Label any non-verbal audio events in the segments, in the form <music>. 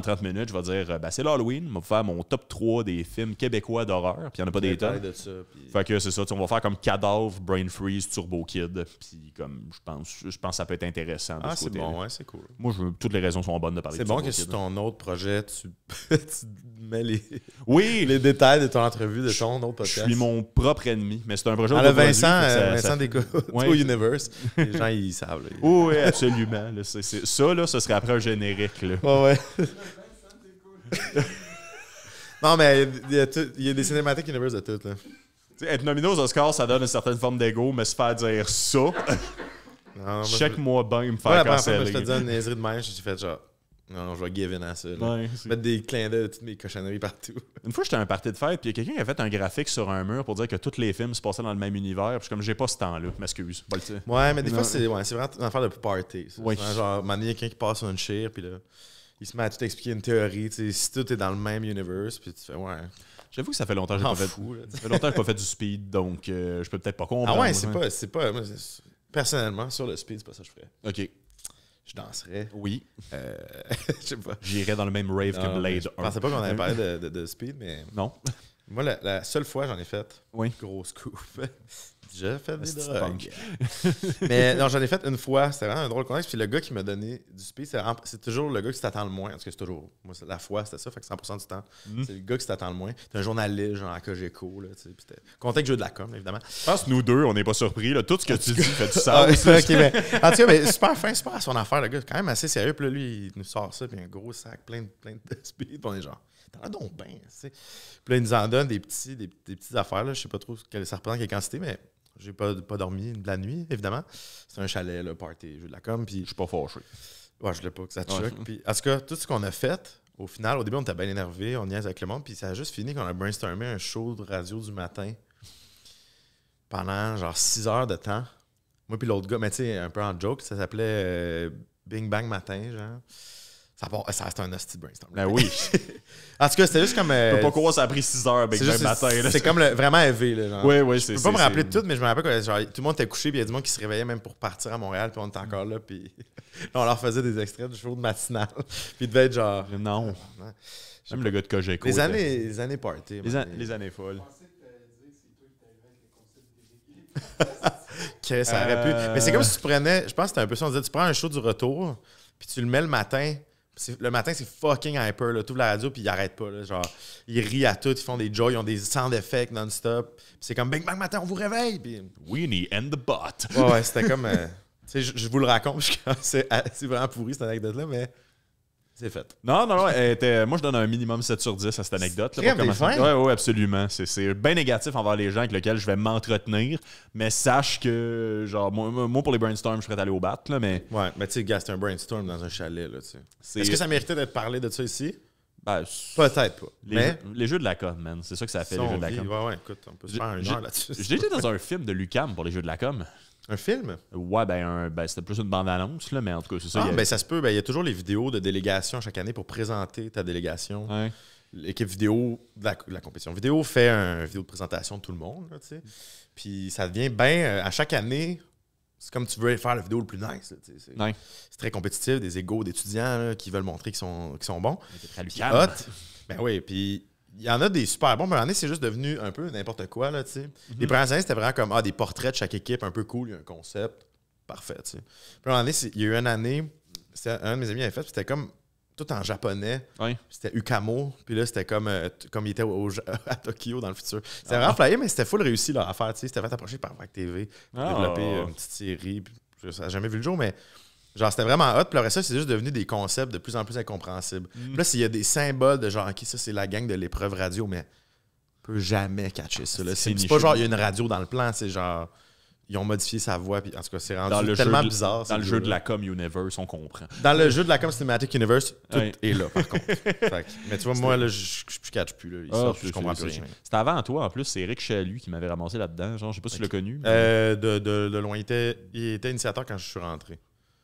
30 minutes, je vais dire euh, ben, c'est l'Halloween, On va faire mon top 3 des films québécois d'horreur, puis il en a pas des tonnes. Fait que c'est ça, on va faire comme Cadavre, Brain Freeze, Turbo Kid, puis comme je pense, je pense que ça peut être intéressant. ah, c'est bon, ouais, c'est cool. Moi, je, toutes les raisons sont bonnes de parler C'est bon que sur ton autre projet, <laughs> tu, mets les, oui. les détails de ton entrevue, de ton autre podcast. Je suis mon propre ennemi, mais c'est un projet. tu ah, Vincent, euh, Vincent ça... <laughs> Universe, les gens, ils savent. Là. Oui, absolument. ça, là, ce serait après un générique. Là. ouais. <laughs> <laughs> non, mais il y, a y, a des cinématiques universe de tout. Là. être nominé aux Oscars, ça donne une certaine forme d'ego, mais se faire dire ça. Check-moi <laughs> bien me faire ouais, canceller. je te dis une de même, j'ai fait genre. Non, je vais give à ça. Ouais, Mettre des clins d'œil de toutes mes cochonneries partout. <laughs> Une fois, j'étais à un party de fête, puis il y a quelqu'un qui a fait un graphique sur un mur pour dire que tous les films se passaient dans le même univers. Puis je suis comme, j'ai pas ce temps-là, m'excuse. Ouais, mais des fois, c'est ouais, vraiment une affaire de party. Genre, manier quelqu'un qui passe sur une chire, puis là il se met à tout expliquer une théorie. sais si tout est dans le même univers puis tu fais ouais. J'avoue que ça fait longtemps que j'ai pas, ça fait longtemps que pas fait du speed, donc euh, je peux peut-être pas ah comprendre. Ah ouais, c'est hein. pas, c'est pas. personnellement, sur le speed, c'est pas ça que je ferais. Ok. Je danserais. Oui. Euh, <laughs> je sais pas. J'irais dans le même rave que Blade Je pensais pas qu'on allait parler de, speed, mais. Non. <laughs> Moi, la, seule fois j'en ai fait, oui. grosse coupe, j'ai fait des drogues. <laughs> <laughs> mais non, j'en ai fait une fois. C'était vraiment un drôle contexte. Puis le gars qui m'a donné du speed, c'est toujours le gars qui s'attend le moins. Parce que c'est toujours. Moi, la foi, c'était ça. Fait que 100% du temps, mm-hmm. c'est le gars qui t'attend le moins. C'est un journaliste, genre à Cogeco. Là, je jeu de la com, évidemment. Je pense que nous deux, on n'est pas surpris. Là. Tout ce que tu dis fait du <laughs> ah, sens. mais, en tout cas, mais super fin, super son affaire. Le gars, quand même assez sérieux. Puis là, lui, il nous sort ça. Puis un gros sac plein de, plein de speed. Puis on est genre. T'en as donc bien. Puis là, il nous en donne des, petits, des, petits petites affaires. Là. Je sais pas trop ce que ça représente quelle quantité, mais j'ai pas, pas dormi de la nuit, évidemment. C'est un chalet, le party, jeu de la com. Puis... Je suis pas fâché. Ouais, je voulais pas que ça te choque. Puis, en tout tout ce qu'on a fait, au final, au début, on était bien énervé, on niaise avec le monde. Puis ça a juste fini qu'on a brainstormé un show de radio du matin pendant genre 6 heures de temps. Moi, puis l'autre gars, mais tu sais, un peu en joke, ça s'appelait euh, Bing Bang Matin, genre. Ça, ça un hostie brainstorm. Ben oui. <laughs> en tout cas, c'était juste comme. Tu je peux pas euh, croire ça a pris 6 heures avec ben, matin. C'est comme vraiment éveillé. Là, genre. Oui, oui, c'est Je peux pas me rappeler de tout, mais je me rappelle que genre, tout le monde était couché, puis il y a du monde qui se réveillait même pour partir à Montréal, puis on était encore là, puis <laughs> on leur faisait des extraits du show de matinale. <laughs> puis il devait être genre. Non. J'aime le gars de Cogeco. Les années, les années party. Les, années folles. que ça aurait pu. Mais c'est euh. comme si tu prenais, je pense que c'était un peu ça, on disait, tu prends un show du retour, puis tu le mets le matin le matin, c'est fucking hyper. Là. Tout la radio, puis ils arrêtent pas. Genre, ils rient à tout, ils font des joys, ils ont des sound effects non-stop. c'est comme Bang Bang Matin, on vous réveille. Weenie and the bot. Ouais, c'était comme. Euh, je, vous le raconte, <laughs> c'est vraiment pourri cette anecdote-là, mais c'est fait. Non, non, non. moi, je donne un minimum 7 sur 10 à cette anecdote. Là, pour commencer. Oui, oui, absolument. C'est bien négatif envers les gens avec lesquels je vais m'entretenir. Mais sache que, genre, moi, pour les brainstorms, je serais allé au bat. Là, mais... Ouais, mais tu sais, gars, un brainstorm dans un chalet. Est-ce que ça méritait d'être parlé de ça ici? Ben, Peut-être pas. Les, mais... jeux, les jeux de la com, man. C'est ça que ça fait, les jeux de la com. Ouais, ouais, écoute, on peut se faire un genre là-dessus. J'étais dans un film de Lucam pour les jeux de la com. Un film? Ouais, ben, ben, c'était plus une bande-annonce, là, mais en tout cas, c'est ça. Ah, ben ça se peut. Ben, il y a toujours les vidéos de délégation chaque année pour présenter ta délégation. L'équipe vidéo de la, compétition vidéo fait une vidéo de présentation de tout le monde, sais Puis ça devient bien, euh, à chaque année, c'est comme tu veux faire la vidéo le plus nice. C'est très compétitif, des égaux d'étudiants qui veulent montrer qu'ils sont, sont bons. C'est très lucratif. Ben oui, puis il y en a des super bons, mais l'année, c'est juste devenu un peu n'importe quoi. Là, tu sais. Mhm. Les premières années, c'était vraiment comme ah, des portraits de chaque équipe, un peu cool, il y a un concept. Parfait. sais. Puis à l'année il y a eu une année, un de mes amis avait fait, c'était comme tout en japonais. C'était Ukamo. Puis là, c'était comme, euh, comme il était <laughs> à Tokyo dans le futur. C'était ah. vraiment flyé, mais c'était full réussi leur affaire. C'était fait approcher par VAC TV, ah. développer une petite série. Puis, ça n'a jamais vu le jour, mais Genre, c'était vraiment hot. Puis après ça, c'est juste devenu des concepts de plus en plus incompréhensibles. Mm. Là, s'il y a des symboles de genre, OK, ça, c'est la gang de l'épreuve radio, mais on peut jamais catcher ça. C'est pas genre, il y a une radio dans le plan, c'est genre, ils ont modifié sa voix. Puis en tout cas, c'est rendu tellement bizarre. Dans le jeu de la com universe, on comprend. Dans le jeu de la com cinematic universe, tout est là, par contre. <laughs> mais tu vois, moi, là, je ne catch plus. Là, ah, je comprends plus rien. C'était avant toi, en plus. C'est Eric Chalut qui m'avait ramassé là-dedans. Genre, je sais pas si tu l'as connu. Euh, de, de, de loin, était, il était initiateur quand je suis rentré.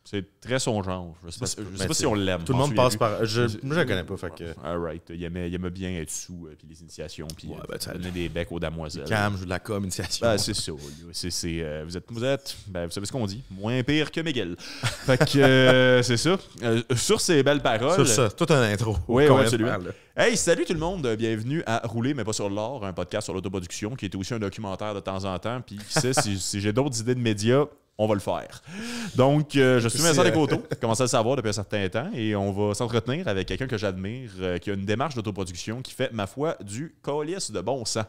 C'est très son genre. Je sais pas, ben, sais ben, pas si on l'aime. Tout le monde passe par. Je, moi, je connais pas. Fait que... All right. Il aimait, il aimait bien être sous, euh, puis les initiations, puis euh, ben, donner des becs aux damoiselles. Cam, je de la com, initiation. c'est ça. C'est, euh, vous êtes, vous êtes ben, vous savez ce qu'on dit, moins pire que Miguel. <laughs> fait que c'est ça. sur ces belles paroles. Sur ça, tout un intro. Oui, oui absolument. Hey, salut tout le monde. Bienvenue à Rouler, mais pas sur l'or, un podcast sur l'autoproduction, qui est aussi un documentaire de temps en temps. Puis qui sait, si j'ai d'autres idées de médias, on va le faire. Donc, euh, je suis Vincent euh, Descoteaux, commence à le savoir depuis un certain temps, et on va s'entretenir avec quelqu'un que j'admire, euh, qui a une démarche d'autoproduction qui fait, ma foi, du colis de bon sang.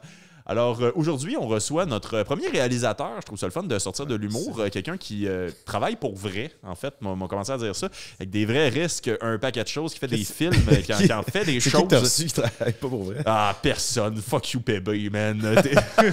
Alors aujourd'hui, on reçoit notre premier réalisateur. Je trouve ça le fun de sortir de l'humour. Quelqu'un qui travaille pour vrai, en fait. M'a commencé à dire ça. Avec des vrais risques, un paquet de choses, qui fait des films, <laughs> qui, en, fait des choses. Ah, personne. Fuck you, baby man.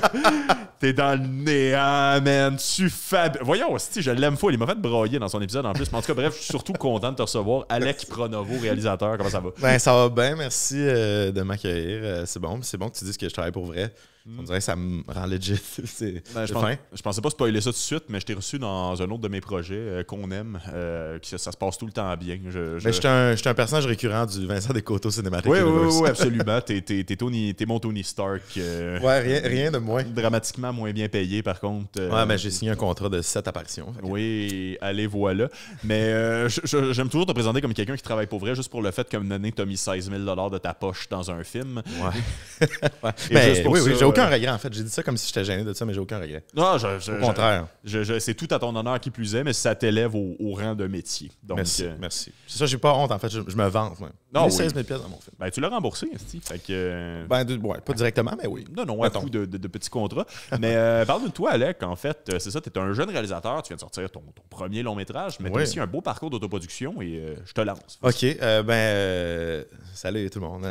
<laughs> T'es dans le néant, man. Tu fab. Voyons, aussi, je l'aime fou. Il m'a fait broyer dans son épisode en plus. Mais en tout cas, bref, je suis surtout content de te recevoir. Alec Pronovo, réalisateur, comment ça va? Ben, ça va bien. Merci euh, de m'accueillir. Euh, c'est bon. C'est bon que tu dises que je travaille pour vrai. Hmm. On dirait que ça me rend legit. <laughs> c'est ben, je, pensais pas spoiler ça tout de suite, mais je t'ai reçu dans un autre de mes projets euh, qu'on aime, que ça, se passe tout le temps bien. Je, ben, je... suis un, personnage récurrent du Vincent Descoteaux Cinématique. Oui, oui, oui, <laughs> absolument. T'es, mon Tony Stark. ouais, rien, rien de moins. Dramatiquement moins bien payé, par contre. Oui, euh, ouais, mais ben, j'ai signé un contrat de 7 apparitions. Oui, allez, voilà. Mais euh, j'aime toujours te présenter comme quelqu'un qui travaille pour vrai, juste pour le fait que, donné, tu as mis 16 000 de ta poche dans un film. Ouais. <laughs> Mais oui, j'ai aucun euh, regret, en fait. J'ai dit ça comme si j'étais gêné de ça, mais j'ai aucun regret. Non, je, au contraire. c'est tout à ton honneur qui plus est, mais ça t'élève au, rang de métier. Donc, merci. merci. C'est ça, j'ai pas honte, en fait. Je, me vante, moi. Non, 16 000 dans mon film. Ben, tu l'as remboursé, Esti. Fait que... Euh, ben, ouais, pas directement, mais oui. Non, non, un coup de, de, petits contrats. mais euh, <laughs> parle-nous de toi, Alec. En fait, euh, c'est ça, tu es un jeune réalisateur. Tu viens de sortir ton, ton premier long métrage, mais tu as aussi un beau parcours d'autoproduction et je te lance. OK. ben, salut tout le monde.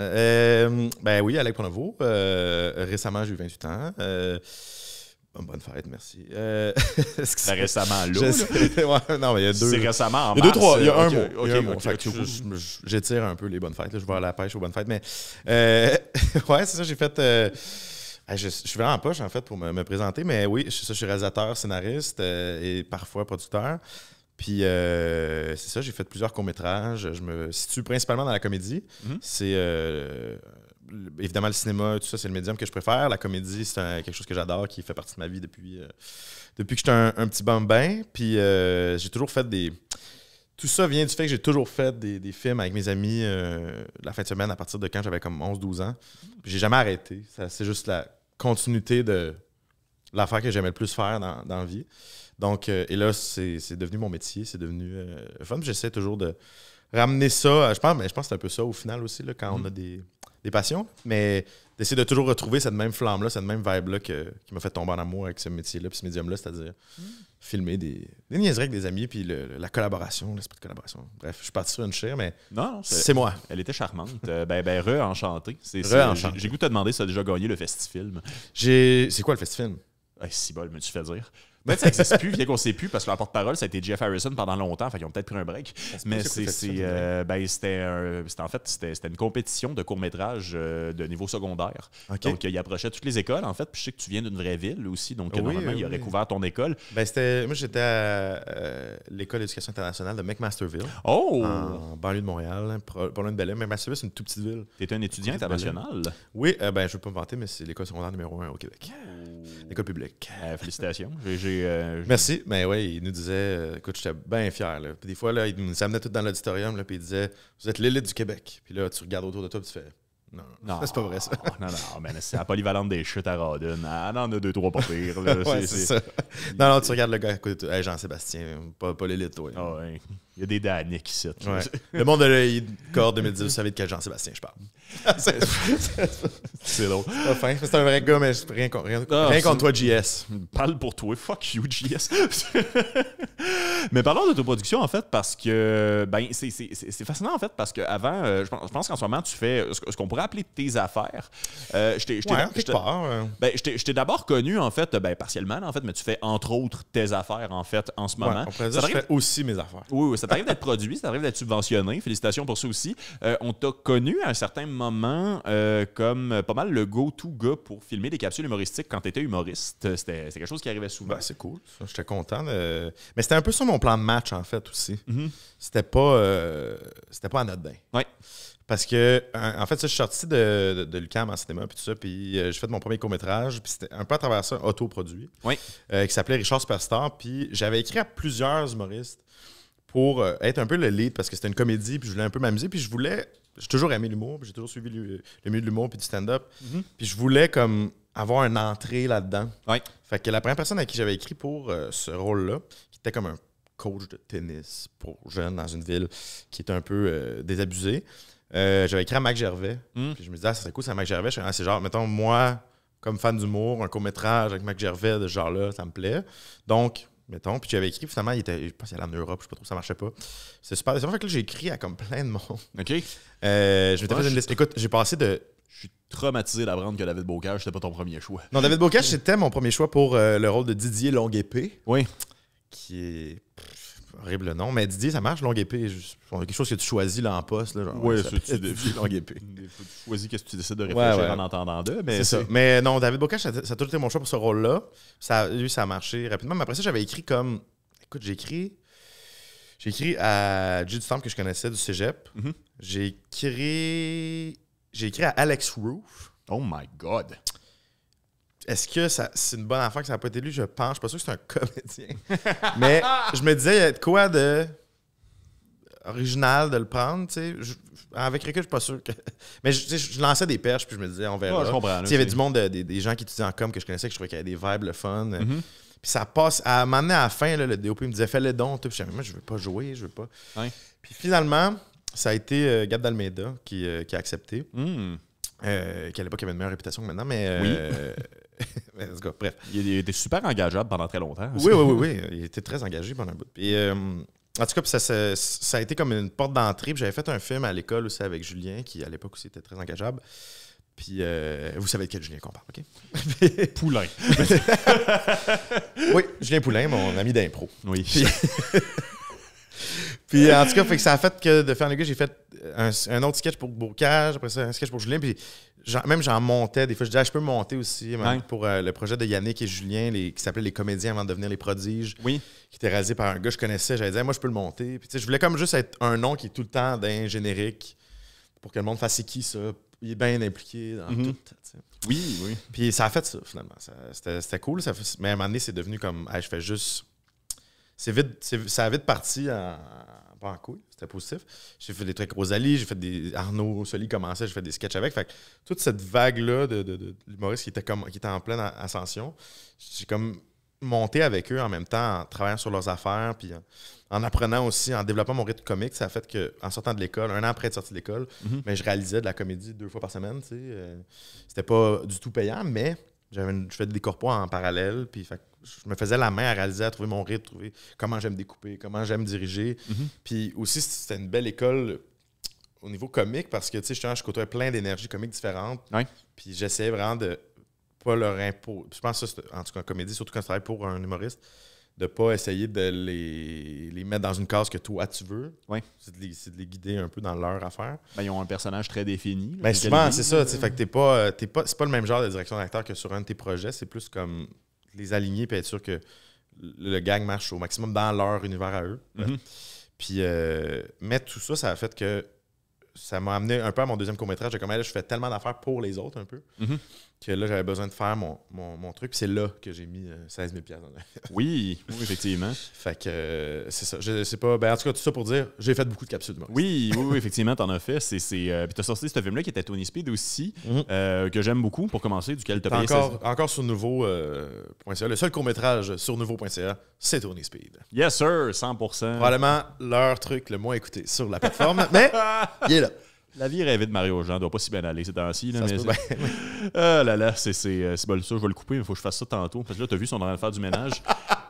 ben oui, Alec Pronovo. récemment, j'ai eu 28 ans. Bonne fête, merci. Euh, <laughs> c'est récemment <laughs> non, mais il y a deux. C'est récemment en Il y a deux, trois. Il y a euh, un mot. J'étire un peu les bonnes fêtes. Je vais à la pêche aux bonnes fêtes. Mais euh, <laughs> ouais, c'est ça, j'ai fait. Je, suis vraiment en poche, en fait, pour me, présenter. Mais oui, je, ça, je suis réalisateur, scénariste et parfois producteur. Puis c'est ça, j'ai fait plusieurs courts-métrages. Je me situe principalement dans la comédie. Mhm. C'est évidemment, le cinéma, tout ça, c'est le médium que je préfère. La comédie, c'est quelque chose que j'adore, qui fait partie de ma vie depuis, euh, depuis que j'étais un, petit bambin. Puis euh, j'ai toujours fait des. Tout ça vient du fait que j'ai toujours fait des, films avec mes amis euh, la fin de semaine à partir de quand j'avais comme 11-12 ans. J'ai jamais arrêté. C'est juste la continuité de l'affaire que j'aimais le plus faire dans, la vie. Donc, et là, c'est devenu mon métier, c'est devenu fun. J'essaie toujours de ramener ça. Je pense, mais je pense que c'est un peu ça au final aussi, là, quand mm. on a des des passions, mais d'essayer de toujours retrouver cette même flamme-là, cette même vibe-là qui m'a fait tomber en amour avec ce métier-là, puis ce médium-là, c'est-à-dire mm. filmer des, des niaiseries avec des amis, puis la collaboration, l'esprit de collaboration. Bref, je suis parti sur une chair, mais non, c'est moi. Elle était charmante. Euh, ben, ben, re-enchantée. J'ai goûté à demander si tu as déjà gagné le festifilm. C'est quoi le festifilm? Hey, si bol, me tu fais dire. Ben, ça n'existe plus, vu qu'on ne sait plus, parce que la porte-parole, ça a été Jeff Harrison pendant longtemps, fait ils ont peut-être pris un break. Mais c'est, euh, ben, c'était, en fait, c'était, une compétition de court-métrage euh, de niveau secondaire. Donc, il approchait toutes les écoles, en fait. Puis je sais que tu viens d'une vraie ville aussi, donc normalement, il aurait couvert ton école. Ben, moi, j'étais à euh, l'école d'éducation internationale de McMasterville. Oh! En, banlieue de Montréal, hein, pas loin de Belém. McMasterville, c'est une toute petite ville. es un étudiant international? Oui, ben, je ne veux pas me vanter, mais c'est l'école secondaire numéro un au Québec. Oh! L'école publique. félicitations. J'ai euh, Merci. Mais oui, il nous disait, euh, écoute, j'étais bien fier. Puis des fois, là, il nous amenait tout dans l'auditorium, puis il disait, vous êtes l'élite du Québec. Puis là, tu regardes autour de toi, puis tu fais, non, non <laughs> c'est pas vrai ça. Non, non, mais c'est la polyvalente des chutes à Rodin. Ah, non, on a deux, trois pas pire. »« <laughs> c'est <laughs> Non, non, tu regardes le gars à côté de toi. Jean-Sébastien, pas, pas l'élite, toi. Ah, ouais. Il y a des Daniques ici. Ouais. <laughs> Le monde de l'œil corps 2010, vous savez de quel Jean-Sébastien je parle. <laughs> c'est long Enfin, c'est un vrai gars, mais rien, rien, contre toi, JS. Parle pour toi. Fuck you, JS. <laughs> mais parlons de d'autoproduction, en fait, parce que ben, c'est fascinant, en fait, parce qu'avant, avant euh, je pense, qu'en ce moment, tu fais ce qu'on pourrait appeler tes affaires. Euh, je t'ai ben, d'abord connu, en fait, ben, partiellement, en fait, mais tu fais entre autres tes affaires, en fait, en ce moment. on pourrait dire ça je fais aussi mes affaires. oui ça t'arrive d'être produit, ça t'arrive d'être subventionné. Félicitations pour ça aussi. Euh, on t'a connu à un certain moment euh, comme pas mal le go-to gars pour filmer des capsules humoristiques quand t'étais humoriste. C'était quelque chose qui arrivait souvent. Ben, c'est cool. J'étais content. Mais c'était un peu sur mon plan de match, en fait, aussi. Mhm. C'était pas, euh, c'était pas anodin. Oui. Parce que, en fait, ça, je suis sorti de, de, l'UCAM en cinéma, puis tout ça, puis j'ai fait mon premier court-métrage, puis c'était un peu à travers ça, autoproduit, oui. qui s'appelait Richard Superstar, puis j'avais écrit à plusieurs humoristes pour euh, être un peu le lead parce que c'était une comédie, puis je voulais un peu m'amuser, puis je voulais. J'ai toujours aimé l'humour, j'ai toujours suivi le, milieu de l'humour puis du stand-up. Mhm. Puis je voulais comme avoir une entrée là-dedans. Fait que la première personne à qui j'avais écrit pour euh, ce rôle-là, qui était comme un coach de tennis pour jeunes dans une ville qui était un peu euh, désabusée, j'avais écrit à Mac Gervais. Mhm. Puis je me disais, ah, ça serait cool, c'est Mac Gervais. Ah, c'est genre, mettons, moi, comme fan d'humour, un court-métrage avec Mac Gervais de ce genre-là, ça me plaît. Donc, mettons. Puis j'avais écrit, finalement, il était, je pense pas si allait en Europe, je sais pas trop, ça marchait pas. C'est super décevant. Fait que là, j'ai écrit à comme plein de monde. <laughs> OK. Euh, je m'étais fait une liste. Écoute, j'ai passé de. Je suis traumatisé d'apprendre que David Bocage, c'était pas ton premier choix. Non, David Bocage, c'était mon premier choix pour euh, le rôle de Didier Longue-Épée. Oui. Qui est horrible nom, mais Didier, ça marche, longue épée. quelque chose que tu choisis là en poste. oui, c'est tu, <laughs> longue épée. <laughs> tu choisis qu'est-ce que tu décides de réfléchir en entendant d'eux. Mais ça. Mais non, David Bocage, ça, a toujours été mon choix pour ce rôle-là. Ça, lui, ça a marché rapidement. Mais après ça, j'avais écrit comme. Écoute, j'ai écrit. J'ai écrit à Jude Stamp que je connaissais du cégep. Mhm. J'ai écrit. J'ai écrit à Alex Roof. Oh my God! Est-ce que c'est une bonne affaire que ça n'a pas été lu? Je pense. Je suis pas sûr que c'est un <laughs> comédien. Mais je me disais, il y a de quoi de original de le prendre, tu sais. avec recul, je suis pas sûr <laughs> Mais je, lançais des perches, puis je me disais, on verra. S'il Il y avait du monde, euh, des, gens qui étudiaient en com que je connaissais, que je trouvais qu'il y avait des vibes, le fun. Euh, mhm. Puis ça passe. À m'amener à la fin, le DOP me disait, fais le don. Puis je disais, moi, je veux pas jouer, je veux pas. Puis finalement, ça a été euh, Gab Dalmeda qui, a accepté. Hmm. qui à l'époque avait une meilleure réputation que maintenant, mais oui. <laughs> bref. Il était super engageable pendant très longtemps. Hein. Oui, oui, oui, Il était très engagé pendant un bout. Puis, euh, en tout cas, ça, a été comme une porte d'entrée. J'avais fait un film à l'école aussi avec Julien, qui à l'époque aussi était très engageable. Puis, euh, vous savez de quel Julien qu'on parle, OK? <laughs> Poulain. oui, Julien Poulain, mon ami d'impro. Oui. <laughs> puis en tout cas, fait que ça fait que de faire le gars, j'ai fait un, autre sketch pour Bocage, après ça, un sketch pour Julien. Puis même j'en montais. Des fois, je disais, ah, je peux monter aussi pour euh, le projet de Yannick et Julien, qui s'appelait Les Comédiens avant de devenir les prodiges. Oui. Qui était rasé par un gars que je connaissais. J'avais dit, ah, moi, je peux le monter. Puis je voulais comme juste être un nom qui est tout le temps d'un générique pour que le monde fasse qui ça. Il est bien impliqué dans mm-hmm. tout. Oui, oui. Puis ça a fait ça, finalement. C'était cool. Mais à un moment donné, c'est devenu comme, ah, je fais juste vite, ça a vite parti en, pas en couille, c'était positif. J'ai fait des trucs avec Rosalie, j'ai fait des. Arnaud Soli commençait, j'ai fait des sketchs avec. Fait toute cette vague-là de, de, l'humoriste qui était comme qui était en pleine ascension, j'ai comme monté avec eux en même temps, en travaillant sur leurs affaires, puis en, apprenant aussi, en développant mon rythme comique, ça a fait que sortant de l'école, un an après être sorti de l'école, mhm. mais je réalisais de la comédie deux fois par semaine. Euh, c'était pas du tout payant, mais je faisais des corpos en parallèle, puis je me faisais la main à réaliser, à trouver mon rythme, trouver comment j'aime découper, comment j'aime diriger. Mhm. Puis aussi, c'était une belle école au niveau comique parce que, tu sais, je côtoyais plein d'énergies comiques différentes. Puis j'essayais vraiment de pas leur imposer. Je pense que ça, en tout cas, en comédie, surtout quand ça travaille pour un humoriste, de ne pas essayer de les, mettre dans une case que toi tu veux. Oui. C'est de, les guider un peu dans leur affaire. Ben, ils ont un personnage très défini. Ben, souvent, c'est ça. Fait que pas, euh, pas, c'est pas le même genre de direction d'acteur que sur un de tes projets. C'est plus comme les aligner et être sûr que le gang marche au maximum dans leur univers à eux. Mhm. Puis, euh, mais tout ça, ça a fait que ça m'a amené un peu à mon deuxième court-métrage de comme, je fais tellement d'affaires pour les autres un peu. Mhm que là, j'avais besoin de faire mon, mon, mon truc. C'est là que j'ai mis 16 euh, 000 dans <laughs> Oui, effectivement. fait que euh, c'est ça. Je sais pas. Ben, en tout cas, tout ça pour dire, j'ai fait beaucoup de capsules de Oui, oui, effectivement, t'en as fait. C'est, c'est, euh, puis t'as sorti ce film-là qui était Tony Speed aussi, mhm. que j'aime beaucoup pour commencer, duquel t'as payé encore, encore sur nouveau.ca. le seul court-métrage sur nouveau.ca, c'est Tony Speed. Yes, sir, 100 Probablement leur truc le moins écouté sur la plateforme, <laughs> mais il est là. La vie rêvée de Mario Jean doit pas si bien aller ces temps-ci. Là, mais bien, Oh <laughs> là là, c'est bon euh, ça, je vais le couper, mais il faut que je fasse ça tantôt. Parce que là, t'as vu, son en train de faire du ménage. <laughs>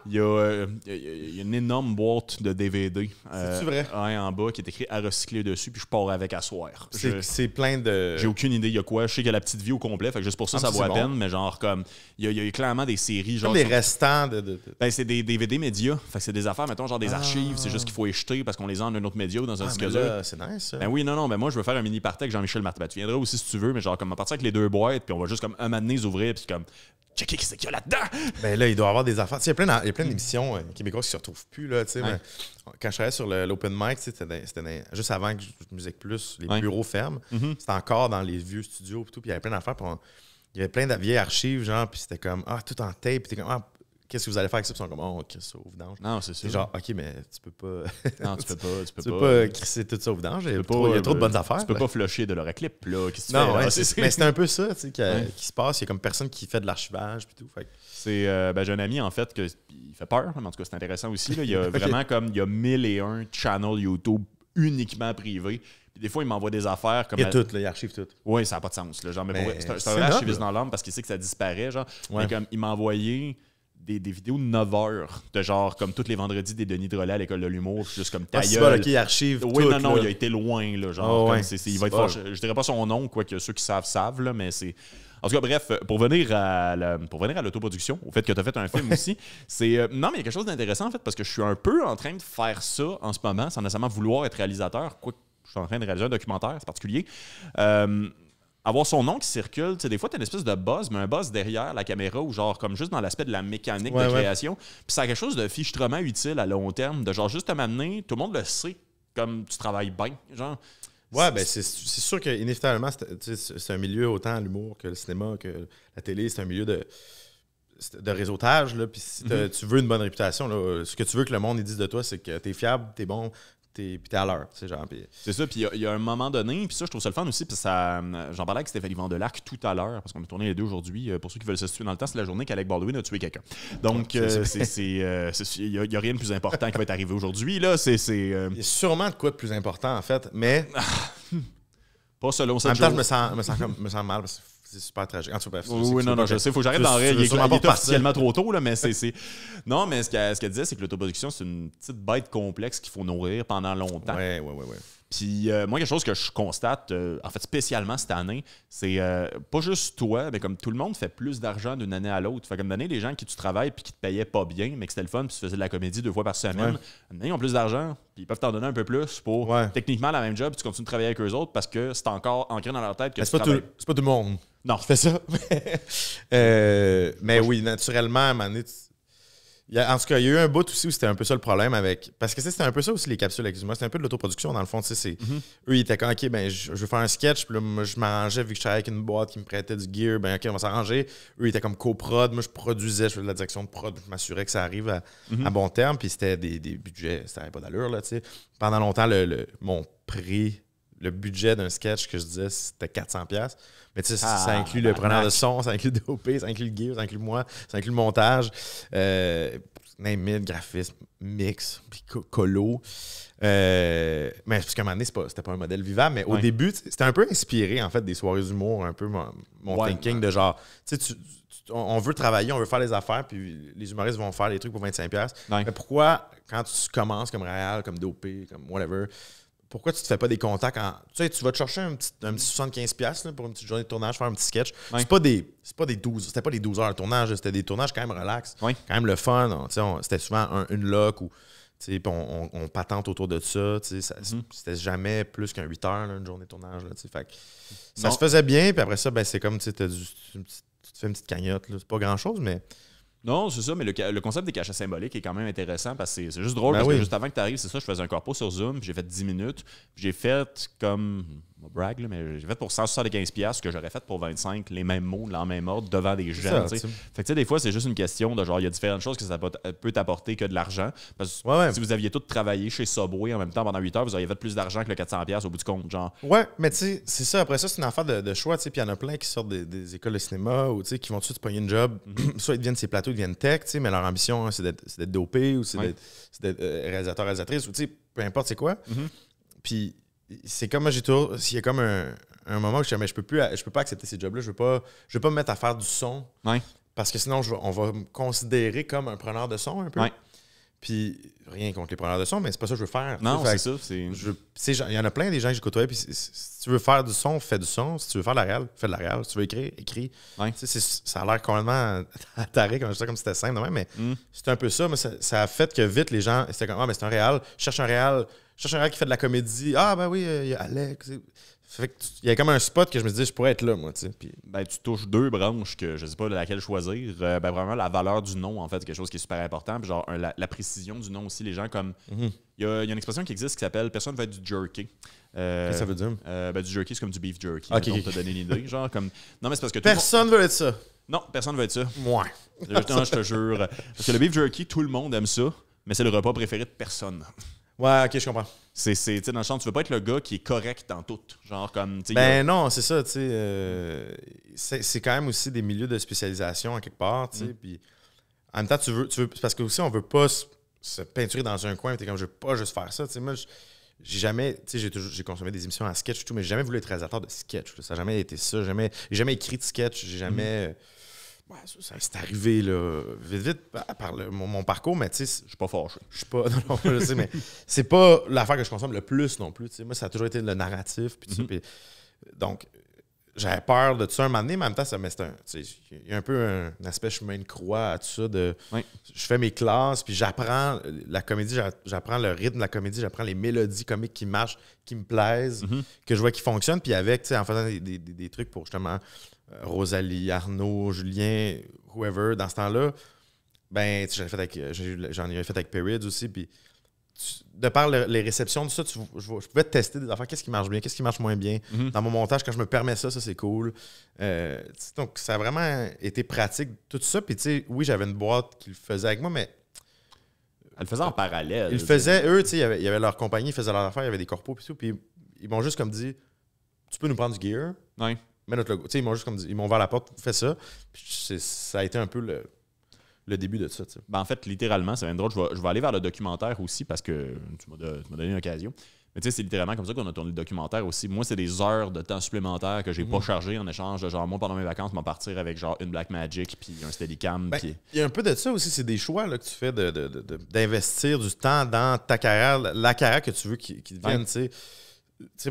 Il y, a, une énorme boîte de DVD. Euh, c'est vrai? en bas qui est écrit à recycler dessus, puis je pars avec à soir. C'est plein de. J'ai aucune idée, il y a quoi. Je sais qu'il y a la petite vie au complet, fait juste pour ça, ah, ça vaut la peine, mais genre comme. Il y, a, clairement des séries. Genre, des restants de. Ben, c'est des DVD médias. Fait c'est des affaires, mettons, genre des ah. archives. C'est juste qu'il faut les jeter parce qu'on les a en un autre média ou dans un ah, C'est nice. Ça. Ben oui, non, non, mais ben moi, je veux faire un mini party Jean-Michel Martin. tu viendras aussi si tu veux, mais genre comme à partir avec les deux boîtes, puis on va juste comme un matin les ouvrir, puis comme checker qui c'est qu'il y a là-dedans. Ben là, il doit y avoir des affaires. il y a plein, mm. d'émissions euh, québécoises qui se retrouvent plus. Là, quand je travaillais sur l'open mic, c'était juste avant que Musique Plus, les bureaux ferment. Mm-hmm. C'était encore dans les vieux studios et tout, puis il y avait plein d'affaires. Il y avait plein de vieilles archives, genre, puis c'était comme, ah, tout en tape, puis t'es comme, ah, qu'est-ce que vous allez faire avec ça? ils sont comme, oh, on ça au vidange. Non, c'est sûr. genre, ok, mais tu peux pas. <laughs> non, tu peux pas. Tu <laughs> peux, pas. crisser tout ça au vidange. Il y a trop, de bonnes euh, affaires. Tu peux pas flusher de l'oraclip, là. Non, ouais, mais c'est un peu ça tu sais, qui, se passe. Il y a comme personne qui fait de l'archivage. Puis tout. C'est, euh, ben, j'ai un ami, en fait, que, il fait peur, mais en tout cas, c'est intéressant aussi. Là. Il y a <laughs> vraiment comme, il y a 1001 channels YouTube uniquement privés. des fois, il m'envoie des affaires comme. Il y a à... tout, là, il archive tout. Oui, ça n'a pas de sens. genre, mais, c'est un, vrai archiviste dans l'âme parce qu'il sait que ça disparaît. Genre. Mais comme il m'envoyait des, vidéos de 9 heures, de genre comme tous les vendredis des Denis Drolet à l'école de l'humour, juste comme Tailleur. ah, pas archive. Oui, non, non, il a été loin, là, genre. Oh, ouais. il va être Je dirais pas son nom, quoi que ceux qui savent savent, là, mais c'est. En tout cas, bref, pour venir à pour venir à l'autoproduction, au fait que tu as fait un film <laughs> aussi, c'est euh, non, mais il y a quelque chose d'intéressant en fait parce que je suis un peu en train de faire ça en ce moment, sans nécessairement vouloir être réalisateur, quoique je suis en train de réaliser un documentaire, c'est particulier. Euh, avoir son nom qui circule. sais, des fois, tu une espèce de buzz, mais un buzz derrière la caméra ou genre comme juste dans l'aspect de la mécanique de création. Puis ça quelque chose de fichtrement utile à long terme, de genre juste te m'amener, tout le monde le sait, comme tu travailles bien. Genre. Ouais, ben c'est sûr que inévitablement, c'est un milieu autant l'humour que le cinéma, que la télé, c'est un milieu de, de réseautage. Là, puis si mm-hmm. tu veux une bonne réputation, là, ce que tu veux que le monde dise de toi, c'est que tu es fiable, tu es bon, t'es à l'heure. Tu sais, C'est ça, puis il y, a un moment donné, puis ça, je trouve ça le fun aussi, puis ça, euh, j'en parlais avec de Vandelac tout à l'heure, parce qu'on a tourné les deux aujourd'hui. Euh, pour ceux qui veulent se situer dans le temps, c'est la journée qu'Alec Baldwin a tué quelqu'un. Donc, euh, il n'y a, rien de plus important qui va être arrivé aujourd'hui. Là, c'est, Il sûrement de quoi de plus important, en fait, mais... Ah. Pas selon ça. En même temps, je me sens, me sens mal, parce que c'est super tragique. Oui, non, non, je sais. il Faut que j'arrête d'en rire. Il est officiellement trop tôt, là, mais c'est. Non, mais ce qu'elle disait, c'est que l'autoproduction, c'est une petite bête complexe qu'il faut nourrir pendant longtemps. Oui, oui, oui. Puis euh, moi, quelque chose que je constate, euh, en fait, spécialement cette année, c'est euh, pas juste toi, mais comme tout le monde fait plus d'argent d'une année à l'autre. Fait comme donner les gens qui tu travailles puis qui te payaient pas bien, mais que c'était le fun, puis tu faisais de la comédie deux fois par semaine, ils ont plus d'argent, puis ils peuvent t'en donner un peu plus pour techniquement la même job, puis tu continues de travailler avec eux autres parce que c'est encore ancré dans leur tête que c'est pas, C'est pas tout le monde. Non. Fais fait ça. <laughs> mais oui, naturellement, à en tout cas, il y a eu un bout aussi où c'était un peu ça le problème avec. Parce que c'était un peu ça aussi les capsules, excuse-moi. C'était un peu de l'autoproduction, dans le fond. Tu sais, c'est mhm. Eux, ils étaient comme, OK, ben, je, vais veux faire un sketch. Puis là, je m'arrangeais, vu que travaillais avec une boîte qui me prêtait du gear. Ben, OK, on va s'arranger. Eux, ils étaient comme coprod. Moi, je produisais, je faisais de la direction de prod. Je m'assurais que ça arrive à, mhm. bon terme. Puis c'était des, budgets, ça n'avait pas d'allure, là, tu Pendant longtemps, le, mon prix, le budget d'un sketch que je disais, c'était 400$. Mais tu sais, ça inclut le preneur de son, ça inclut le DOP, ça inclut le gear, ça inclut moi, ça inclut le montage, euh, name graphisme, mix, puis colo. Euh, mais parce qu'à un moment donné, c'était pas, un modèle vivant, mais au début, c'était un peu inspiré en fait des soirées d'humour, un peu mon, thinking de genre, tu sais, on veut travailler, on veut faire les affaires, puis les humoristes vont faire les trucs pour 25$. Mais pourquoi, quand tu commences comme réal, comme dopé, comme whatever, pourquoi tu te fais pas des contacts quand. Tu sais, tu vas te chercher un petit, 75$ pour une petite journée de tournage, faire un petit sketch. C'est pas des. pas des 12. C'était pas des 12 heures de tournage, c'était des tournages quand même relax. Quand même le fun. c'était souvent une lock ou. on, on, patente autour de ça. Ce n'était mm-hmm. C'était jamais plus qu'un 8 heures, une journée de tournage. ça se faisait bien, puis après ça, ben, c'est comme tu, tu, te fais une petite cagnotte. C'est pas grand-chose, mais non, c'est ça, mais le, concept des cachets symboliques est quand même intéressant parce que c'est juste drôle ben parce que juste avant que tu arrives, c'est ça, je faisais un corpo sur Zoom, j'ai fait 10 minutes, j'ai fait comme me là, mais j'ai fait pour 175$ ce que j'aurais fait pour 25, les mêmes mots, en même ordre, devant des gens. fait des fois, c'est juste une question de genre, il y a différentes choses que ça peut t'apporter que de l'argent. Parce que si vous aviez tout travaillé chez Subway en même temps pendant 8 heures, vous auriez fait plus d'argent que le 400$ au bout du compte. Genre. Ouais, mais tu sais, c'est ça. Après ça, c'est une affaire de, choix. Puis il y en a plein qui sortent des, écoles de cinéma ou qui vont tout de suite pogner une job. Mm-hmm. <clears throat> Soit ils deviennent ces plateaux, ils deviennent tech, mais leur ambition, hein, c'est d'être dopé ou c'est d'être euh, réalisateur, réalisatrice ou peu importe c'est quoi. Mm-hmm. Puis c'est comme moi, j'ai toujours. S'il y a comme un, moment où je dis, mais je peux plus, je peux pas accepter ces jobs-là, je veux pas, je veux pas me mettre à faire du son. Parce que sinon, on va me considérer comme un preneur de son un peu. Puis rien contre les preneurs de son, mais c'est pas ça que je veux faire. Non, c'est ça. Il y en a plein des gens que côtoyés. Puis si tu veux faire du son, fais du son. Si tu veux faire de la réal, fais de la réal. Si tu veux écrire, écris. Ça a l'air complètement <laughs> taré comme ça, comme c'était simple, mais mm. c'est un peu ça. Mais ça, a fait que vite les gens, c'était comme Ah, mais ben, c'est un réel, cherche un réel, cherche un réel qui fait de la comédie. Ah, ben oui, euh, il y a Alex il y a comme un spot que je me dis, je pourrais être là, moi, tu Ben, tu touches deux branches que je sais pas laquelle choisir. Euh, ben, vraiment, la valeur du nom, en fait, quelque chose qui est super important. genre, la, précision du nom aussi. Les gens, comme. Mhm. Il y, a, une expression qui existe qui s'appelle personne être du jerky. Euh, Qu'est-ce que ça veut dire? Euh, ben, du jerky, c'est comme du beef jerky. pour te donner donner l'idée. Genre, comme. Non, mais parce que. Personne veut être ça. Non, personne veut être ça. Moi. je te jure. Parce que le beef jerky, tout le monde aime ça, mais c'est le repas préféré de personne. Ouais, ok, je comprends c'est c'est dans le champ tu veux pas être le gars qui est correct dans tout genre comme ben non c'est ça tu sais euh, c'est quand même aussi des milieux de spécialisation à quelque part tu sais mm. puis en même temps tu veux tu veux parce que aussi on veut pas se, peinturer dans un coin t'es comme je veux pas juste faire ça tu sais moi j'ai jamais tu sais j'ai consommé des émissions à sketch et tout mais j'ai jamais voulu être réalisateur de sketch ça n'a jamais été ça jamais j'ai jamais écrit de sketch j'ai jamais mm. euh, c'est arrivé là, vite, vite par mon, parcours, mais tu sais, je suis pas fâché. Je suis pas. <laughs> je sais, mais c'est pas l'affaire que je consomme le plus non plus. Moi, ça a toujours été le narratif. Mm-hmm. donc, j'avais peur de tout ça un moment donné, mais en même temps, ça, un, il y a un peu un, aspect chemin de croix à tout ça. De, Je fais mes classes, puis j'apprends la comédie, j'apprends le rythme de la comédie, j'apprends les mélodies comiques qui marchent, qui me plaisent, mm-hmm. que je vois qui fonctionnent. Puis avec, tu sais en faisant des, trucs pour justement euh, Rosalie, Arnaud, Julien, whoever, dans ce temps-là, ben, j'en ai fait avec, j'en Periods aussi, puis de par les réceptions de ça, je, pouvais tester des affaires. Qu'est-ce qui marche bien, qu'est-ce qui marche moins bien. Mhm. Dans mon montage, quand je me permets ça, ça c'est cool. Euh, donc, ça a vraiment été pratique, tout ça. Puis, tu sais, oui, j'avais une boîte qui le faisait avec moi, mais. Elle le faisait en parallèle. Ils faisaient, eux, tu sais, il y avait leur compagnie, ils faisaient leur affaire, il y avait des corpos, puis tout. Puis, ils m'ont juste comme dit Tu peux nous prendre du gear. Ouais mais notre logo. ils m'ont juste comme ils m'ont ouvert la porte, fait ça. Puis ça a été un peu le, le début de ça. Ben en fait, littéralement, c'est être drôle. Je vais, aller vers le documentaire aussi parce que tu m'as donné une occasion. Mais tu sais, c'est littéralement comme ça qu'on a tourné le documentaire aussi. Moi, c'est des heures de temps supplémentaire que j'ai pas mhm. chargé en échange de genre, moi, pendant mes vacances, m'en partir avec genre une Black Magic puis un Steadicam. Ben, il y a un peu de ça aussi. C'est des choix que tu fais d'investir du temps dans ta carrière, la carrière que tu veux qui, qui tu sais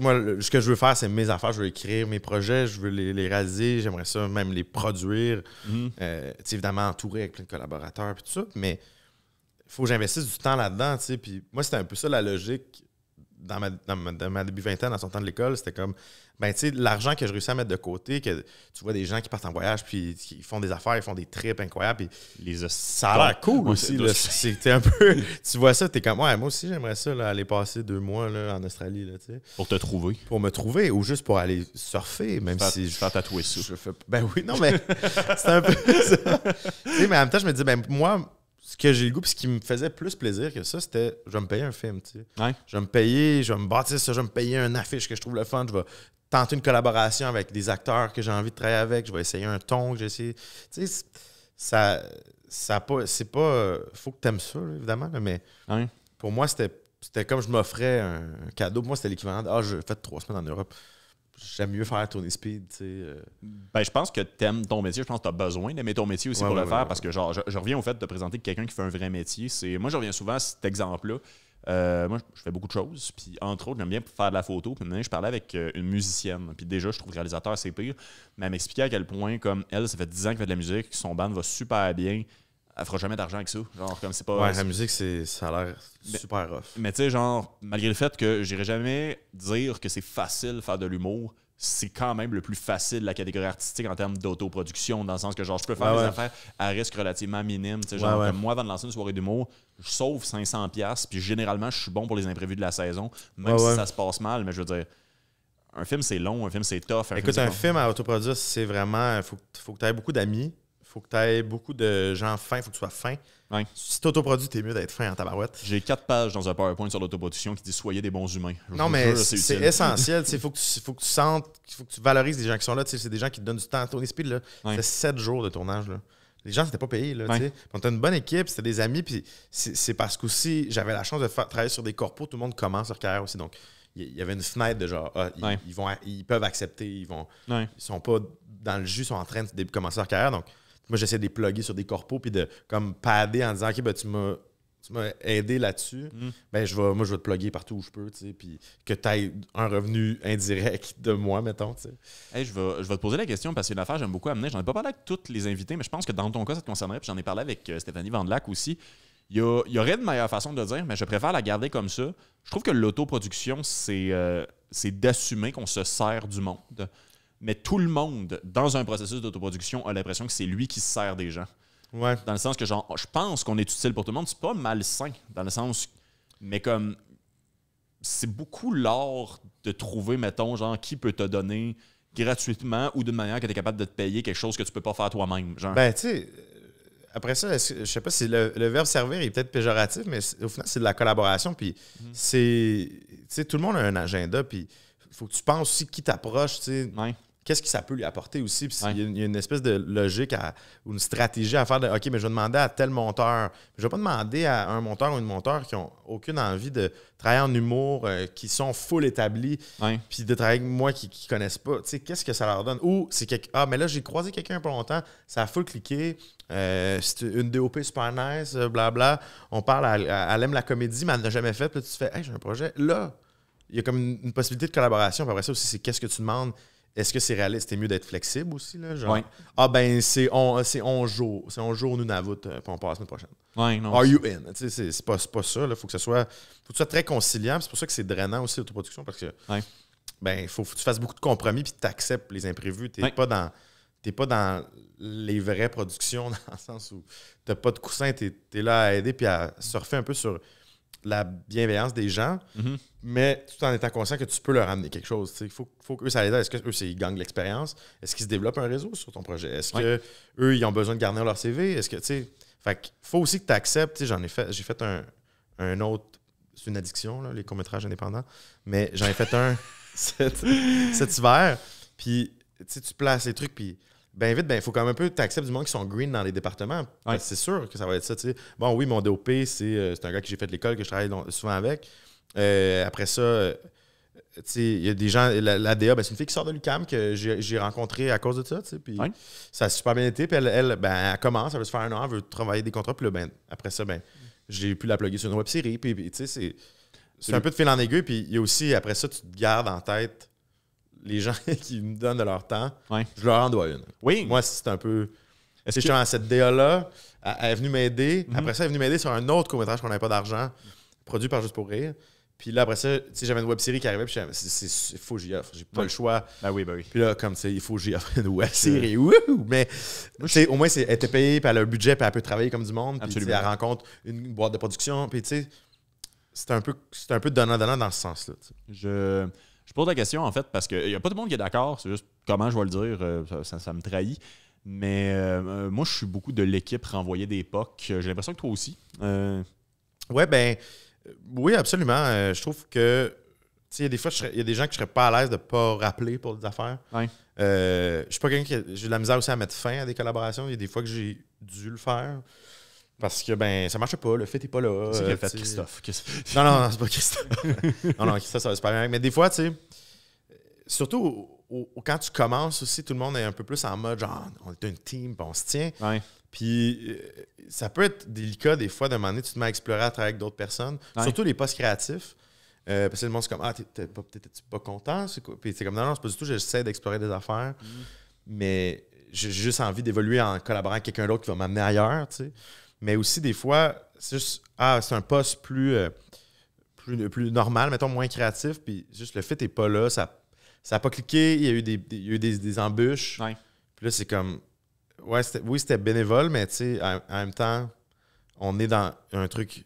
moi, ce que je veux faire, c'est mes affaires, je veux écrire mes projets, je veux les, les j'aimerais ça même les produire. Mhm. Euh, évidemment, entouré avec plein de collaborateurs, et tout ça, mais il faut que j'investisse du temps là-dedans, Puis moi, c'était un peu ça la logique dans ma, dans ma, dans début vingtaine, dans son temps de l'école, c'était comme, ben, tu sais, l'argent que je réussis à mettre de côté, que tu vois des gens qui partent en voyage, puis qui font des affaires, ils font des trips incroyables, puis les ça a l'air cool aussi. C'était <laughs> un peu, tu vois ça, t'es comme, ouais, moi aussi, j'aimerais ça, là, aller passer deux mois là, en Australie. Là, sais. pour te trouver. Pour me trouver, ou juste pour aller surfer, même si. Je fais tatouer ça. Je ben oui, non, mais <laughs> c'est un peu ça. mais en même temps, je me dis, ben, moi, ce que j'ai le goût, puis ce qui me faisait plus plaisir que ça, c'était je vais me payer un film. sais Je vais me payer, je vais me bâtir ça, je vais me payer une affiche que je trouve le fun, je vais tenter une collaboration avec des acteurs que j'ai envie de travailler avec, je vais essayer un ton que j'ai essayé. Tu sais, ça, ça c'est pas. Euh, faut que tu aimes ça, évidemment, mais pour moi, c'était, comme je m'offrais un, cadeau. Pour moi, c'était l'équivalent de Ah, je fais trois semaines en Europe j'aime mieux faire tourner speed. Tu sais, euh. Ben, je pense que tu aimes ton métier. Je pense que as besoin d'aimer ton métier aussi pour le faire parce que genre, je, reviens au fait de te présenter quelqu'un qui fait un vrai métier. C'est Moi, je reviens souvent à cet exemple-là. Euh, moi, je fais beaucoup de choses. Puis, entre autres, j'aime bien faire de la photo. Puis, maintenant, je parlais avec euh, une musicienne. Puis, déjà, je trouve réalisateur, c'est pire. Mais elle m'expliquait à quel point, comme elle, ça fait 10 ans qu'elle fait de la musique, son band va super bien elle fera jamais d'argent avec ça. Genre, comme c'est pas. Ouais, la musique, c'est, ça a l'air super rough. Mais tu sais, genre, malgré le fait que j'irai jamais dire que c'est facile de faire de l'humour, c'est quand même le plus facile de la catégorie artistique en termes d'autoproduction, dans le sens que genre, je peux faire des affaires à risque relativement minime. Tu sais, genre, moi, avant de lancer une soirée d'humour, je sauve 500$, puis généralement, je suis bon pour les imprévus de la saison, même si ça se passe mal, mais je veux dire. Un film, c'est long, un film, c'est tough. Un Écoute, un film à autoproduire, c'est vraiment. Il faut, faut que tu aies beaucoup d'amis faut que tu aies beaucoup de gens fins, faut que tu sois fin. Ouais. Si t'autoproduis, t'es mieux d'être fin en tabarouette. J'ai quatre pages dans un PowerPoint sur l'autoproduction qui dit soyez des bons humains. non, mais c'est essentiel. Il <laughs> faut, que tu, faut que sentes, faut que tu valorises les gens qui sont là. C'est des gens qui te donnent du temps. Tony Speed, là, ouais. c'était sept jours de tournage. Les gens, c'était pas payé. Là, On une bonne équipe, c'était des amis. Puis c'est parce qu'aussi, j'avais la chance de travailler sur des corpos. Tout le monde commence leur carrière aussi. Donc, il y avait une fenêtre de genre, ah, ils, vont, ils peuvent accepter, ils vont, sont pas dans le jus, sont en train de commencer leur carrière. Donc, moi, j'essaie de les plugger sur des corpos puis de comme padder en disant OK, ben, tu m'as aidé là-dessus, mm. ben, je moi, je vais te plugger partout où je peux, puis que tu aies un revenu indirect de moi, mettons, tu je, vais, je vais te poser la question parce que que j'aime beaucoup amener. J'en ai pas parlé avec toutes les invités, mais je pense que dans ton cas, ça te concernerait, puis j'en ai parlé avec euh, Stéphanie Vandelac aussi. Il y, a, il y, aurait de meilleures façon de dire, mais je préfère la garder comme ça. Je trouve que l'autoproduction, c'est euh, d'assumer qu'on se sert du monde mais tout le monde, dans un processus d'autoproduction, a l'impression que c'est lui qui sert des gens. Ouais. Dans le sens que, genre, je pense qu'on est utile pour tout le monde. C'est pas malsain, dans le sens. Mais comme. C'est beaucoup l'art de trouver, mettons, genre, qui peut te donner gratuitement ou de manière que tu es capable de te payer quelque chose que tu peux pas faire toi-même. Genre. Ben, tu sais euh, après ça, je sais pas si le, verbe servir est peut-être péjoratif, mais au final, c'est de la collaboration. Puis mhm. c'est. Tu sais, tout le monde a un agenda. Puis faut que tu penses aussi qui t'approche. Tu sais, qu'est-ce que ça peut lui apporter aussi. il, y a, une espèce de logique ou une stratégie à faire de OK, mais je vais demander à tel monteur. Je ne vais pas demander à un monteur ou une monteur qui n'ont aucune envie de travailler en humour, euh, qui sont full établis, puis de travailler avec moi qui ne connaissent pas. Tu qu'est-ce que ça leur donne? Ou c'est quelqu'un. Ah, mais là, j'ai croisé quelqu'un pour longtemps, ça a full cliqué. Euh, c'est une DOP super nice, blabla. Euh, On parle, à, elle aime la comédie, mais elle n'a jamais fait. Puis là, tu te fais, j'ai un projet. Là, il y a comme une, possibilité de collaboration. Puis après ça aussi, c'est qu'est-ce que tu demandes, est-ce que c'est réaliste? C'est mieux d'être flexible aussi, là? Genre, ah ben, c'est on, 11 euh, jours. C'est on jour nous, Nunavut euh, puis on passe la semaine prochaine. Ouais, non. Are you in? C'est pas, pas ça, Il Faut que ce soit, faut que ce soit très conciliable. C'est pour ça que c'est drainant aussi, l'autoproduction, parce que, ben, il faut, que tu fasses beaucoup de compromis, puis tu acceptes les imprévus. T'es pas dans... pas dans les vraies productions, <laughs> dans le sens où t'as pas de coussin, t'es es là à aider, puis à surfer un peu sur la bienveillance des gens, mhm. mais tout en étant conscient que tu peux leur amener quelque chose. Il faut, faut qu'eux, ça les aide. Est-ce qu'eux, ils gagnent l'expérience? Est-ce qu'ils se développent un réseau sur ton projet? Est-ce qu'eux, ils ont besoin de garder leur CV? Est-ce que, tu sais, fait faut aussi que tu acceptes. J'en ai fait, j'ai fait un, autre, c'est une addiction, les courts-métrages indépendants, mais j'en ai fait un <laughs> cet, hiver. Puis, tu tu places les trucs, puis ben vite, ben il faut quand même un peu t'accepter du monde qui sont green dans les départements. C'est sûr que ça va être ça. Bon, oui, mon DOP, euh, c'est un gars que j'ai fait de l'école, que je travaille souvent avec. Euh, après ça, euh, il y a des gens, la, DA, ben, c'est une fille qui sort de l'UCAM que j'ai rencontrée à cause de ça. ça a super bien été. Puis elle, ben, elle commence, elle veut se faire un an, elle veut travailler des contrats. Puis ben, après ça, ben, j'ai pu la plugger sur une web série. Puis, c'est un peu de fil en aiguille. Puis il y a aussi, après ça, tu te gardes en tête les gens <laughs> qui me donnent de leur temps, je leur en dois une. Oui. Moi, c'est un peu. C'est ce que... cette DA-là, elle, est venue m'aider. Mhm. Après ça, elle est venue m'aider sur un autre court-métrage qu'on n'avait pas d'argent, produit par Juste pour Rire. Puis là, après ça, j'avais une web série qui arrivait, puis il faut que j'y offre. J'ai pas le choix. Ben oui, ben oui. Puis là, comme, tu sais, il faut que j'y offre une web série. Mais au moins, elle était payée, par le budget, puis elle peut travailler comme du monde. Puis elle rencontre une boîte de production. Puis tu sais, c'est un peu, un peu donnant-donnant dans ce sens-là. Je. Je pose la question, en fait, parce qu'il n'y a pas tout le monde qui est d'accord. C'est juste comment je vais le dire, euh, ça, me trahit. Mais euh, euh, moi, je suis beaucoup de l'équipe renvoyée d'époque. J'ai l'impression que toi aussi. Ouais, ben, oui, absolument. je trouve que il y a des fois, il y a des gens que je ne serais pas à l'aise de ne pas rappeler pour des affaires. Ouais. Euh, je suis pas quelqu'un qui. J'ai de la misère aussi à mettre fin à des collaborations. Il y a des fois que j'ai dû le faire. Parce que ben ça marche pas, le fait n'est pas là. C'est fait euh, Christophe. <laughs> non, non, non, c'est pas Christophe. <laughs> non, non, Christophe, ça va pas bien. Mais des fois, tu sais, surtout quand tu commences aussi, tout le monde est un peu plus en mode genre, on est une team, on se tient. Puis euh, ça peut être délicat des fois de donné, tu te mets à explorer à travailler avec d'autres personnes, surtout les postes créatifs. Euh, parce que le monde, se comme, ah, t'es pas, pas content? Puis c'est comme, non, non, c'est pas du tout, j'essaie d'explorer des affaires, mm. mais j'ai juste envie d'évoluer en collaborant avec quelqu'un d'autre qui va m'amener ailleurs, tu sais mais aussi des fois, c'est juste, ah, c'est un poste plus, euh, plus, plus normal, mettons, moins créatif, puis juste le fait n'est pas là, ça n'a pas cliqué, il y a eu des, il y a eu des, embûches. Puis là, c'est comme, ouais, oui, c'était bénévole, mais tu sais, en, même temps, on est dans un truc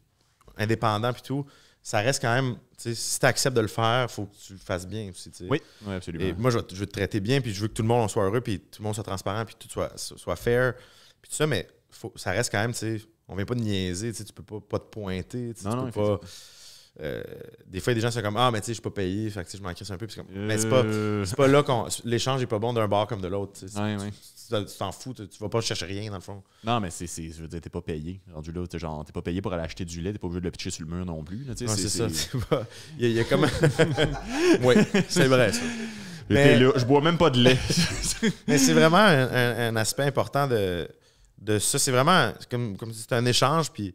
indépendant, puis tout. Ça reste quand même, tu sais, si tu acceptes de le faire, faut que tu le fasses bien Oui, oui, absolument. Et moi, je veux, te traiter bien, puis je veux que tout le monde soit heureux, puis tout le monde soit transparent, puis tout soit, soit fair, puis tout ça, mais ça reste quand même, tu sais, on vient pas de niaiser, tu peux pas, pas te pointer, non, tu non, peux pas. Euh, des fois, il y a des gens qui sont comme Ah, mais tu sais, je suis pas payé, fait que je m'en un peu. Mais c'est pas, euh. pas là qu'on. L'échange est pas bon d'un bar comme de l'autre. Tu t'en fous, tu vas pas chercher rien dans le fond. Non, mais c'est. Je veux dire, t'es pas payé. Rendu là, t'es genre, t'es pas payé pour aller acheter du lait, t'es pas obligé de le pitcher sur le mur non plus. c'est ça. Il y, a comme. <laughs> oui, c'est vrai ça. Mais... Là, je bois même pas de lait. <laughs> mais c'est vraiment un, aspect important de de ça. C'est vraiment comme, comme si c'était un échange. Puis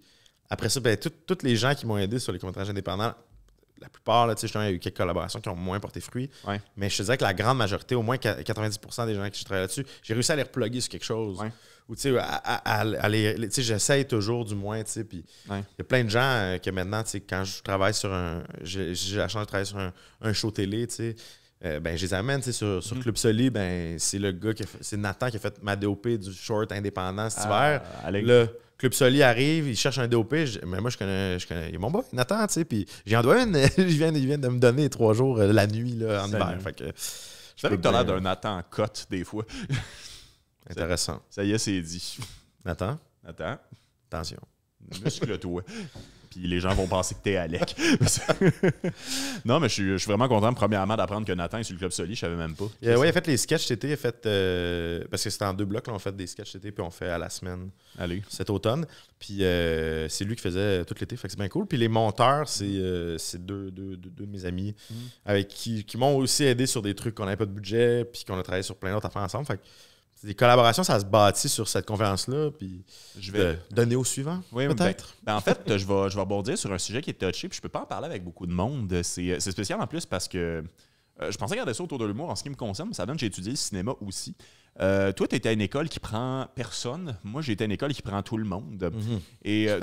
après ça, ben, tous les gens qui m'ont aidé sur les commentaires indépendants, la plupart, là, il y a eu quelques collaborations qui ont moins porté fruit. Mais je te dirais que la grande majorité, au moins 90% des gens qui travaillent là-dessus, j'ai réussi à les reploguer sur quelque chose. Ou, tu sais, j'essaye toujours, du moins, tu sais. il y a plein de gens euh, que maintenant, quand je travaille sur un. J'ai la chance de travailler sur un, un show télé, tu sais. Euh, ben, je les amène sur, sur mm. Club Soli. Ben, c'est le gars qui c'est Nathan qui a fait ma DOP du short indépendant cet ah, hiver. le Club Soli arrive, il cherche un DOP. mais moi, je connais, je connais. Il est mon boy, Nathan, tu sais. Puis j'en dois une. il vient de me donner trois jours euh, la nuit là, en hiver. je savais que t'as l'air d'un Nathan en cote des fois. <laughs> Intéressant. Ça, y est, c'est dit. Nathan. Nathan. Attention. Muscle-toi. <laughs> puis les gens vont penser que t'es Alec. <laughs> non, mais je suis, vraiment content, premièrement, d'apprendre que Nathan est sur le Club Soli, je savais même pas. Euh, oui, il a fait les sketchs cet été, fait, euh, parce que c'était en deux blocs, on a fait des sketchs cet été, puis on fait à la semaine Allez. cet automne. Puis euh, c'est lui qui faisait tout l'été, fait c'est bien cool. Puis les monteurs, c'est mm. deux, de mes amis mm. avec qui, qui m'ont aussi aidé sur des trucs qu'on n'avait pas de budget, puis qu'on a travaillé sur plein d'autres affaires ensemble. Fait les collaborations, ça se bâtit sur cette conférence-là, puis je vais donner au suivant, oui, peut-être. Ben, ben, en fait, je vais, je vais rebondir sur un sujet qui est touché, puis je peux pas en parler avec beaucoup de monde. C'est euh, spécial en plus parce que euh, je pensais garder ça autour de l'humour en ce qui me concerne. Ça donne j'ai étudié le cinéma aussi. Euh, toi, tu étais à une école qui prend personne. Moi, j'étais à une école qui prend tout le monde. Mhm. Et euh,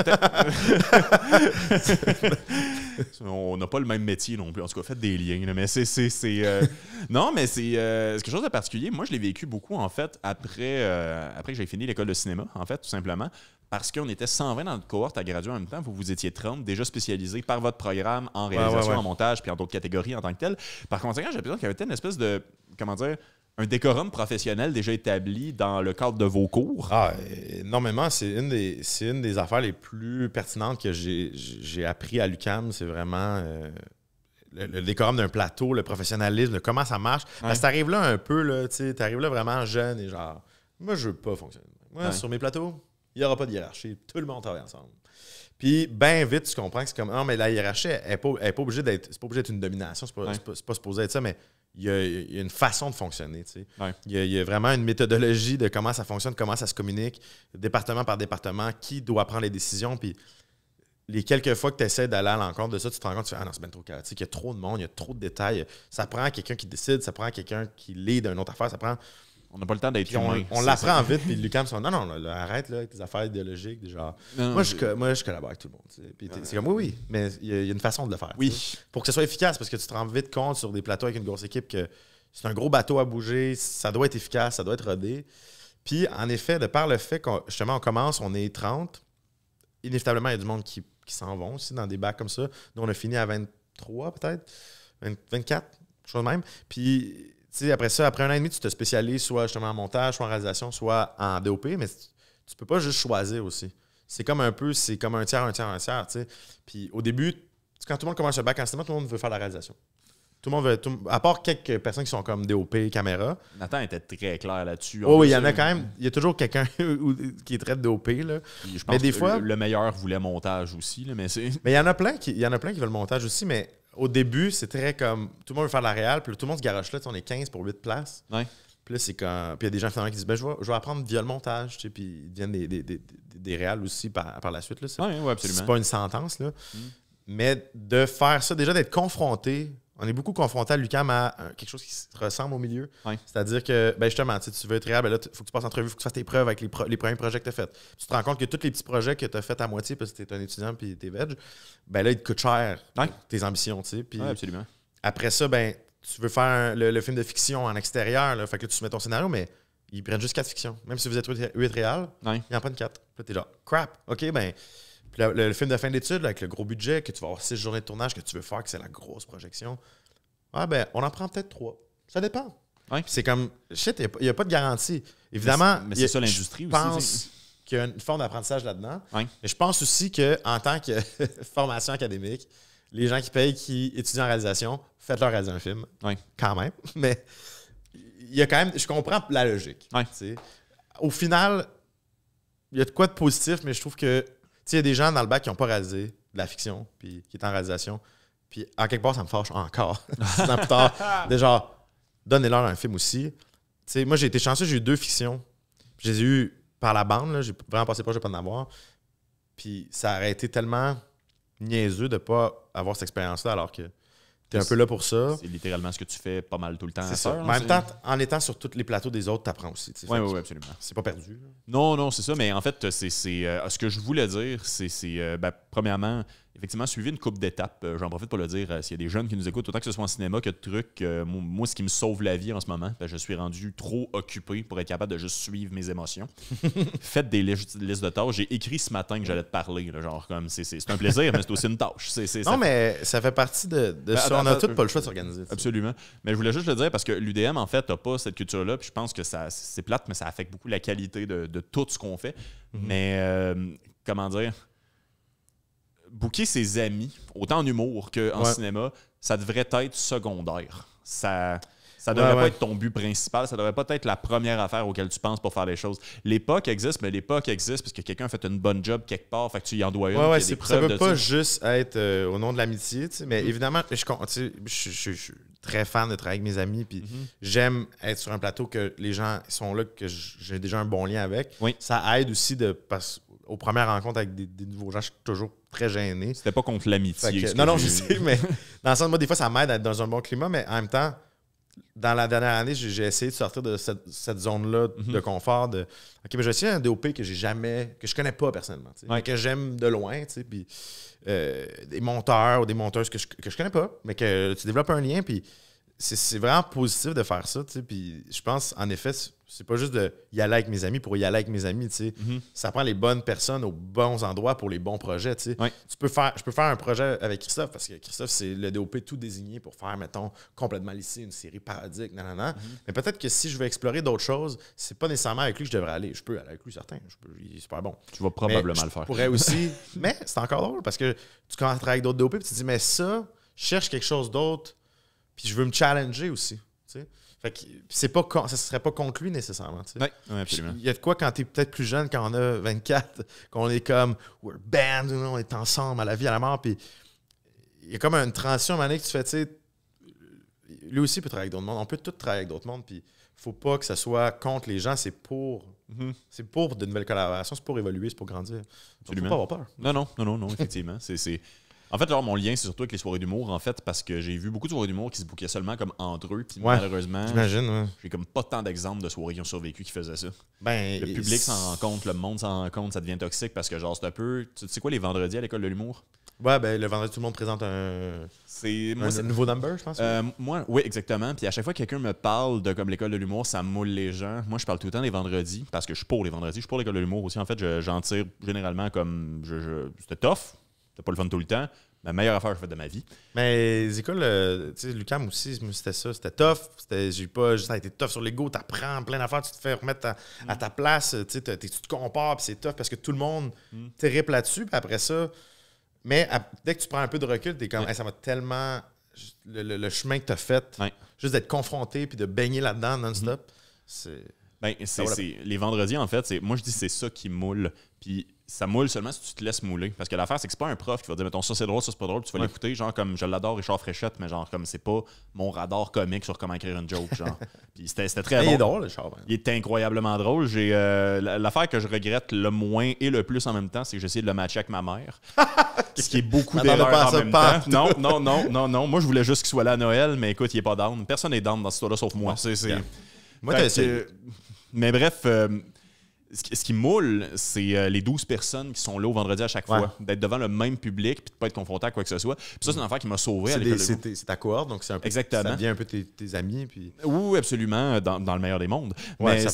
<laughs> on n'a pas le même métier non plus. En tout cas, faites des liens. Mais c'est. non, mais c'est quelque chose de particulier. Moi, je l'ai vécu beaucoup, en fait, après, après que j'ai fini l'école de cinéma, en fait, tout simplement parce qu'on était 120 dans notre cohorte à graduer en même temps. Vous, vous étiez 30 déjà spécialisé par votre programme en réalisation, en montage, puis en d'autres catégories en tant que tel. Par conséquent, j'ai l'impression qu'il y avait une espèce de, comment dire, un décorum professionnel déjà établi dans le cadre de vos cours. Ah, énormément. C'est une, des, des affaires les plus pertinentes que j'ai appris à l'UCAM. C'est vraiment... Euh, le, décorum d'un plateau, le professionnalisme, comment ça marche. Parce que t'arrives là un peu, là, t'arrives là vraiment jeune et genre, moi, je veux pas fonctionner. Moi, sur mes plateaux, il n'y aura pas de hiérarchie. Tout le monde travaille ensemble. Puis, bien vite, tu comprends que c'est comme, non, ah, mais la hiérarchie, elle n'est pas, d'être, c'est pas obligé d'être une domination. C'est pas, pas, supposé être ça, mais il y, a, une façon de fonctionner. Tu sais. il, y a, vraiment une méthodologie de comment ça fonctionne, comment ça se communique, département par département, qui doit prendre les décisions. Puis les quelques fois que tu essaies d'aller à l'encontre de ça, tu te rends compte, tu fais, ah non, c'est bien trop chaotique, il y a trop de monde, il y a trop de détails. Ça prend quelqu'un qui décide, ça prend quelqu'un qui lead une autre affaire, ça prend on n'a pas le temps d'être humain. On, l'apprend vite, puis Lucam sont non, non, arrête là, tes affaires idéologiques. Genre. moi, je, collabore avec tout le monde. c'est comme oui, oui, mais il y, a une façon de le faire. Oui. Pour que ce soit efficace, parce que tu te rends vite compte sur des plateaux avec une grosse équipe que c'est un gros bateau à bouger, ça doit être efficace, ça doit être rodé. Puis en effet, de par le fait qu'on justement on commence, on est 30, inévitablement, il y a du monde qui, s'en vont aussi dans des bacs comme ça. Nous, on a fini à 23 peut-être, 24, je chose même. Puis après ça, après un an et demi, tu te spécialises soit justement en montage, soit en réalisation, soit en DOP, mais tu peux pas juste choisir aussi. C'est comme un peu, c'est comme un tiers, un tiers, un tiers. Puis au début, quand tout le monde commence le bac en cinéma, tout le monde veut faire la réalisation. Tout le monde veut. à part quelques personnes qui sont comme DOP, caméra. Nathan était très clair là-dessus. oui, il y en a quand même. Il y a toujours quelqu'un <laughs> qui est très DOP. Je pense des que fois. Le meilleur voulait montage aussi. Là, mais il y en a plein qui, il y en a plein qui veulent montage aussi, mais au début, c'est très comme. Tout le monde veut faire la réal, puis tout le monde se garoche là. On est 15 pour 8 places. Ouais. Puis c'est quand. Puis il y a des gens finalement qui disent ben, je, vais, apprendre via le montage. puis ils deviennent des, des, réals aussi par, la suite. Là, absolument. c'est pas une sentence. Là. Mm. Mais de faire ça, déjà d'être confronté on est beaucoup confronté à l'UCAM à euh, quelque chose qui ressemble au milieu. C'est-à-dire que, ben justement, tu veux être réel, il ben faut que tu passes entrevue, il faut que tu fasses tes preuves avec les, premiers projets que tu as faits. Tu te rends compte que tous les petits projets que tu as faits à moitié parce que tu es un étudiant puis tu es veg, ben là, ils te coûtent cher tes ambitions. absolument. Après ça, ben, tu veux faire le, film de fiction en extérieur, là, fait que tu soumets ton scénario, mais ils prennent juste quatre fictions. Même si vous êtes 8 réels, ils en prennent quatre. Là, t'es genre, crap, ok, ben le, film de fin d'études, avec le gros budget, que tu vas avoir six journées de tournage, que tu veux faire, que c'est la grosse projection. Ah ben, on en prend peut-être trois. Ça dépend. C'est comme, shit, il n'y a, pas de garantie. Évidemment, mais c'est l'industrie Pense, qu'il y a une forme d'apprentissage là-dedans. et Mais je pense aussi qu'en tant que <laughs> formation académique, les gens qui payent, qui étudient en réalisation, faites-leur réaliser un film. Quand même. <laughs> Mais il y a quand même. Je comprends la logique. Au final, il y a de quoi de positif, mais je trouve que sais, il y a des gens dans le bac qui n'ont pas réalisé de la fiction, puis qui est en réalisation. Puis, en quelque part, ça me fâche encore, <laughs> <laughs> Déjà, donnez-leur un film aussi. moi, j'ai été chanceux, j'ai eu deux fictions. Je les ai eues par la bande, j'ai vraiment passé pas, je pas en avoir. Puis, ça aurait été tellement niaiseux de pas avoir cette expérience-là, alors que tu es un peu là pour ça. C'est littéralement ce que tu fais pas mal tout le temps. C'est ça. en hein, même temps, en étant sur tous les plateaux des autres, tu apprends aussi. Oui, oui, absolument. C'est pas perdu. Non, non, c'est ça. Mais en fait, c'est euh, ce que je voulais dire, c'est, euh, ben, premièrement, effectivement suivi une coupe d'étapes. Euh, j'en profite pour le dire, euh, s'il y a des jeunes qui nous écoutent, autant que ce soit en cinéma que de trucs, euh, moi, ce qui me sauve la vie en ce moment, je suis rendu trop occupé pour être capable de juste suivre mes émotions. <laughs> Faites des listes de tâches. J'ai écrit ce matin que j'allais te parler. genre, comme c'est un plaisir, mais c'est aussi une tâche. non, mais ça fait partie de, ben, ça. On n'a tout pas le choix de s'organiser. Absolument. Mais je voulais juste le dire parce que l'UDM, en fait, n'a pas cette culture-là. je pense que c'est plate, mais ça affecte beaucoup la qualité de, tout ce qu'on fait. Mhm. Mais comment dire booker ses amis, autant en humour qu'en cinéma, ça devrait être secondaire. Ça. Ça devrait pas être ton but principal, ça devrait pas être la première affaire auquel tu penses pour faire les choses. L'époque existe, mais l'époque existe parce que quelqu'un fait une bonne job quelque part, fait que tu y en dois une. Ouais, peut pas juste être euh, au nom de l'amitié, mais évidemment, je, suis très fan de travailler avec mes amis, puis mm-hmm. j'aime être sur un plateau que les gens sont là, que j'ai déjà un bon lien avec. Ça aide aussi de parce aux premières rencontres avec des, nouveaux gens, je suis toujours très gêné. C'était pas contre l'amitié. Non, non, je sais, mais <laughs> dans le sens, moi, des fois, ça m'aide à être dans un bon climat, mais en même temps, dans la dernière année, j'ai essayé de sortir de cette, zone-là mhm. de confort. De, OK, mais je vais essayer un DOP que j'ai jamais, que je connais pas personnellement, mais que j'aime de loin, puis euh, des monteurs ou des monteuses que je, que je connais pas, mais que tu développes un lien, puis c'est vraiment positif de faire ça. Puis je pense, en effet, c'est pas juste de y aller avec mes amis pour y aller avec mes amis. Mm-hmm. Ça prend les bonnes personnes aux bons endroits pour les bons projets. Tu peux faire, je peux faire un projet avec Christophe parce que Christophe, c'est le DOP tout désigné pour faire, mettons, complètement lissé, une série parodique, mm-hmm. Mais peut-être que si je veux explorer d'autres choses, c'est pas nécessairement avec lui que je devrais aller. Je peux aller avec lui, certain. il est super bon. Tu vas probablement le faire. Je pourrais aussi. <laughs> mais c'est encore drôle parce que tu commences à travailler avec d'autres DOP et tu te dis, mais ça, cherche quelque chose d'autre puis je veux me challenger aussi. Fait que c'est pas ça serait pas conclu nécessairement. Il y a de quoi quand es peut-être plus jeune, quand on a 24, qu'on est comme we're band, on est ensemble à la vie, à la mort. Puis il y a comme une transition à un que tu fais, tu sais, lui aussi peut travailler avec d'autres mondes. On peut tout travailler avec d'autres mondes. Puis faut pas que ça soit contre les gens, c'est pour. Mm-hmm. C'est pour de nouvelles collaborations, c'est pour évoluer, c'est pour grandir. Il faut pas avoir peur. Non, non, non, non, non effectivement. c'est en fait, genre, mon lien, c'est surtout avec les soirées d'humour, en fait, parce que j'ai vu beaucoup de soirées d'humour qui se bouquaient seulement comme entre eux. Puis malheureusement, j'imagine, j'ai comme pas tant d'exemples de soirées qui ont survécu qui faisaient ça. Ben, le public s'en rend compte, le monde s'en rend compte, ça devient toxique parce que, genre, c'est un peu. Tu sais quoi, les vendredis à l'école de l'humour? Ouais, ben le vendredi, tout le monde présente un, c'est, moi, un nouveau number, je pense. Euh, moi, oui, exactement. Puis à chaque fois que quelqu'un me parle de comme l'école de l'humour, ça moule les gens. Moi, je parle tout le temps des vendredis parce que je suis pour les vendredis. Je suis pour l'école de l'humour aussi. En fait, j'en tire généralement comme. Je, c'était tough. T'as pas le fun tout le temps. Ma meilleure affaire que j'ai faite de ma vie. Mais les écoles, euh, tu sais, Lucam aussi, c'était ça. C'était tough. J'ai pas, ça été tough sur l'ego. T'apprends plein d'affaires. Tu te fais remettre à ta place. Tu te compares. Puis c'est tough parce que tout le monde mm. là-dessus. Puis après ça. Mais dès que tu prends un peu de recul, t'es comme, ça m'a tellement. Le, chemin que t'as fait, juste d'être confronté puis de baigner là-dedans non-stop, hmm. c'est. Ben, les vendredis, en fait, moi je dis c'est ça qui moule. Puis ça moule seulement si tu te laisses mouler. Parce que l'affaire, c'est que c'est pas un prof qui va dire, mettons, ça c'est drôle, ça c'est pas drôle, tu vas l'écouter, genre comme je l'adore Richard Fréchette, mais genre comme c'est pas mon radar comique sur comment écrire une joke, genre. <laughs> c'était très hein. Il est incroyablement drôle. Euh, l'affaire que je regrette le moins et le plus en même temps, c'est que j'ai essayé de le matcher avec ma mère. <laughs> ce qui est beaucoup d'erreurs Non, non, non, non, non. Moi, je voulais juste qu'il soit là à Noël, mais écoute, il est pas down. Personne n'est down dans cette histoire-là sauf moi. Mais bref. Euh, ce qui, moule, c'est euh, les 12 personnes qui sont là au vendredi à chaque fois, d'être devant le même public puis de ne pas être confronté à quoi que ce soit. Puis ça, c'est une affaire qui m'a sauvé à C'est ta cohorte, donc c'est un peu. Exactement. Ça devient un peu tes, amis. Puis... Oui, absolument, dans, le meilleur des mondes.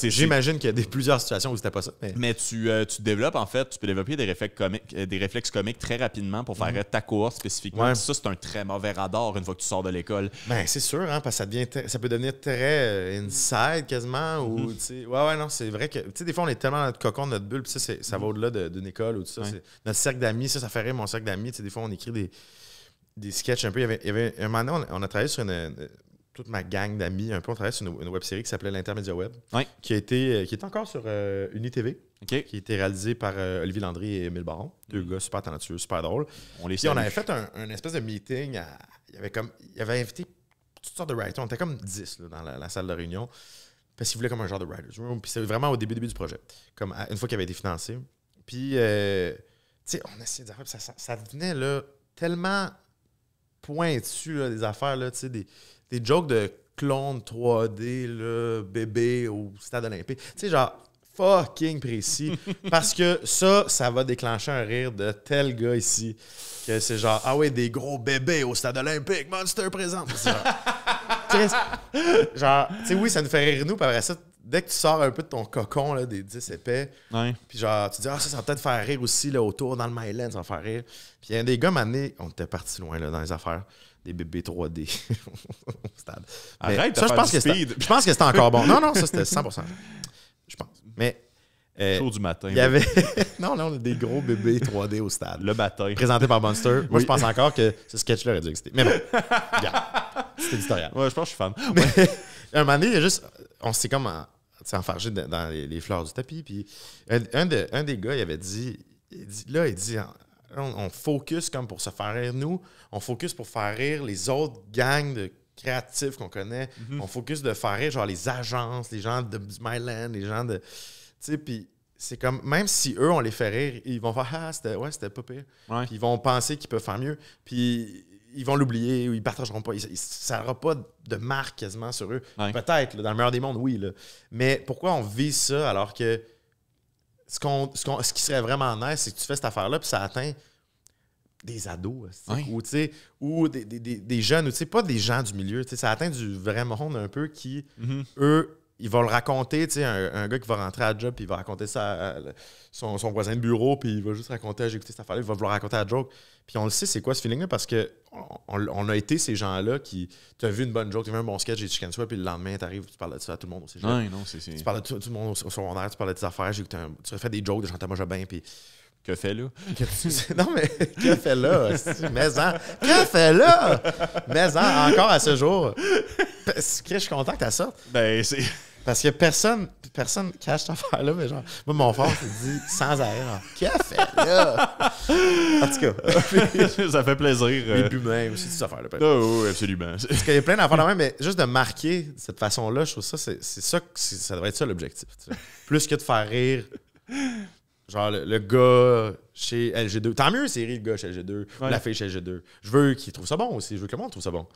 J'imagine qu'il y a des, plusieurs situations où c'était pas ça. Mais, euh, tu, développes, en fait, tu peux développer des réflexes comiques, euh, des réflexes comiques très rapidement pour faire mhm. ta cohorte spécifiquement. Ça, c'est un très mauvais radar une fois que tu sors de l'école. mais ben, c'est sûr, hein, parce que ça, devient ça peut devenir très inside quasiment. Ou, mhm. Ouais, ouais, non, c'est vrai que. Tu sais, des fois, on est tellement notre cocon, notre bulle, puis ça, ça va mm. au-delà d'une école ou tout ça. Notre cercle d'amis, ça, ça fait rire mon cercle d'amis. Des fois, on écrit des, des sketchs un peu. Il y avait, un moment on, a travaillé sur toute ma gang d'amis, un peu, on travaillait sur une, web série qui s'appelait l'Intermédia Web, qui, était euh, qui est encore sur euh, UniTV, qui a été réalisée par euh, Olivier Landry et Emile Baron, deux mm. gars super talentueux, super drôles. On on avait fait un, espèce de meeting, il, y avait comme, il avait invité toutes sortes de writers, on était comme 10 dans la, salle de réunion. Parce qu'il voulait comme un genre de writer's room. Puis c'était vraiment au début, début du projet. Comme une fois qu'il avait été financé. Puis, euh, tu sais, on essayait de Ça, ça, ça, là, tellement pointu, des affaires, là, tu sais, des, jokes de clones 3D, le bébé au stade olympique. Tu sais, genre fucking précis. <laughs> parce que ça, ça va déclencher un rire de tel gars ici. Que c'est genre, ah ouais, des gros bébés au stade olympique, Monster présent genre, tu sais, oui, ça nous fait rire nous, puis après ça, dès que tu sors un peu de ton cocon là, des 10 épais, puis genre, tu dis, ah, ça, va peut-être faire rire aussi là, autour, dans le Myland, ça va faire rire. Puis un des gars m'a on était parti loin là, dans les affaires des bébés 3D <laughs> stade. Arrête, ça, je pense, que je pense que c'était encore bon. Non, non, ça, c'était 100 Je pense. Mais le euh, Chaud du matin. Il y avait. <laughs> non, là, on a des gros bébés 3D au stade. Le matin. Présenté par Monster. Moi, je pense encore que ce sketch-là aurait dû exister. Mais bon, C'était éditorial. Ouais, je pense que je suis fan. <laughs> un moment donné, il y a juste. On s'est comme en, enfargé dans les, fleurs du tapis. Puis un, des gars, il avait dit. là, il dit. On, focus comme pour se faire rire, nous. On focus pour faire rire les autres gangs de créatifs qu'on connaît. Mm-hmm. On focus de faire rire, genre les agences, les gens de, my les gens de puis c'est comme, même si eux, on les fait rire, ils vont faire Ah, c'était pas pire. Puis ils vont penser qu'ils peuvent faire mieux. Puis ils vont l'oublier ou ils partageront pas. ça n'aura pas de marque quasiment sur eux. Peut-être, dans le meilleur des mondes, oui. Mais pourquoi on vit ça alors que ce, qu'on ce, qui serait vraiment nice, c'est que tu fais cette affaire-là, puis ça atteint des ados ou, des, des, des, jeunes, ou pas des gens du milieu. Ça atteint du vrai monde un peu qui, mm-hmm. eux, il va le raconter, tu sais, un, gars qui va rentrer à job, puis il va raconter ça à, son, son, voisin de bureau, puis il va juste raconter, j'ai écouté cette affaire-là, il va vouloir raconter la joke. Puis on le sait, c'est quoi ce feeling-là, parce que on, a été ces gens-là qui, tu as vu une bonne joke, tu as vu un bon sketch, j'ai chicken soi, puis le lendemain, tu arrives, tu parles de ça à tout le monde Non, non, c'est... Tu parles de tout, le monde au, secondaire, tu parles de tes affaires, tu as fait des jokes de Chantal bien puis que fait là? <laughs> non, mais que fait là? en, Que fait là? en, encore à ce jour. Parce que je suis content que tu ça. Ben, c'est. Parce que personne, personne cache cette affaire-là, mais genre, moi, mon frère, il dit sans arrêt, Que qu'est-ce fait là? En tout cas, <laughs> ça fait plaisir. Euh. même, même aussi, cette faire là Oh, oui, absolument. Parce qu'il y a plein d'affaires de même, mais juste de marquer de cette façon-là, je trouve ça, c'est ça, ça devrait être ça l'objectif. Plus que de faire rire Genre, le, gars chez LG2. Tant mieux, série, le gars chez LG2, la fille chez LG2. Je veux qu'il trouve ça bon aussi. Je veux que le monde trouve ça bon.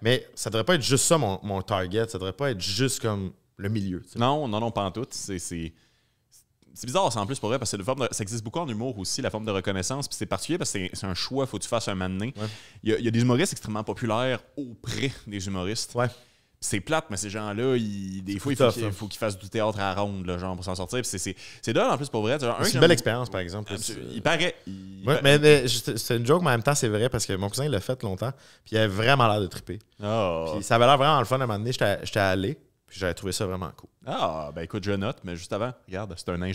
Mais ça devrait pas être juste ça, mon, target. Ça devrait pas être juste comme le milieu. Non, non, non, pas en tout. C'est. C'est bizarre, c'est en plus pour vrai, parce que forme ça existe beaucoup en humour aussi, la forme de reconnaissance. Puis c'est particulier parce que c'est un choix, faut que tu fasses un moment Il, y a, il, y a, des humoristes extrêmement populaires auprès des humoristes. Ouais c'est plate, mais ces gens-là, des fois, il faut, qu'ils hein. fassent du théâtre à ronde, là, genre, pour s'en sortir. C'est drôle, en plus, pour vrai. C'est une belle expérience, par exemple. Il paraît. mais, c'est une joke, mais en même temps, c'est vrai, parce que mon cousin, il l'a fait longtemps, puis il avait vraiment l'air de triper. Ah. ça avait l'air vraiment le fun. À un moment donné, j'étais allé, puis j'avais trouvé ça vraiment cool. Ah, ben écoute, je note, mais juste avant, regarde, c'est un nain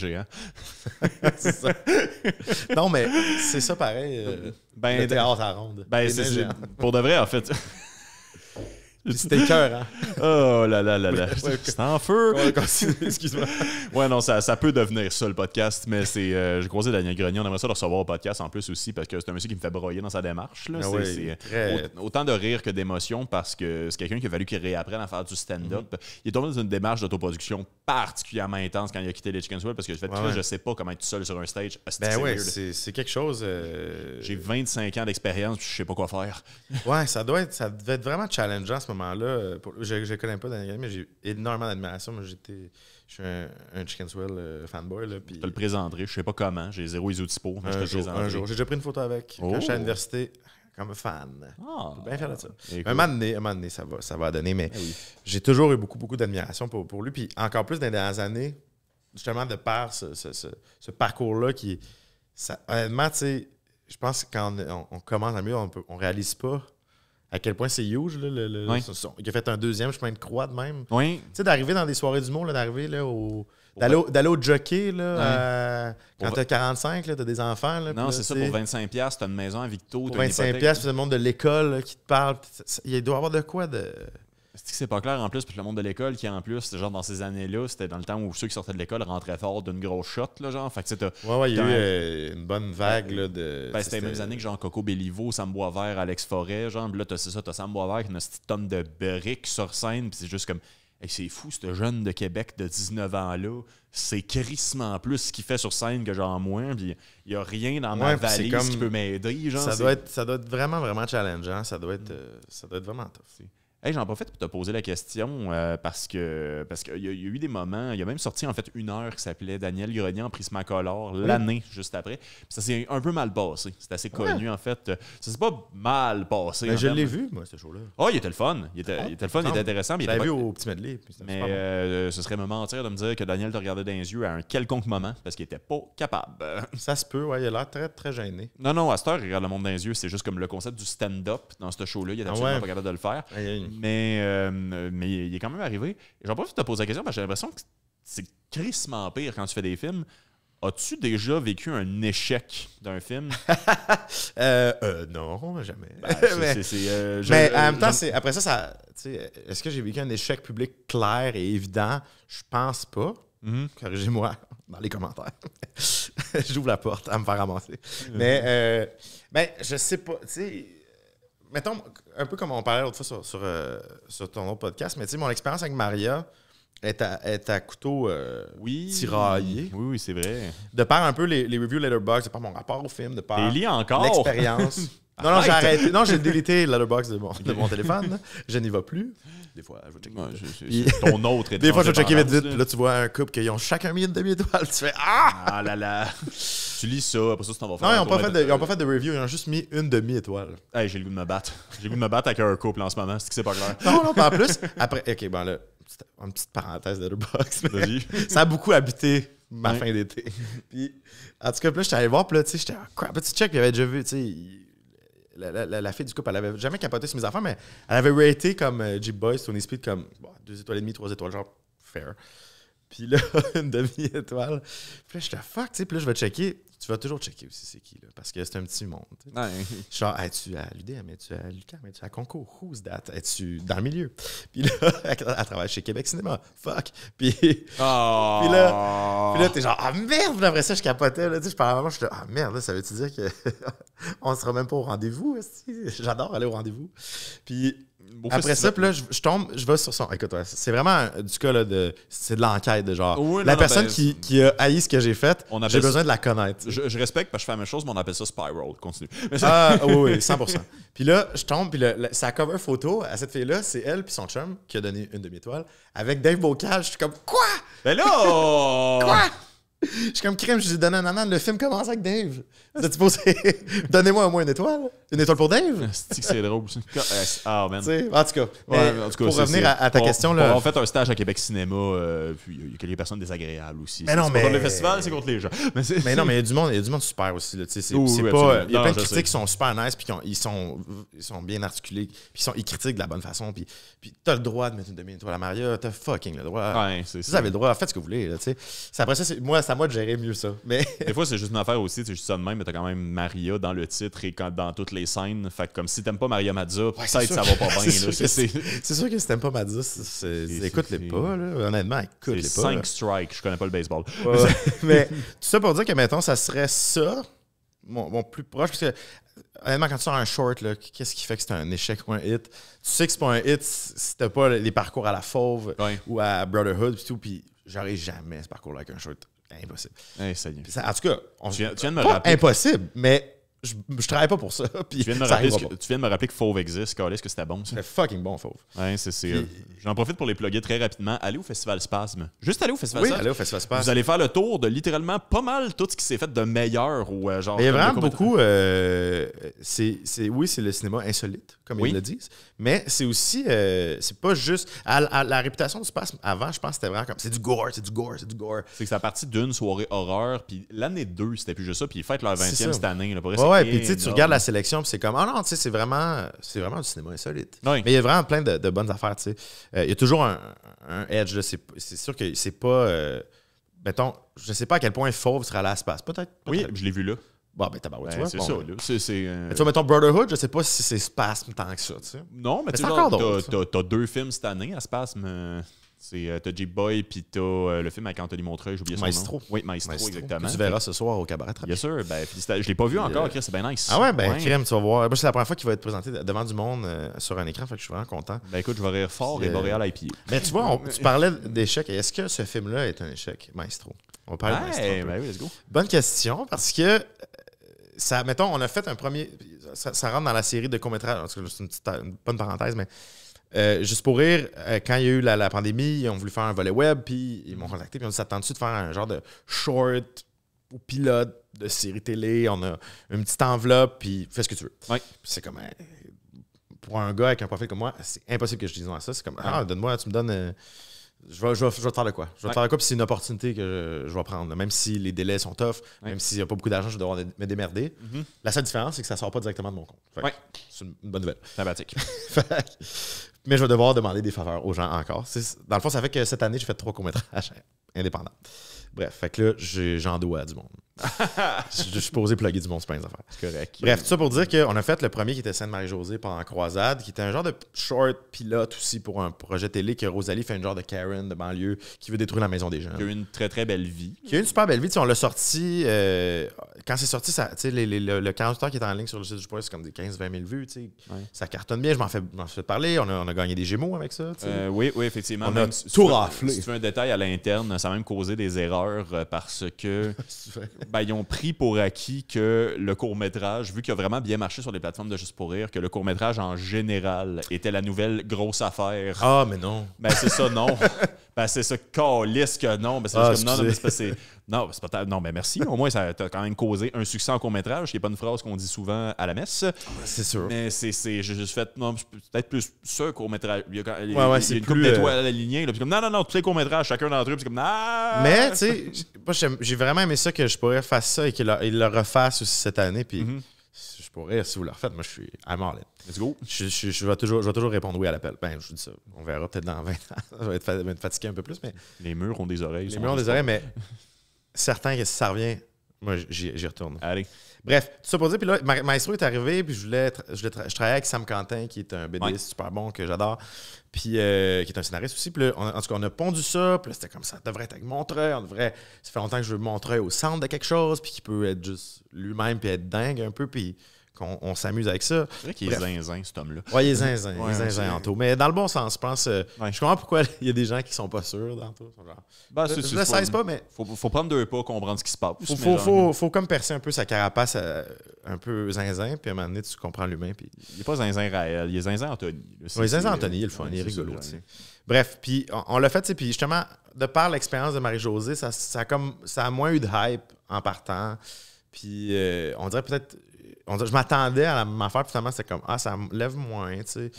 <laughs> non, mais c'est ça pareil. Euh, ben, théâtre à ronde. Ben, c'est pour de vrai, en fait. C'était cœur, hein. <laughs> Oh là là là là. C'est en feu. Excuse-moi. <laughs> Ouais, non, ça, ça, peut devenir ça le podcast, mais c'est. Euh, je J'ai croisé Daniel Grenier. On aimerait ça le recevoir au podcast en plus aussi parce que c'est un monsieur qui me fait broyer dans sa démarche. Là. Ah euh, autant de rire que d'émotion parce que c'est quelqu'un qui a valu qu'il réapprenne à faire du stand-up. Mm-hmm. Il est tombé dans une démarche d'autoproduction particulièrement intense quand il a quitté les Chicken Swell parce que je fais je sais pas comment être seul sur un stage. Ah, ben ouais, c'est quelque chose. Euh, J'ai 25 ans d'expérience je sais pas quoi faire. Ouais, ça doit être, ça devait être vraiment challengeant ce moment-là, euh, je ne connais pas Daniel mais j'ai énormément d'admiration. Moi, j'étais, je suis un, Chicken Swell euh, fanboy. Là, Je te le présenterai, je ne sais pas comment, j'ai zéro iso dispo. Mais un, je te jour, un jour, j'ai déjà pris une photo avec oh. quand j'étais à oh. l'université comme fan. Ah, bien faire de ça. Un, moment un moment ça va, ça va donner, mais eh j'ai toujours eu beaucoup, beaucoup d'admiration pour, lui. Puis encore plus dans les dernières années, justement, de par ce, parcours-là qui. Ça, honnêtement, tu sais, je pense que quand on, commence à mieux, on ne réalise pas à quel point c'est huge. le, il a fait un deuxième je chemin de croix de même. Oui. Tu sais, d'arriver dans des soirées du monde, d'arriver là, au. D'aller au, jockey, là, tu euh, quand t'as 45, t'as des enfants. Là, non, c'est ça, pour 25$, t'as une maison à Victo. Pour 25$, c'est le monde de l'école qui te parle. Il doit y avoir de quoi de c'est pas clair en plus, puis le monde de l'école qui en plus, genre dans ces années-là, c'était dans le temps où ceux qui sortaient de l'école rentraient fort d'une grosse shot, là, genre. Fait que ouais, ouais, il y a eu euh, une bonne vague ben, là, de. Ben, c'était les mêmes années que genre Coco Béliveau, Sam Boisvert, Alex Forêt, genre. Pis là, t'as ça, t'as Sam Boisvert qui a une petite tonne de briques sur scène, puis c'est juste comme. Hey, c'est fou, ce jeune de Québec de 19 ans-là, c'est crissement plus ce qu'il fait sur scène que genre moins, puis il n'y a rien dans ma valise qui peut m'aider. Ça, doit être, ça doit être vraiment, vraiment challengeant, hein. ça doit être, euh, ça doit être vraiment tough. Hey, j'en fait. pour te poser la question euh, parce que parce qu'il y, a eu des moments, il y a même sorti en fait une heure qui s'appelait Daniel Grenier en Prismacolor color l'année juste après. ça s'est un peu mal passé. C'est assez ah. connu en fait. Ça s'est pas mal passé. Mais ben, je l'ai vu, moi, ce show-là. Oh, il était le fun. Il était, ah, le fun, il était intéressant. Mais vu au petit medley. mais euh, ce serait me mentir de me dire que Daniel te regardait dans les yeux à un quelconque moment parce qu'il était pas capable. Ça se peut, ouais, il a l'air très, très gêné. Non, non, à cette heure, il regarde le monde dans les yeux. C'est juste comme le concept du stand-up dans ce show-là. Il était ah absolument pas capable de le faire. Mais, euh, mais il est quand même arrivé. J'en profite de te poser la question parce que j'ai l'impression que c'est crissement pire quand tu fais des films. As-tu déjà vécu un échec d'un film? <laughs> Euh, euh, non, jamais. Ben, <laughs> mais, en même temps, c'est, après ça, ça est-ce que j'ai vécu un échec public clair et évident? Je pense pas. Mhm. Corrigez-moi dans les commentaires. <laughs> J'ouvre la porte à me faire avancer. Mais ben, je sais pas mettons, un peu comme on parlait l'autre fois sur, euh, sur, ton autre podcast, mais tu sais, mon expérience avec Maria est à, couteau euh, tiraillé. Oui, c'est vrai. De par un peu les, les reviews Letterboxd, de par mon rapport au film, de par. L'expérience. <laughs> Non, non, j'ai arrêté. Non, j'ai délité Letterboxd de mon, de mon téléphone. Je n'y vais plus. Des fois, je vais checker. ton autre <laughs> Des fois, je vais checker vite, vite. Là, tu vois un couple qui ont chacun mis une demi-étoile. Tu fais Ah! Ah là là. tu lis ça, après ça, tu en vas faire. Non, ils n'ont pas, fait de, pas fait de review. Ils ont juste mis une demi-étoile. Hey, j'ai le goût de me battre. J'ai le goût de me battre avec un couple en ce moment. C'est que c'est pas clair. Non, non, pas en plus. Après, OK, bon, là, une petite parenthèse de Letterboxd. Ça a beaucoup habité ma fin d'été. Puis, en tout cas, là, j'étais allé voir, puis là, tu sais, j'étais ah, crap, petit check, déjà vu, tu sais la, la, la, fille du couple, elle avait jamais capoté sur mes affaires, mais elle avait raté comme euh, Jeep Boys, Tony Speed, comme deux étoiles et demie, trois étoiles, genre fair. Puis là, <laughs> une demi-étoile. Puis là, je te ah, fuck, tu sais. Puis là, je vais checker. Tu vas toujours checker aussi c'est qui, là, parce que c'est un petit monde. Ouais. genre, es-tu à l'UDM, es-tu à l'UQAM, es-tu à Concours, who's that? Es-tu dans le milieu? Puis là, elle <laughs> travaille chez Québec Cinéma, fuck. Puis, ah. puis là, puis là t'es genre, ah merde! Puis après ça, je capotais, là, tu sais, je parle à je suis là, ah merde, ça veut-tu dire qu'on <laughs> ne sera même pas au rendez-vous? J'adore aller au rendez-vous. Puis après ça, là, je, tombe, je vais sur son. Écoute, c'est vraiment du cas là, de. C'est de l'enquête de genre. la personne ben, qui, a haï ce que j'ai fait, j'ai besoin de la connaître. Je, respecte parce que je fais la même chose, mais on appelle ça spiral. Continue. <laughs> Ah, oui, oui, 100%. puis là, je tombe, puis sa cover photo à cette fille-là, c'est elle puis son chum qui a donné une demi-étoile avec Dave Bocal, Je suis comme, quoi? Mais ben là! <laughs> quoi? Je suis comme crime, je lui ai donné un Le film commence avec Dave. <laughs> Donnez-moi au moins une étoile. Une étoile pour Dave. C'est drôle. Euh, ah, man. en tout cas, eh, en tout cas pour revenir à, ta question. Là, on, fait un stage à Québec Cinéma. Euh, puis il y a quelques personnes désagréables aussi. Mais non, mais. Contre le festival, c'est contre les gens. <laughs> Mais, non, mais il y, a du monde, y a du monde super aussi. il y a plein de critiques qui sont super nice. Puis ils, sont, ils sont bien articulés. Puis ils, critiquent de la bonne façon. Puis, t'as le droit de mettre une demi-étoile à Maria. T'as fucking le droit. Ouais, vous ça. avez le droit. Faites ce que vous voulez. Là, après ça, c'est, moi, c'est à moi de gérer mieux ça. Mais... Des fois, c'est juste une affaire aussi. C'est juste ça de même tu t'as quand même Maria dans le titre et quand, dans toutes les scènes. Fait comme si t'aimes pas Maria Madza, peut-être ça va pas bien. C'est sûr que si t'aimes pas Madza, écoute-les pas. Honnêtement, écoute-les pas. 5 strikes, je connais pas le baseball. <laughs> <laughs> mais tout ça pour dire que, mettons, ça serait ça, mon, plus proche, parce que honnêtement, quand tu as un short, qu'est-ce qui fait que c'est un échec ou un hit? Tu sais que c'est pas un hit si t'as pas les parcours à la fauve ou à Brotherhood et tout, puis j'aurais jamais ce parcours-là avec un short. Impossible. Hey, ça, en tout cas, on, tu, viens, tu viens de me rappeler. Impossible, mais je, travaille pas pour ça. <laughs> Puis tu, viens de me rappeler que, tu viens de me rappeler que Fauve existe. Est-ce que c'était bon, C'était fucking bon, Fauve. J'en profite pour les plugger très rapidement. Allez au Festival Spasme. Juste allez au Festival oui, Spasme. allez au Festival Spasme. Vous allez faire le tour de littéralement pas mal tout ce qui s'est fait de meilleur. Ou, euh, genre, Mais vraiment beaucoup. Euh, c'est, oui, c'est le cinéma insolite, comme ils le disent. Mais c'est aussi. Euh, c'est pas juste. la réputation du Spasme, avant, je pense que c'était vraiment comme. C'est du gore, c'est du gore, c'est du gore. C'est que ça partir d'une soirée horreur. Puis l'année 2, c'était plus juste ça. Puis ils fêtent leur 20e cette année ouais, puis tu sais, tu regardes la sélection, puis c'est comme, ah non, tu sais, c'est vraiment, vraiment du cinéma insolite. Mais il y a vraiment plein de, bonnes affaires, tu sais. Euh, il y a toujours un, edge, c'est sûr que c'est pas. Je euh, mettons, je sais pas à quel point Fauve sera à l'espace. Peut-être. oui, je l'ai vu là. Bon, ben, tu ben, vois. C'est ça, c'est. Euh, tu vois, mettons Brotherhood, je ne sais pas si c'est spasme tant que ça, tu sais. Non, mais, tu as deux films cette année à spasme. C'est euh, t'as J-Boy, puis t'as euh, le film avec Anthony Montreuil, j'ai oublié son Maestro. Oui, Maestro, exactement. tu verras ce soir au cabaret. Bien sûr, ben, je l'ai pas vu encore, euh, Chris, c'est bien nice. Ah ouais, ben Crème, tu vas voir. c'est la première fois qu'il va être présenté devant du monde sur un écran, fait que je suis vraiment content. Ben écoute, je vais rire fort et Boréal IP. Mais ben, tu vois, <laughs> tu parlais d'échec. Est-ce que ce film-là est un échec, Maestro? On parle de Maestro. Ben let's go. Bonne question, parce que ça, mettons, on a fait un premier. Ça, rentre dans la série de court-métrages. C'est une, une, bonne parenthèse, mais euh, juste pour rire, euh, quand il y a eu la, pandémie, ils ont voulu faire un volet web, puis ils m'ont contacté, puis on ont dit de faire un genre de short ou pilote de série télé On a une petite enveloppe, puis fais ce que tu veux. Ouais. C'est comme. Euh, pour un gars avec un profil comme moi, c'est impossible que je dise non à ça. C'est comme Ah, donne-moi, tu me donnes. Je vais, te faire de quoi. Je vais te faire de quoi, puis c'est une opportunité que je, vais prendre. Même si les délais sont tough, même s'il n'y a pas beaucoup d'argent, je vais devoir me démerder. Mhm. La seule différence, c'est que ça ne sort pas directement de mon compte. Ouais. C'est une bonne nouvelle. Sympathique. <laughs> Mais je vais devoir demander des faveurs aux gens encore. Dans le fond, ça fait que cette année, je fais trois courts-métrages indépendants. Bref, fait que là, j'en dois à du monde je suis supposé plugger du bon spin, affaire. C'est correct. Bref, tout ça pour dire qu'on a fait le premier qui était Sainte-Marie-Josée pendant Croisade, qui était un genre de short pilote aussi pour un projet télé que Rosalie fait un genre de Karen de banlieue qui veut détruire la maison des gens. Qui a eu une très très belle vie. Qui a eu une super belle vie. on l'a sorti. Euh, quand c'est sorti, ça, le, le heures qui est en ligne sur le site du poids, c'est comme des 15-20 000 vues. Ça cartonne bien. Je m'en fais, parler. On a, gagné des Gémeaux avec ça. Euh, oui, oui, effectivement. On tout raflé. Si tu fais un détail à l'interne, ça a même causé des erreurs euh, parce que. <laughs> ben, ils ont pris pour acquis que le court-métrage, vu qu'il a vraiment bien marché sur les plateformes de Juste pour Rire, que le court-métrage en général était la nouvelle grosse affaire. Ah, mais non. Ben, c'est ça, non. <laughs> ben, c'est ça, calice que non. Ben, c'est ah, comme non, non, mais c'est non, c'est pas Non, mais merci. Au moins, ça t'a quand même causé un succès en court-métrage, qui n'est pas une phrase qu'on dit souvent à la messe. C'est sûr. Mais c'est, juste fait, peut-être plus ce court-métrage. Il y a, quand... ouais, d'étoiles à la puis comme, non, non, non, tous les court métrages chacun d'entre eux. Puis comme, non. Mais, tu sais, moi, j'ai vraiment aimé ça que je pourrais faire ça et qu'ils le, le refassent aussi cette année. Puis. Mm-hmm. je pourrais, si vous le refaites, moi je suis à mort. Là. Let's go. Je, vais toujours, je vais toujours répondre oui à l'appel. Ben, je vous dis ça. On verra peut-être dans 20 ans. <laughs> Je vais être, fatigué un peu plus. mais Les murs ont des oreilles. Les murs ont des oreilles, mais Certains, que si ça revient, moi, j'y retourne. Allez. Bref, tout ça pour dire, puis là, Maestro est arrivé, puis je voulais, je, travaillais avec Sam Quentin, qui est un BD super bon, que j'adore, puis euh, qui est un scénariste aussi. Puis en tout cas, on a pondu ça, puis c'était comme ça, ça devrait être avec Montreuil, on devrait. Ça fait longtemps que je veux Montreuil au centre de quelque chose, puis qui peut être juste lui-même, puis être dingue un peu, puis qu'on on, s'amuse avec ça. C'est vrai qu'il est zinzin, cet homme-là. Oui, il est zinzin, il est zinzin, Anto. Mais dans le bon sens, je pense. Euh, je comprends pourquoi il y a des gens qui sont pas sûrs d'Anto. Ben, je ne sais pas, mais. Faut, faut prendre deux pas, comprendre ce qui se passe. Faut, faut, comme percer un peu sa carapace euh, un peu zinzin, puis à un moment donné, tu comprends l'humain. Puis... Il n'est pas zinzin réel, il est zinzin Anthony. Oui, zinzin Anthony, il est le euh, fun, il est rigolo. Bref, puis on, l'a fait, puis justement, de par l'expérience de Marie-Josée, ça, comme, ça a moins eu de hype en partant. Puis on dirait peut-être, je m'attendais à ma affaire, puis finalement, c'est comme, ah, ça me lève moins, tu sais.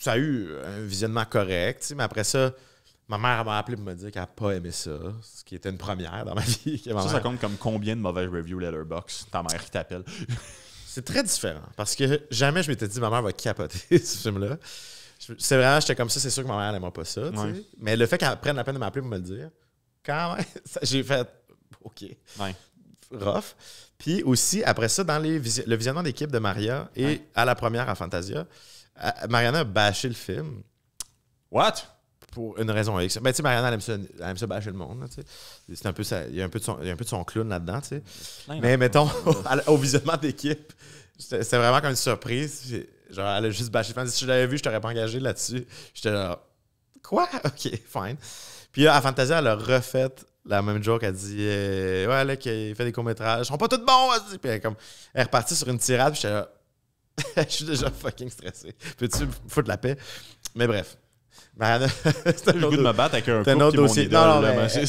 Ça a eu un visionnement correct, tu sais, mais après ça, ma mère m'a appelé pour me dire qu'elle n'a pas aimé ça, ce qui était une première dans ma <laughs> vie. Ça, compte comme combien de mauvaises reviews Letterbox ta mère qui t'appelle? <laughs> c'est très différent, parce que jamais je m'étais dit, ma mère va capoter <laughs> ce film-là. C'est vrai, j'étais comme ça, c'est sûr que ma mère n'aimait pas ça, Mais le fait qu'elle prenne la peine de m'appeler pour me le dire, quand même, j'ai fait, OK rough. Puis aussi, après ça, dans les le visionnement d'équipe de Maria et à la première à Fantasia, Mariana a bâché le film. What? Pour une raison X. Mais ben, tu sais, Mariana, elle aime, ça, elle bâcher le monde. C'est un peu il, y a un peu de son, clown là-dedans. Mais mettons, <laughs> au visionnement d'équipe, c'était vraiment comme une surprise. Genre, elle a juste bâché le film. Si je l'avais vu, je t'aurais pas engagé là-dessus. J'étais là... quoi? <laughs> Ok, fine. Puis là, à Fantasia, elle a refait la même joke, qu'elle dit euh, Ouais, là, il fait des courts-métrages, ils sont pas tous bons! Puis elle, comme, elle est repartie sur une tirade, puis j'étais là, <laughs> je suis déjà fucking stressé. Peux-tu me foutre la paix? Mais bref. C'était <laughs> c'est le goût de me battre avec un autre dossier. Idole, non, non, mais,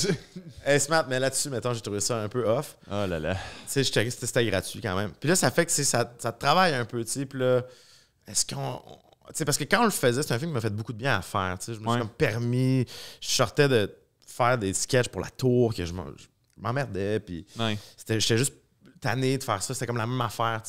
euh, smart, mais là-dessus, mettons, j'ai trouvé ça un peu off. Oh là là. Tu sais, c'était gratuit quand même. Puis là, ça fait que ça, ça travaille un peu, tu sais. Puis là, est-ce qu'on. Tu sais, parce que quand on le faisait, c'est un film qui m'a fait beaucoup de bien à faire. Tu sais, je me suis comme permis. Je sortais de faire des sketchs pour la tour que je m'emmerdais. Puis c'était j'étais juste tanné de faire ça. C'était comme la même affaire.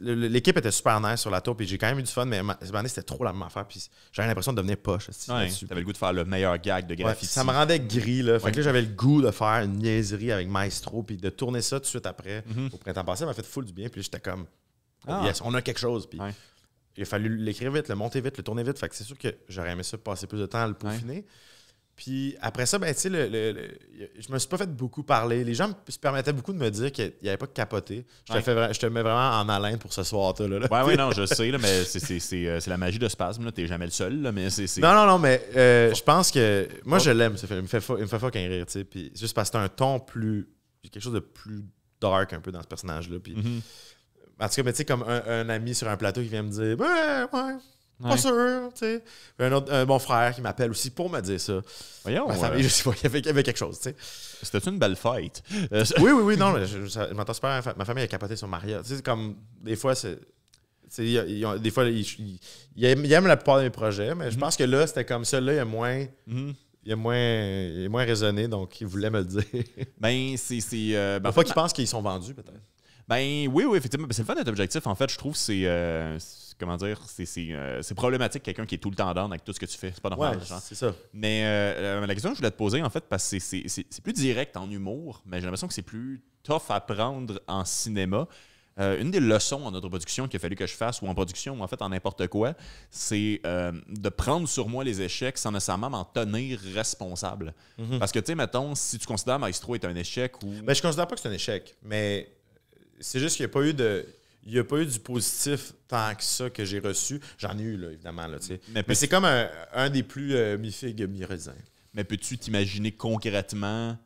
L'équipe était super nice sur la tour, puis j'ai quand même eu du fun, mais cette année, c'était trop la même affaire. Puis j'avais l'impression de devenir poche. Tu avais le goût de faire le meilleur gag de graffiti. ça me rendait gris. Là. Fait que j'avais le goût de faire une niaiserie avec Maestro, puis de tourner ça tout de suite après. Mm-hmm. Au printemps passé, ça m'a fait full du bien, puis j'étais comme, oh ah. on a quelque chose. Puis il a fallu l'écrire vite, le monter vite, le tourner vite. Fait que c'est sûr que j'aurais aimé ça passer plus de temps à le peaufiner. Puis après ça, ben, tu je me suis pas fait beaucoup parler. Les gens se permettaient beaucoup de me dire qu'il n'y avait pas de capoté. Je, te je te mets vraiment en haleine pour ce soir, Là, non, je <laughs> sais, mais euh, c'est la magie de Spasme. Tu n'es jamais le seul. mais Non, non, non, mais euh, je pense que. Moi, je l'aime, Il me fait, me rire, C'est Puis juste parce que as un ton plus. quelque chose de plus dark un peu dans ce personnage-là. Puis. Mm-hmm. En tout cas, tu sais, comme un, ami sur un plateau qui vient me dire pas sûr, tu sais. Un, autre, mon frère qui m'appelle aussi pour me dire ça. Voyons. Ma euh. famille, <laughs> je sais pas, il y avait, quelque chose, tu sais. C'était une belle fête. Euh, oui, oui, oui, non, <laughs> je, je m'entends super. Ma famille a capoté sur Maria. Tu sais, comme, des fois, c'est. des fois, il aiment aime la plupart de mes projets, mais je mhm. pense que là, c'était comme ça. Là, il y mhm. a moins. Il est, moins, il moins raisonné, donc il voulait me le dire. <laughs> ben, c'est. Euh, ben, Parfois qu'ils pensent qu'ils sont vendus, peut-être. Ben, oui, oui, effectivement. Ben, c'est le fun d'être objectif. En fait, je trouve que c'est euh, comment dire, euh, c'est problématique quelqu'un qui est tout le temps dans avec tout ce que tu fais. C'est pas normal. c'est ça. Mais euh, la question que je voulais te poser, en fait, parce que c'est plus direct en humour, mais j'ai l'impression que c'est plus tough à prendre en cinéma. Euh, une des leçons en notre production qu'il a fallu que je fasse, ou en production, ou en fait en n'importe quoi, c'est de prendre sur moi les échecs sans nécessairement m'en tenir responsable. Mhm. Parce que, tu sais, mettons, si tu considères Maestro est un échec ou. Mais ben, je considère pas que c'est un échec, mais c'est juste qu'il n'y a pas eu de il n'y a pas eu du positif tant que ça que j'ai reçu. J'en ai eu, là, évidemment. Là, mais, c'est comme un, des plus euh, mi mi-raisin. Mais peux-tu t'imaginer concrètement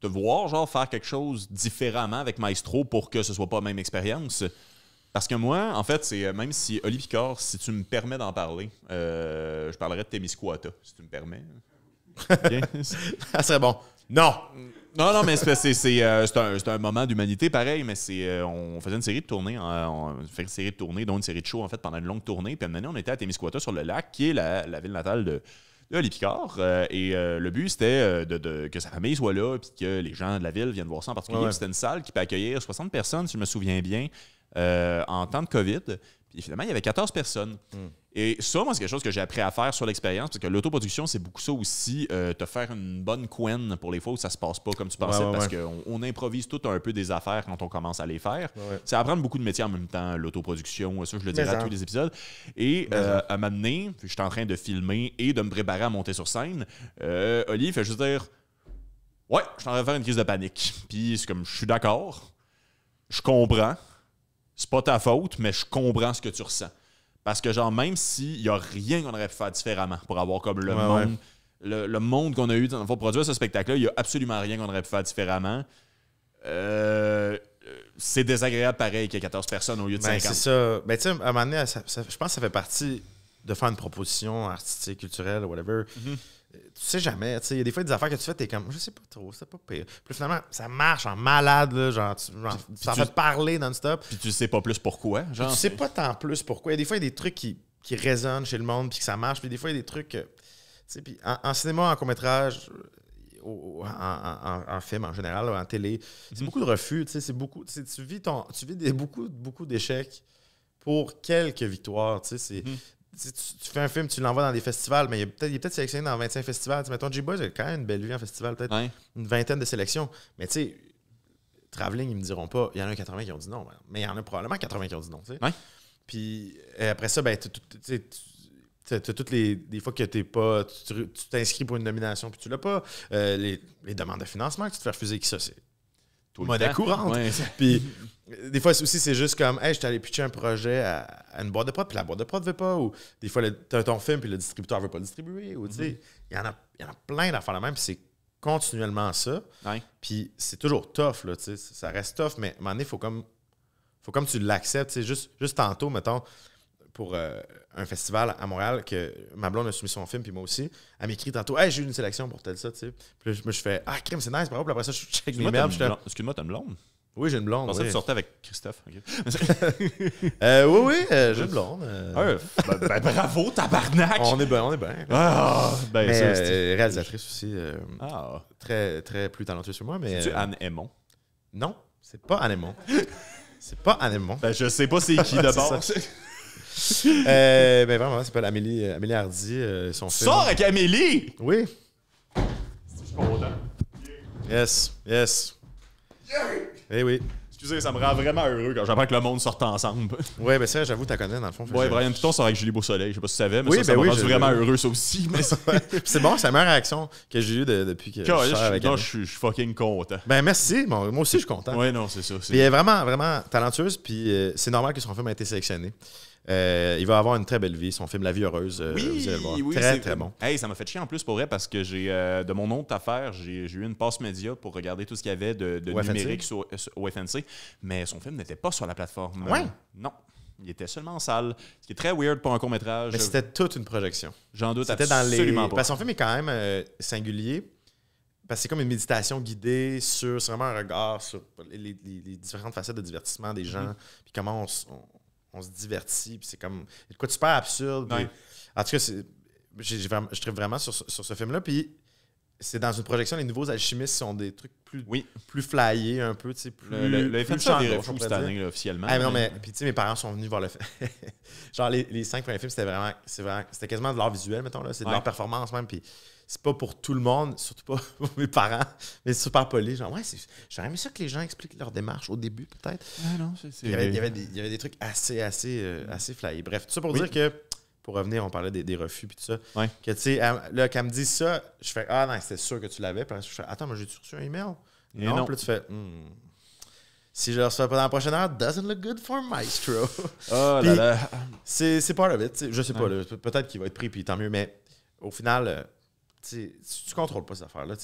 te voir, genre, faire quelque chose différemment avec Maestro pour que ce soit pas la même expérience? Parce que moi, en fait, c'est euh, même si Olivier Picard, si tu me permets d'en parler, euh, je parlerai de Temisquata, si tu me permets. <laughs> ça serait bon. Non! Non, non, mais euh, c'est un, moment d'humanité pareil, mais c'est euh, on faisait une série de tournées, on une série de tournées, dont une série de shows en fait pendant une longue tournée. Puis à un on était à Témiscouata sur le lac, qui est la, ville natale de, de euh, et le but, c'était de, que sa famille soit là, puis que les gens de la ville viennent voir ça en particulier. C'était une salle qui peut accueillir 60 personnes, si je me souviens bien. en temps de COVID. Et finalement, il y avait 14 personnes. Hmm. Et ça, moi, c'est quelque chose que j'ai appris à faire sur l'expérience, parce que l'autoproduction, c'est beaucoup ça aussi, euh, te faire une bonne couenne pour les fois où ça se passe pas comme tu pensais, parce qu'on on improvise tout un peu des affaires quand on commence à les faire. C'est apprendre beaucoup de métiers en même temps, l'autoproduction, ça, je le dirai à tous les épisodes. Et euh, à m'amener, je suis en train de filmer et de me préparer à monter sur scène, euh, Oli fait juste dire Ouais, je suis en train de faire une crise de panique. Puis c'est comme, je suis d'accord, je comprends, c'est pas ta faute, mais je comprends ce que tu ressens. Parce que, genre, même s'il n'y a rien qu'on aurait pu faire différemment pour avoir comme le monde, Le, monde qu'on a eu pour produire ce spectacle-là, il n'y a absolument rien qu'on aurait pu faire différemment. Euh, c'est désagréable pareil qu'il y ait 14 personnes au lieu de 50. Ben, c'est ça. Ben, tu à un moment donné, je pense que ça fait partie de faire une proposition artistique, culturelle, whatever. Mhm tu sais jamais. Il y a des fois des affaires que tu fais, t'es comme, je sais pas trop, c'est pas pire. Puis finalement, ça marche en malade, genre, tu, ça fait parler non-stop. Puis tu sais pas plus pourquoi, genre. tu sais pas tant plus pourquoi. Il y a des fois, il y a des trucs qui, qui résonnent chez le monde, puis que ça marche. Puis des fois, il y a des trucs. Que, puis en, cinéma, en court-métrage, en, film en général, en télé, c'est mhm. beaucoup de refus, c'est beaucoup. Tu vis, tu vis des, beaucoup, beaucoup d'échecs pour quelques victoires. Tu sais, c'est, mhm tu, fais un film, tu l'envoies dans des festivals, mais il est peut-être sélectionné dans 25 festivals. Tu sais, mettons, J-Boys a quand même une belle vie en festival, peut-être une vingtaine de sélections. Mais tu sais, Traveling, ils me diront pas. Il y en a 80 qui ont dit non, mais il y en a probablement 80 qui ont dit non. Tu sais. Puis euh, après ça, ben, tu tu toutes les des fois que t'es pas tu t'inscris pour une nomination puis tu l'as pas euh, les, les, demandes de financement que tu te fais refuser qui ça c'est tout le courante. <laughs> Puis des fois aussi, c'est juste comme, hey, je allé pitcher un projet à, une boîte de prod, puis la boîte de prod veut pas. Ou des fois, tu as ton film, puis le distributeur ne veut pas distribuer. Ou mm-hmm. il y, en a, y en a plein d'affaires la même, puis c'est continuellement ça. Puis c'est toujours tough, là, Ça reste tough, mais à un moment donné, faut comme, faut comme tu l'acceptes. Juste, juste tantôt, mettons, pour euh, un festival à Montréal que ma blonde a soumis son film, puis moi aussi. Elle m'écrit tantôt Hey, j'ai eu une sélection pour tel ça, tu sais. Puis là, je, me suis fais Ah, crime, c'est nice, par exemple. Après ça, je check mes merdes. Excuse-moi, t'as une blonde Oui, j'ai une blonde. Je pensais tu sortais avec Christophe. <laughs> Euh, oui, oui, euh, j'ai une blonde. Ben, ben, bravo, tabarnak On est bien, on est bien. Ah, ben, mais, réalisatrice aussi. Ah. Très, très plus talentueuse que moi. mais tu Anne Aymon Non, c'est pas Anne Aymon. c'est pas Anne Aymon. Ben, je sais pas c'est qui d'abord. <laughs> <laughs> Euh, ben vraiment, c'est pas Amélie, euh, Amélie Hardy, euh, son film. Sors avec Amélie! Oui. Je suis content. Yes, yes. Eh oui. Excusez, ça me rend vraiment heureux quand j'apprends que le monde sort ensemble. Oui, ben ça, j'avoue, t'as connais dans le fond. Ouais, Brian Piton sort avec Julie Beausoleil, je sais pas si tu savais, mais ça, ben ça vraiment heureux ça aussi. <laughs> c'est bon, c'est la meilleure réaction que j'ai eue depuis que, je, je, avec non, je, suis fucking content. Ben merci, moi aussi je suis content. Oui, non, c'est ça. Puis elle est vraiment, vraiment talentueuse, puis c'est normal que son film ait été sélectionné. Euh, il va avoir une très belle vie. Son film La vie heureuse, euh, oui, vous voir. très, très bon. Hey, ça m'a fait chier en plus pour vrai parce que j'ai euh, de mon autre affaire, j'ai eu une passe média pour regarder tout ce qu'il y avait de, numérique Sur, au FNC, mais son film n'était pas sur la plateforme. Ouais. non. Il était seulement en salle, ce qui est très weird pour un court-métrage. Mais c'était toute une projection. J'en doute absolument dans les... pas. Parce son film est quand même singulier parce que c'est comme une méditation guidée sur, c'est vraiment un regard sur les, différentes facettes de divertissement des mm-hmm. gens, puis comment on, on, on se divertit, puis c'est comme. Il quoi de super absurde. Puis, En tout cas, je trouve vraiment sur, ce film-là. Puis c'est dans une projection, les nouveaux alchimistes sont des trucs plus, oui. plus flyés un peu, Le, film le cette année, officiellement. Ah, puis tu sais, mes parents sont venus voir le film. <laughs> Genre, les, les cinq premiers films, c'était vraiment, c'est c'était quasiment de l'art visuel, mettons, là. C'est de la performance même, puis c'est pas pour tout le monde, surtout pas <laughs> pour mes parents, mais super poli. Genre, ouais, j'aurais aimé ça que les gens expliquent leur démarche au début, peut-être. Il, y avait des trucs assez, assez, euh, Bref, tout ça pour dire que, pour revenir, on parlait des, refus puis tout ça. Ouais. Que tu sais, là, quand me dit ça, je fais Ah non, c'était sûr que tu l'avais. Puis je fais Attends, moi, jai reçu un email Et eh non, Puis là, tu fais hmm, si je le reçois pas dans la prochaine heure, doesn't look good for Maestro. <laughs> Oh là là. C'est part of it. Je sais pas. Peut-être qu'il va être pris, puis tant mieux. Mais au final, euh, tu, tu contrôles pas cette affaire-là.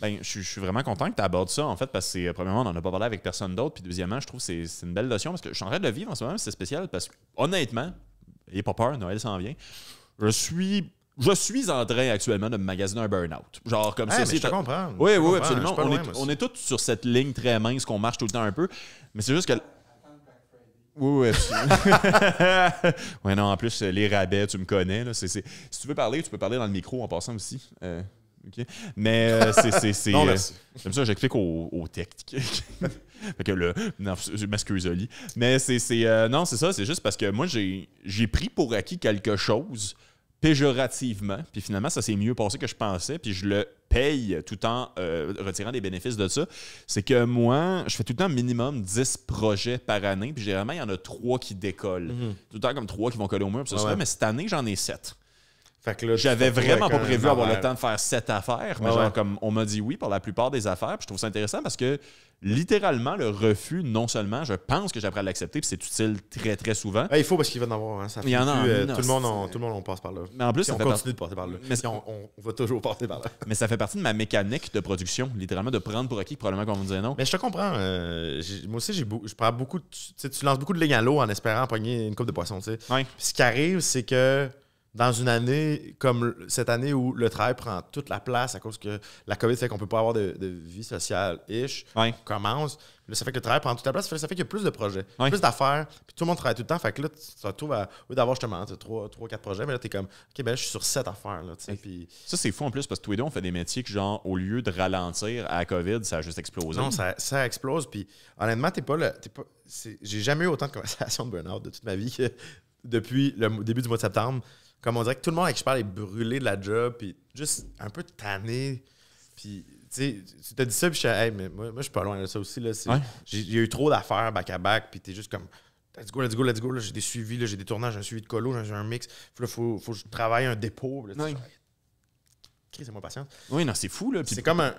Ben, je, suis vraiment content que tu abordes ça, en fait, parce que, euh, premièrement, on n'en a pas parlé avec personne d'autre, puis deuxièmement, je trouve que c'est une belle notion, parce que je suis en train de le vivre en ce moment, c'est spécial, parce que, honnêtement, et pas peur, Noël s'en vient, je suis je suis en train actuellement de me magasiner un burn-out. Genre comme ah, ça. Je comprends. Oui, oui, absolument. On est, on est, tous sur cette ligne très mince qu'on marche tout le temps un peu. Mais c'est juste que oui, <laughs> ouais, non, en plus, les rabais, tu me connais. Si tu veux parler, tu peux parler dans le micro en passant aussi. Euh, Mais euh, <laughs> c'est. non, euh, Comme ça, j'explique au au <laughs> fait que le. Non, je Mais c'est. non, c'est ça, c'est juste parce que moi, j'ai pris pour acquis quelque chose péjorativement. Puis finalement, ça s'est mieux passé que je pensais. Puis je le paye tout en euh, retirant des bénéfices de ça. C'est que moi, je fais tout le temps minimum 10 projets par année. Puis généralement, il y en a 3 qui décollent. Mhm. Tout le temps, comme 3 qui vont coller au mur. Puis ça, mais cette année, j'en ai 7. J'avais vraiment pas prévu avoir le temps de faire cette affaire, mais genre, comme on m'a dit oui pour la plupart des affaires. Puis je trouve ça intéressant parce que littéralement, le refus, non seulement je pense que j'apprends à l'accepter, puis c'est utile très très souvent. il faut parce qu'il va en avoir. Hein, ça fait euh, tout, le monde on, passe par là. Mais en plus, on continue de passer par là. Mais on, va toujours passer par là. Mais ça fait partie de ma mécanique de production, littéralement, de prendre pour acquis probablement qu'on me disait non. Mais je te comprends. Euh, moi aussi, j'ai je prends beaucoup. De, tu lances beaucoup de lignes à l'eau en espérant pogner une coupe de poisson. tu sais. Ce qui arrive, c'est que dans une année comme cette année où le travail prend toute la place à cause que la COVID fait qu'on ne peut pas avoir de, vie sociale-ish, commence. Là, ça fait que le travail prend toute la place, ça fait, qu'il y a plus de projets, plus d'affaires, puis tout le monde travaille tout le temps. Fait que là, tu te retrouves à, d'avoir justement 3, projets, mais là, tu es comme, OK, ben je suis sur sept affaires. Là, Ça, c'est fou en plus, parce que tous les deux, on fait des métiers que, genre, au lieu de ralentir à la COVID, ça a juste explosé. Non, ça, explose, puis honnêtement, t'es pas j'ai jamais eu autant de conversations de burn-out de toute ma vie depuis le début du mois de septembre. Comme on dirait que tout le monde avec qui je parle est brûlé de la job, puis juste un peu tanné. Puis, tu sais, tu dit ça, puis je suis, hey, mais moi, je suis pas loin de ça aussi. Là, J'ai eu trop d'affaires back-à-back, puis t'es juste comme, let's go, let's go, let's go. J'ai des suivis, j'ai des tournages, j'ai un suivi de colo, j'ai un mix. Là, faut, faut que je travaille un dépôt. Là, c'est moins moi patience. Oui, non, c'est fou, là. C'est comme un,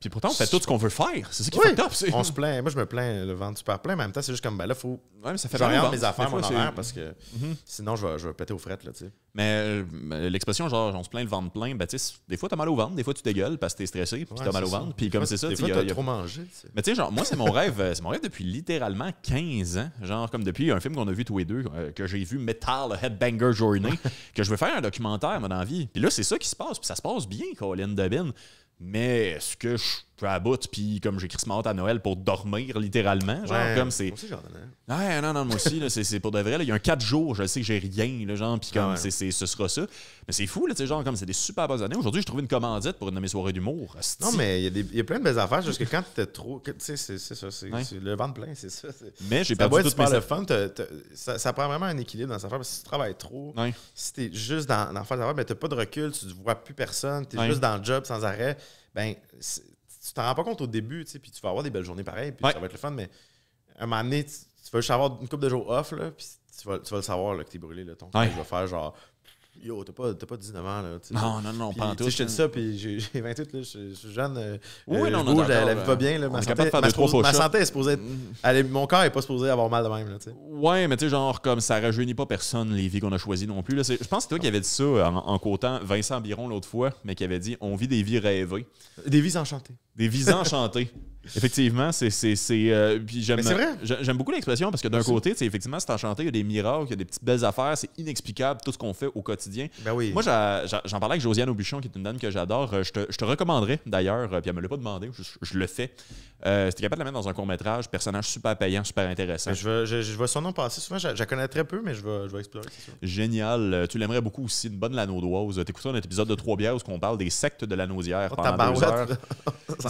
Puis pourtant, on fait tout ce qu'on veut faire. C'est ça qui fait top. On se plaint. Moi, je me plains euh, le ventre super plein, mais en même temps, c'est juste comme, ben là, faut. ça fait mes affaires, mon parce que mhm. sinon, je vais, péter aux frettes, là, tu sais. Mais euh, l'expression genre on se plaint de ventre plein, ben, des fois t'as mal au ventre, des fois tu dégueules parce que t'es stressé, puis t'as mal au ventre, puis comme c'est ça, tu as trop mangé. Mais tu sais genre moi c'est mon rêve, euh, c'est mon rêve depuis littéralement 15 ans, genre comme depuis un film qu'on a vu tous les deux euh, que j'ai vu Metal Headbanger Journey, que je veux faire un documentaire moi, dans la vie. Puis là c'est ça qui se passe, puis ça se passe bien Colin Dubin. Mais est-ce que je à bout, puis comme j'ai Christmas à Noël pour dormir littéralement. Genre, comme c'est. Moi aussi, j'en ai. non, non, moi aussi, c'est pour de vrai. Il y a un 4 jours, je sais que j'ai rien, là, genre, puis comme c'est ce sera ça. Mais c'est fou, là, tu sais, genre, comme c'est des super bonnes années. Aujourd'hui, j'ai trouvé une commandite pour une de mes soirées d'humour. Non, mais il y, a y a plein de belles affaires, juste que quand t'es trop. Tu sais, c'est ça, c'est le vent plein, c'est ça. Mais j'ai perdu tout le fun. ça, ça, prend vraiment un équilibre dans sa affaire, parce que si tu travailles trop, si t'es juste dans, dans d'affaires ben, mais t'as pas de recul, tu ne vois plus personne, t'es juste dans le job sans arrêt, ben tu t'en rends pas compte au début, tu sais, puis tu vas avoir des belles journées pareilles, puis ça va être le fun, mais à un moment donné, tu, vas juste avoir une couple de jours off, là, puis tu vas, tu vas le savoir là, que t'es brûlé, le ton ouais. tu vas faire genre. Yo, t'as pas, pas 19 ans, là. non, non, non, pas en tout. Je te dis ça, puis j'ai 28, <laughs> je suis jeune. Euh, oui, non, non, la, vie va euh, bien, là. Ma, santé, ma, santé est supposée être, mm. mon corps est pas supposé avoir mal de même, là, tu sais. Ouais, mais tu sais, genre, comme ça rajeunit pas personne, les vies qu'on a choisies non plus. Je pense que c'est toi qui avais dit ça en, en Vincent Biron l'autre fois, mais qui avait dit on vit des vies rêvées. Des vies enchantées. Des visants chantés. <laughs> Effectivement, c'est. Euh, j'aime beaucoup l'expression parce que d'un côté, effectivement, c'est enchanté, il y a des miracles, il y a des petites belles affaires, c'est inexplicable tout ce qu'on fait au quotidien. Ben oui. Moi, j'en parlais avec Josiane Aubuchon, qui est une dame que j'adore. Euh, je te, je te, recommanderais d'ailleurs, euh, puis elle me l'a pas demandé, je, le fais. Euh, C'était capable de la mettre dans un court-métrage, personnage super payant, super intéressant. Ben, je, je, vois son nom passer souvent, je, la connais très peu, mais je vais, je vais explorer. Génial. Euh, tu l'aimerais beaucoup aussi, une bonne lanaudoise. T'écouteras un épisode de Trois Bières où on parle des sectes de la nausière oh, pendant <laughs>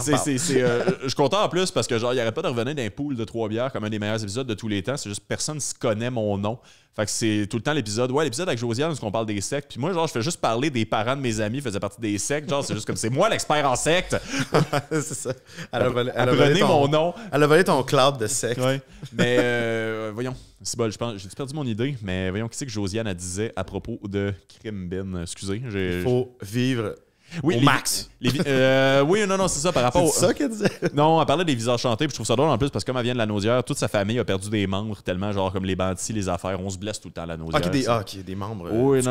C'est, euh, euh, je suis content en plus parce que genre, il aurait pas de revenir d'un pool de trois bières comme un des meilleurs épisodes de tous les temps. C'est juste personne ne se connaît mon nom. Fait c'est tout le temps l'épisode. Ouais, l'épisode avec Josiane, où on parle des sectes. Puis moi, genre, je fais juste parler des parents de mes amis qui faisaient partie des sectes. Genre, c'est juste comme c'est moi l'expert en secte. <laughs> c'est ça. Elle a volé, mon nom. Elle a volé ton cloud de secte. Mais euh, voyons, c'est bon, j'ai perdu mon idée. Mais voyons, qu'est-ce que Josiane a disait à propos de Crimbin? Excusez. Il faut vivre oui, au max. Euh, oui, non, non, c'est ça par <laughs> rapport. C'est ça qu'elle disait. <laughs> Non, elle parlait des visages chantés, puis je trouve ça drôle en plus parce que comme elle vient de la nausière, toute sa famille a perdu des membres tellement genre comme les bandits, les affaires, on se blesse tout le temps la nausière. Ok, des, des membres. Euh, oui,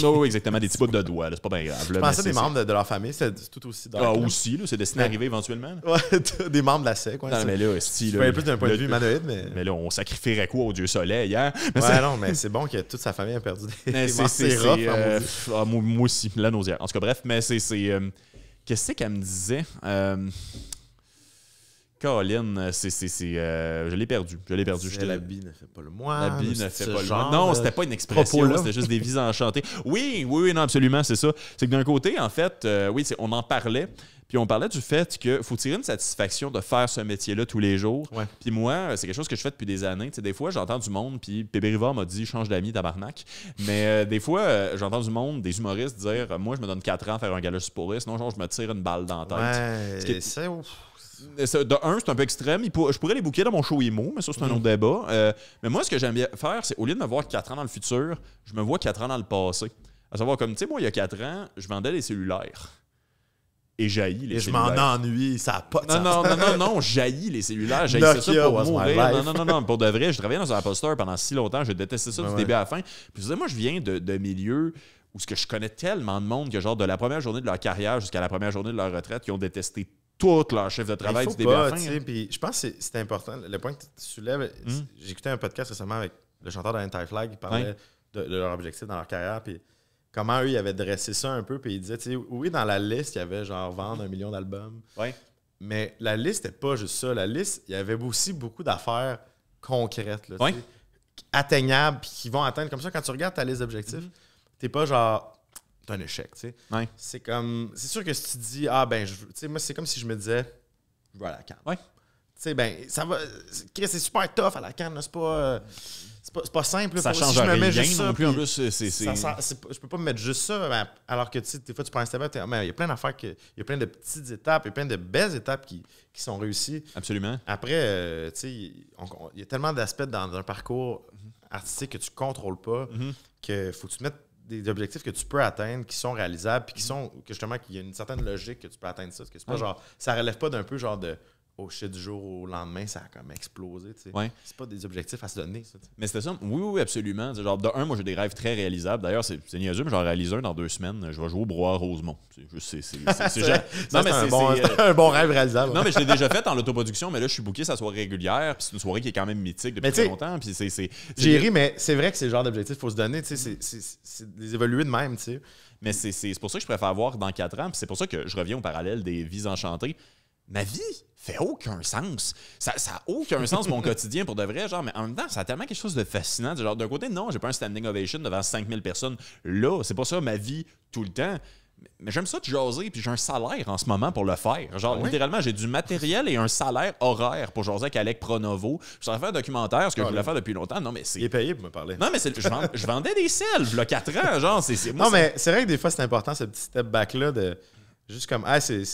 non, exactement, des petits bouts de doigts, c'est pas bien grave. je pensais des membres de, leur famille, c'est tout aussi drôle. Ah, aussi, c'est destiné à arriver éventuellement. <laughs> des membres de la SEC, quoi. Non, mais là, style. Là, plus d'un point de vue humanoïde, mais. Mais là, on sacrifierait quoi au Dieu Soleil hier? Hein? Ouais, non, mais c'est bon que toute sa famille a perdu des membres. C'est hein, euh, ah, Moi aussi, la nausière. En tout cas, bref, mais c'est c'est. Euh, qu'est-ce qu'elle me disait? Euh, Caroline, c'est. Euh, je l'ai perdu. Je l'ai perdu. La fait pas le La bille fait pas le Non, c'était pas une expression, c'était juste des vies enchantées. Oui, oui, oui, non, absolument, c'est ça. C'est que d'un côté, en fait, oui, on en parlait, puis on parlait du fait que faut tirer une satisfaction de faire ce métier-là tous les jours. Puis moi, euh, c'est quelque chose que je fais depuis des années. C'est des fois, j'entends du monde, puis Pébé Rivard m'a dit change d'amis, tabarnak. Mais euh, des fois, euh, j'entends du monde, des humoristes dire moi, je me donne 4 ans à faire un galop pour Non genre, je me tire une balle dans la tête. c'est de un, c'est un peu extrême. je pourrais les bouquer dans mon show IMO, mais ça, c'est un mhm. autre débat. mais moi, ce que j'aime bien faire, c'est au lieu de me voir 4 ans dans le futur, je me vois 4 ans dans le passé. À savoir, comme, tu sais, moi, il y a 4 ans, je vendais des cellulaires et jaillit les et Je m'en ennuie, ça pas non, Non, non, non, non, jaillit les cellulaires, ça pour mourir. Non, non, non, non, pour de vrai, je travaillais dans un poster pendant si longtemps, je détestais ça ben du début à la fin. Puis vous moi, je viens de, de milieux où ce que je connais tellement de monde que genre de la première journée de leur carrière jusqu'à la première journée de leur retraite, qui ont détesté tout leur chef de travail du début à la fin. Hein. Puis je pense que c'est important. Le point que tu soulèves, hmm. j'écoutais un podcast récemment avec le chanteur de Anti-Flag qui parlait de, de, leur objectif dans leur carrière. Puis comment eux, ils avaient dressé ça un peu. Puis ils disaient, oui, dans la liste, il y avait genre vendre un million d'albums. Oui. Mais la liste n'était pas juste ça. La liste, il y avait aussi beaucoup d'affaires concrètes, là, atteignables, puis qui vont atteindre. Comme ça, quand tu regardes ta liste d'objectifs, mm-hmm. t'es pas genre, d'un un échec, tu sais. C'est comme, c'est sûr que si tu dis, ah ben, tu sais, moi, c'est comme si je me disais, je vais à la canne. Oui. Tu sais, ben, ça va, c'est super tough à la canne, c'est pas. Euh, c'est pas, pas, simple. Ça change je plus, en peux pas me mettre juste ça, alors que, tu sais, des fois, tu prends ah, il y a plein d'affaires, il y a plein de petites étapes, il y a plein de belles étapes qui, sont réussies. Absolument. Après, euh, il y a tellement d'aspects dans, un parcours artistique que tu contrôles pas, mhm. qu'il faut que tu mettes des objectifs que tu peux atteindre, qui sont réalisables, puis qui sont, justement, qu'il y a une certaine logique que tu peux atteindre ça. Parce que c'est pas genre, ça relève pas d'un peu genre de au shit du jour au lendemain, ça a comme explosé. Ouais. C'est pas des objectifs à se donner. mais c'était ça. Oui, oui, absolument. genre, de un, moi, j'ai des rêves très réalisables. D'ailleurs, c'est niaiseux, mais j'en réalise un dans deux semaines. Je vais jouer au Broire Rosemont. C'est un, bon, un bon rêve réalisable. non, mais je l'ai déjà fait en l'autoproduction, mais là, je suis booké ça soit régulière. c'est une soirée qui est quand même mythique depuis très longtemps. J'ai ri, mais c'est vrai que c'est le genre d'objectif qu'il faut se donner. C'est les évoluer de même. sais. Mais c'est pour ça que je préfère avoir dans quatre ans. C'est pour ça que je reviens au parallèle des vies enchantées ma vie fait aucun sens. Ça n'a aucun sens mon <laughs> quotidien pour de vrai, genre, mais en même temps, ça a tellement quelque chose de fascinant. Genre, d'un côté, non, j'ai pas un standing ovation devant 5000 personnes. Là, c'est pas ça ma vie tout le temps. Mais j'aime ça de jaser, puis j'ai un salaire en ce moment pour le faire. Genre, littéralement, j'ai du matériel et un salaire horaire pour jaser avec Alec Pronovo. Je suis faire un documentaire, ce que je ah, voulais faire depuis longtemps. Non, mais c'est. Il est payé pour me parler. Non, mais je, vendais des selves, là, 4 ans. Genre, c'est. Non, mais c'est vrai que des fois, c'est important, ce petit step back-là de Juste comme, ah, oui,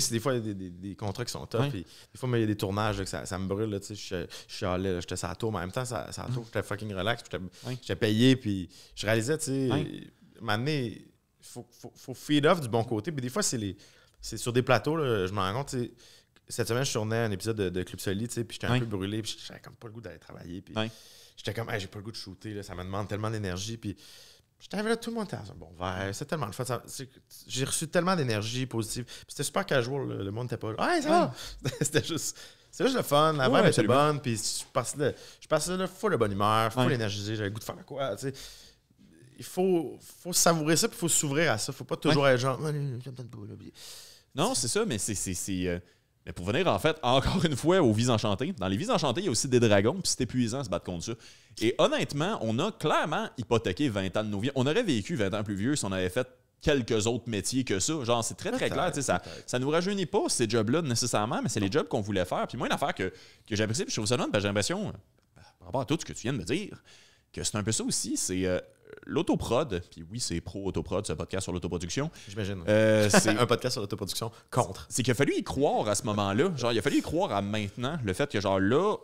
c'est des fois des, des, des, contrats qui sont top. des fois, il y a des tournages, que ça, me brûle. je, suis allé, j'étais ça la tour, mais en même temps, ça, ça tour, j'étais fucking relax. J'étais payé, puis je réalisais, tu sais, il faut, feed off du bon côté. Puis des fois, c'est les c'est sur des plateaux, je me rends compte, cette semaine, je tournais un épisode de, Club Soli, puis j'étais un peu brûlé, puis j'avais comme pas le goût d'aller travailler. Puis j'étais comme, j'ai pas le goût de shooter, ça me demande tellement d'énergie. Puis J'étais arrivé là, tout le monde était bon verre. C'est tellement le fun. J'ai reçu tellement d'énergie positive. C'était super casual. Le, monde n'était pas là. ça <laughs> C'était juste. C'est juste le fun, la j'étais était bonne, puis je passais là, je passais là full de bonne humeur, full faut j'avais le goût de faire quoi, tu sais. Il faut, faut savourer ça, puis il faut s'ouvrir à ça. Faut pas toujours être genre, ah, non, c'est ça, mais c'est euh, mais pour venir, en fait, encore une fois, aux vies enchantées, dans les vies enchantées, il y a aussi des dragons, puis c'est épuisant de se battre contre ça. Et honnêtement, on a clairement hypothéqué 20 ans de nos vies. On aurait vécu 20 ans plus vieux si on avait fait quelques autres métiers que ça. Genre, c'est très, très clair. Ça, ne nous rajeunit pas, ces jobs-là, nécessairement, mais c'est les jobs qu'on voulait faire. Puis moi, une affaire que, que j'apprécie, puis je trouve ça non, j'ai l'impression, euh, ben, par rapport à tout ce que tu viens de me dire, que c'est un peu ça aussi, c'est... Euh, l'autoprod, puis oui, c'est pro-autoprod, c'est un podcast sur l'autoproduction. J'imagine. Euh, c'est <laughs> un podcast sur l'autoproduction contre. C'est qu'il a fallu y croire à ce moment-là. Genre, il a fallu y croire à maintenant, le fait que, genre, là,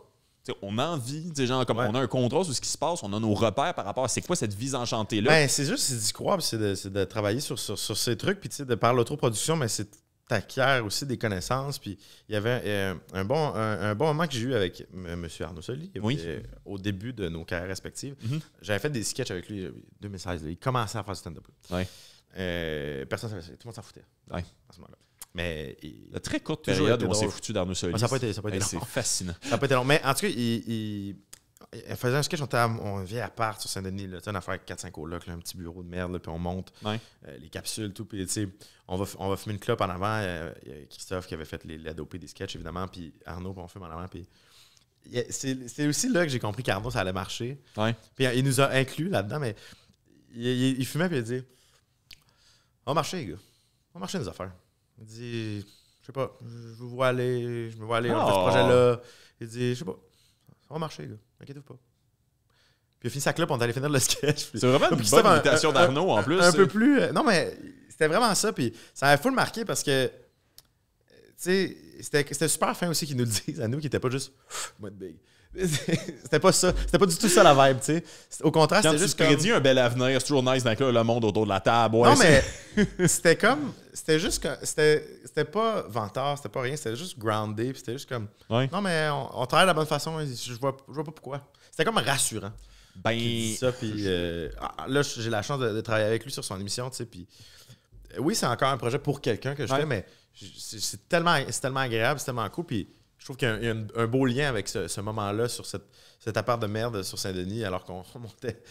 on a envie, genre, comme on a un contrôle sur ce qui se passe, on a nos repères par rapport à c'est quoi cette vie enchantée-là. Ben, c'est juste, c'est d'y croire, c'est de, travailler sur, sur, ces trucs, puis de par l'autoproduction, mais c'est t'acquiers aussi des connaissances. Puis il y avait euh, un, bon, un, bon moment que j'ai eu avec M. Arnaud Soli au début de nos carrières respectives. Mm-hmm. J'avais fait des sketchs avec lui en euh, 2016. il commençait à faire du stand-up. Ouais. Euh, personne tout le monde s'en foutait ouais. à ce moment-là. Mais il... la très courte période où on s'est foutu d'Arnaud Soli. Ah, ça n'a pas été, ça long. fascinant. Ça n'a pas été long. Mais en tout cas, il elle faisait un sketch, on, était à, vient à part sur Saint-Denis, là, une affaire avec 4-5 colocs, un petit bureau de merde, puis on monte euh, les capsules, tout, puis on va, on va fumer une clope en avant. Euh, il a Christophe qui avait fait les, des sketchs, évidemment, puis Arnaud, puis on fume en avant, puis. C'est aussi là que j'ai compris qu'Arnaud, ça allait marcher. Puis il nous a inclus là-dedans, mais il, fumait, puis il dit On va marcher, les gars. On va marcher nos affaires. Il dit Je sais pas, je vous vois aller, je me vois aller, dans ce oh. projet-là. Il dit Je sais pas, ça va marcher, les gars inquiétez-vous pas. Puis a fini sa clope, on est allé finir le sketch. C'est vraiment une bonne imitation d'Arnaud en plus. Un, peu plus. Euh, non, mais c'était vraiment ça. Puis ça m'a full marqué parce que Tu sais, c'était super fin aussi qu'ils nous le disent à nous, qui n'étaient pas juste moi de big. <laughs> c'était pas ça. C'était pas du tout ça la vibe, tu Au contraire, c'était juste. Tu prédis un bel avenir, c'est toujours nice d'inclure le monde autour de la table. non, mais c'était comme. C'était juste que. C'était pas vantard, c'était pas rien, c'était juste groundé, c'était juste comme. Non, mais on, travaille de la bonne façon, je vois, pas pourquoi. C'était comme rassurant. Ben. Ça, puis euh, ah, là, j'ai la chance de, travailler avec lui sur son émission, tu sais, puis. Euh, oui, c'est encore un projet pour quelqu'un que je fais, mais c'est tellement, tellement agréable, c'est tellement cool, puis je trouve qu'il y a, un, beau lien avec ce, moment-là sur cet appart de merde sur Saint-Denis, alors qu'on <laughs> montait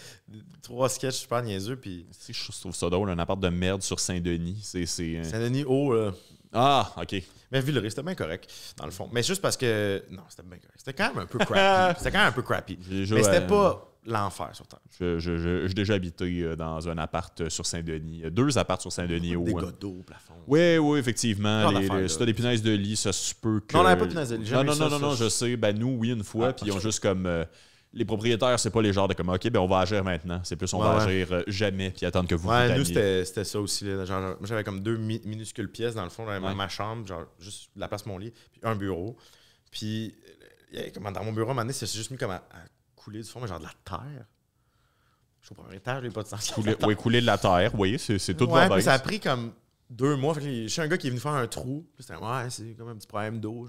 trois sketchs super niaiseux. Puis... Je trouve ça drôle, un appart de merde sur Saint-Denis. C'est, c'est... Saint-Denis haut, Ah, OK. Mais risque, c'était bien correct, dans le fond. Mais juste parce que. Non, c'était bien correct. C'était quand même un peu crappy. <laughs> c'était quand même un peu crappy. Mais c'était pas l'enfer surtout. J'ai je, je, déjà habité euh, dans un appart euh, sur Saint-Denis, euh, deux apparts sur Saint-Denis. Des godots au plafond. Oui, oui, effectivement. Les, des punaises de lit, ça se peut que... Non, on n'avait pas de punaises de lit. Non, non, non, non, je sais. Ben nous, oui, une fois, ah, puis ils ont juste comme... les propriétaires, c'est pas les genres de comme OK, ben on va agir maintenant. C'est plus on ouais. va agir jamais puis attendre que vous Ouais, nous c'était ça aussi. moi j'avais comme deux minuscules pièces dans le fond, dans ma chambre, genre juste la place mon lit, puis un bureau. Puis dans mon bureau, à un moment donné, c'est juste mis comme à couler du fond, mais genre de la terre. Je suis au premier étage, j'ai pas de sens. Couler, oui, couler de la terre, vous voyez, c'est tout ouais, puis ça a pris comme deux mois. je suis un gars qui est venu faire un trou. ouais, c'est comme un petit problème d'eau.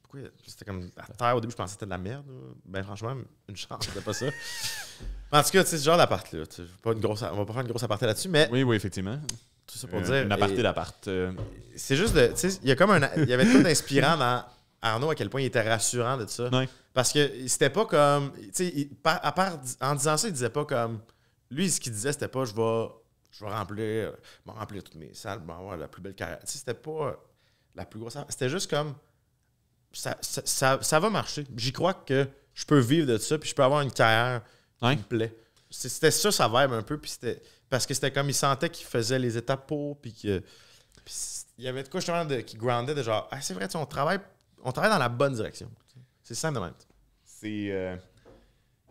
pourquoi c'était comme la terre au début, je pensais que c'était de la merde. Ben franchement, une chance, c'était pas ça. <laughs> en tout cas, tu sais, ce genre d'appart on va pas faire une grosse aparté là-dessus, mais. Oui, oui, effectivement. Euh, une aparté d'appart. Euh. C'est juste de. Tu sais, il y a comme un. Il y avait tout d'inspirant dans Arnaud à quel point il était rassurant de ça. Parce que c'était pas comme. à part, en disant ça, il disait pas comme. Lui, ce qu'il disait, c'était pas je vais, je vais remplir, je vais remplir toutes mes salles, je vais avoir la plus belle carrière. C'était pas la plus grosse. C'était juste comme. Ça, ça, va marcher. J'y crois que je peux vivre de ça, puis je peux avoir une carrière qui me plaît. C'était ça sa vibe un peu, puis Parce que c'était comme il sentait qu'il faisait les étapes pour, puis que. il y avait de quoi justement de, qui groundait de genre, ah, c'est vrai, on travail on travaille dans la bonne direction. C'est simple de même. C'est. Euh...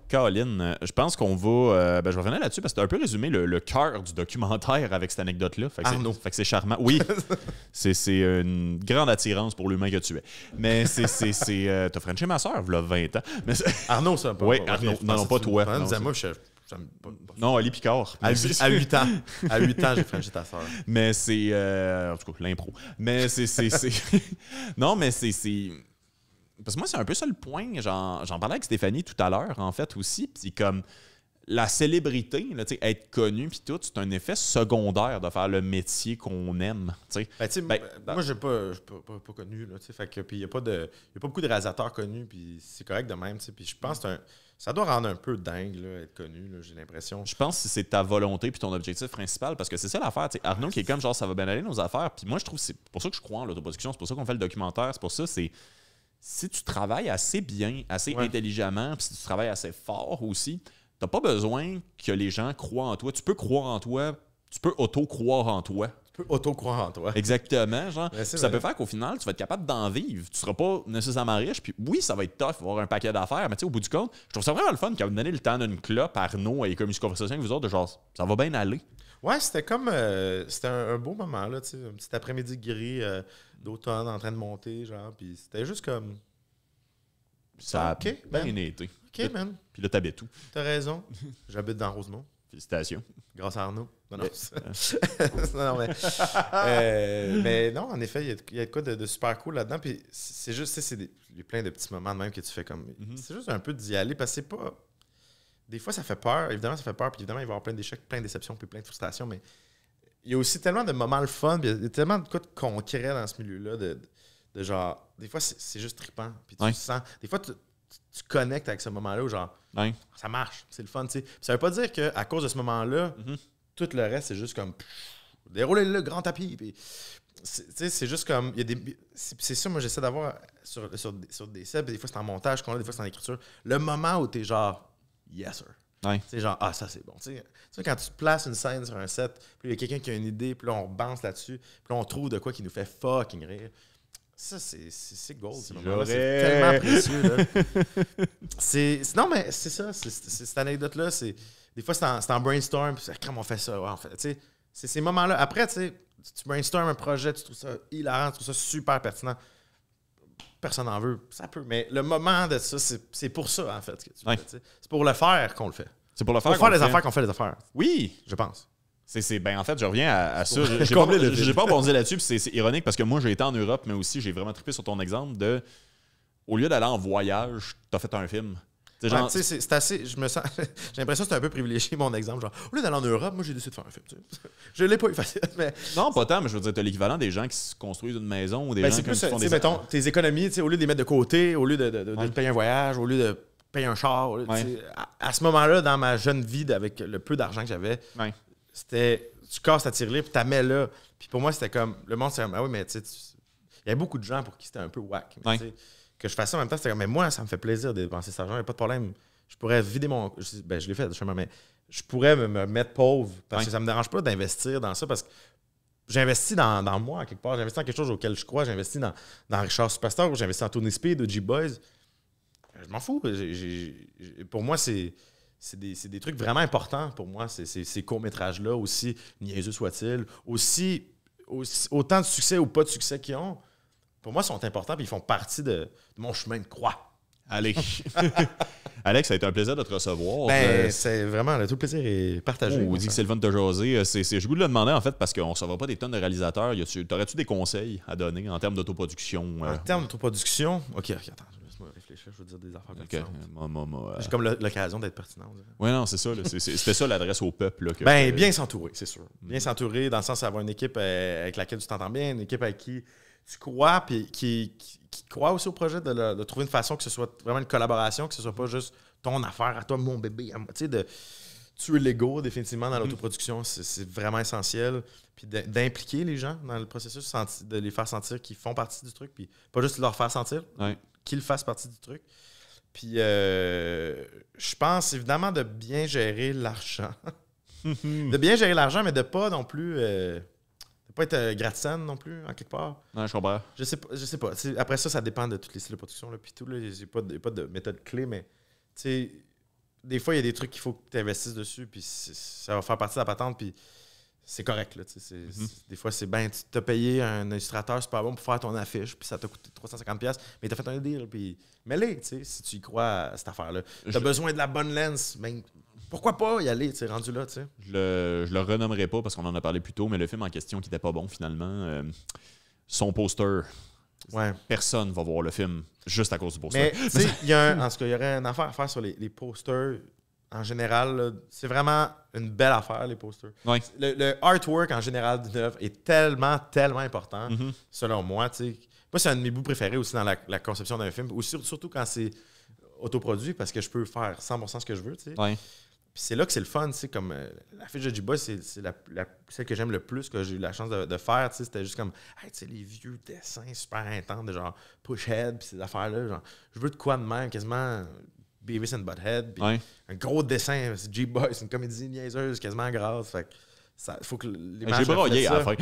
Caroline, euh, je pense qu'on va. Euh, ben, je vais revenir là-dessus parce que tu un peu résumé le, cœur du documentaire avec cette anecdote-là. Fait que c'est charmant. Oui, <laughs> c'est une grande attirance pour l'humain que tu es. Mais c'est. Euh, T'as Frenché ma soeur, il y a 20 ans. Mais Arnaud, ça. Oui, Arnaud. Non, non, pas toi non, Ali Picard. À, 8, ans. À 8 ans, j'ai franchi ta soeur. Mais c'est. Euh, en tout cas, l'impro. Mais c'est. <laughs> non, mais c'est. Parce que moi, c'est un peu ça le point. J'en parlais avec Stéphanie tout à l'heure, en fait, aussi. Puis comme la célébrité, être connu, puis tout, c'est un effet secondaire de faire le métier qu'on aime. Moi, je n'ai pas, pas, pas, pas, connu. Il n'y a, pas de, a pas beaucoup de réalisateurs connus, puis c'est correct de même. Puis je pense que c'est un ça doit rendre un peu dingue là, être connu, j'ai l'impression. Je pense que c'est ta volonté puis ton objectif principal, parce que c'est ça l'affaire. Arnaud qui est comme genre ça va bien aller nos affaires. Puis moi, je trouve c'est pour ça que je crois en l'autoproduction, c'est pour ça qu'on fait le documentaire, c'est pour ça, c'est si tu travailles assez bien, assez intelligemment, puis si tu travailles assez fort aussi, t'as pas besoin que les gens croient en toi. Tu peux croire en toi, tu peux auto-croire en toi peux auto-croire en toi. Exactement, genre. ça peut faire qu'au final, tu vas être capable d'en vivre. Tu seras pas nécessairement riche. Puis oui, ça va être tough, avoir un paquet d'affaires, mais tu sais, au bout du compte, je trouve ça vraiment le fun qui vous donné le temps d'une clope à Arnaud et comme une conversation avec vous autres, de genre, ça va bien aller. Ouais, c'était comme. Euh, c'était un, beau moment, là, tu sais, un petit après-midi gris euh, d'automne en train de monter, genre. Puis c'était juste comme. Ça a bien été. OK, man. Puis là, t'habites où? T'as raison. J'habite dans Rosemont. Félicitations. Grâce à Arnaud. Non, non. Euh, <laughs> euh, mais, non, en effet, il y, a de quoi de, super cool là-dedans. Puis c'est juste, c'est a plein de petits moments de même que tu fais comme. Mhm. C'est juste un peu d'y aller parce que c'est pas. Des fois, ça fait peur. Évidemment, ça fait peur. Puis évidemment, il va y avoir plein d'échecs, plein de déceptions, puis plein de frustrations. Mais il y a aussi tellement de moments fun. Puis il y a tellement de quoi de concret dans ce milieu-là. De, de, genre, des fois, c'est juste trippant. Puis tu sens. Des fois, tu tu connectes avec ce moment-là où genre ça marche, c'est le fun, tu sais. Ça veut pas dire qu'à cause de ce moment-là, mhm. tout le reste, c'est juste comme dérouler le grand tapis. c'est juste comme. C'est ça, moi, j'essaie d'avoir sur, sur, des sets, des fois c'est en montage qu'on a, des fois c'est en écriture, le moment où tu es genre yes, sir. Ouais. C'est genre, ah, ça c'est bon. Tu sais, quand tu places une scène sur un set, puis il y a quelqu'un qui a une idée, puis on bance là-dessus, puis on trouve de quoi qui nous fait fucking rire. Ça, c'est gold. C'est tellement précieux. Là. <laughs> c non, mais c'est ça. cette anecdote-là, c'est des fois, c'est en, brainstorm. Puis, comment on fait ça? en fait, c'est ces moments-là. Après, tu brainstorm un projet, tu trouves ça hilarant, tu trouves ça super pertinent. Personne n'en veut. Ça peut. Mais le moment de ça, c'est pour ça, en fait. C'est pour le faire qu'on le fait. C'est pour le faire. Pour faire les affaires qu'on fait les affaires. Oui. Je pense. C'est, ben, en fait, je reviens à, ça. <laughs> J'ai pas, pas rebondi là-dessus, c'est, c'est ironique parce que moi, j'ai été en Europe, mais aussi, j'ai vraiment trippé sur ton exemple de au lieu d'aller en voyage, tu as fait un film. c'est assez. Je me <laughs> j'ai l'impression que c'est un peu privilégié mon exemple. Genre, au lieu d'aller en Europe, moi j'ai décidé de faire un film. Je <laughs> Je l'ai pas eu facile. Mais... Non, pas tant, mais je veux dire, t'as l'équivalent des gens qui se construisent une maison ou des ben, gens qui font des. mettons, tes économies, au lieu de les mettre de côté, au lieu de, de, payer un voyage, au lieu de payer un char, à, à, ce moment-là, dans ma jeune vie, avec le peu d'argent que j'avais, c'était tu casses ta tirer puis tu mets là. Puis pour moi, c'était comme le monde, c'est ah oui, mais tu sais, il y a beaucoup de gens pour qui c'était un peu whack. Mais Que je fasse ça en même temps, c'était comme mais moi, ça me fait plaisir de dépenser cet argent, il n'y a pas de problème. Je pourrais vider mon. Je, ben, je l'ai fait, chemin, mais je pourrais me, mettre pauvre parce que ça me dérange pas d'investir dans ça parce que j'investis dans, dans, moi quelque part, j'investis dans quelque chose auquel je crois, j'investis dans, dans Richard Superstar, j'investis dans Tony Speed, ou G-Boys. Je m'en fous. pour moi, c'est c'est des, trucs vraiment importants pour moi, ces, ces, courts-métrages-là, aussi niaiseux soient-ils, aussi, autant de succès ou pas de succès qu'ils ont, pour moi, sont importants et ils font partie de, mon chemin de croix. Allez. <laughs> Alex, ça a été un plaisir de te recevoir. Ben, euh, c'est vraiment le tout plaisir est partagé. On dit c'est le fun de jaser. Euh, c'est, je voulais le demander en fait parce qu'on ne recevra pas des tonnes de réalisateurs. T'aurais-tu des conseils à donner en termes d'autoproduction? Euh? En termes d'autoproduction? OK, OK, attends. Je moi réfléchir, je veux dire des affaires comme euh, euh, ça. J'ai comme l'occasion d'être pertinent. Oui, non, c'est ça. C'était ça l'adresse au peuple. Là, ben, bien s'entourer, c'est sûr. Mm. Bien s'entourer dans le sens d'avoir une équipe euh, avec laquelle tu t'entends bien, une équipe avec qui tu crois, puis qui, croit aussi au projet, de, trouver une façon que ce soit vraiment une collaboration, que ce soit pas juste ton affaire à toi, mon bébé, à Tu sais, de tuer l'ego définitivement dans mm. l'autoproduction, c'est vraiment essentiel. Puis d'impliquer les gens dans le processus, de les faire sentir qu'ils font partie du truc, puis pas juste leur faire sentir. Ouais qu'il fasse partie du truc. Puis euh, je pense évidemment de bien gérer l'argent. <laughs> de bien gérer l'argent, mais de pas non plus. Euh, pas être euh, gratis non plus, en quelque part. Non, je comprends. Je sais pas. Je sais pas. après ça, ça dépend de toutes les styles de production. Là, puis tout, là, j'ai pas, de, pas de méthode clé, mais tu sais, des fois, il y a des trucs qu'il faut que tu investisses dessus, puis ça va faire partie de la patente. Puis c'est correct. Là, mhm. Des fois, c'est bien. tu as payé un illustrateur super bon pour faire ton affiche, puis ça t'a coûté 350$, mais t'as fait un deal, puis tu sais si tu y crois à cette affaire-là. T'as besoin de la bonne lens, Mais ben, pourquoi pas y aller, tu rendu là, tu Je le, je le renommerai pas parce qu'on en a parlé plus tôt, mais le film en question qui n'était pas bon finalement, euh, son poster. Ouais. Personne va voir le film juste à cause du poster. Mais, <laughs> y en ce qu'il y aurait une affaire à faire sur les posters en général, c'est vraiment une belle affaire, les posters. Le, artwork en général d'une œuvre est tellement, tellement important, mhm. selon moi. Moi, c'est un de mes bouts préférés aussi dans la, conception d'un film, ou surtout quand c'est autoproduit, parce que je peux faire 100% ce que je veux. c'est là que c'est le fun, comme euh, la fiche de Boss, c'est celle que j'aime le plus, que j'ai eu la chance de, faire, c'était juste comme, les vieux dessins super intenses, de genre push-head, puis ces affaires-là, je veux de quoi de même, quasiment Beavis and Butthead. Un gros dessin. Euh, c'est G-Boy, c'est une comédie niaiseuse, quasiment grasse. Fait ça, faut que les J'ai broyé à la fin.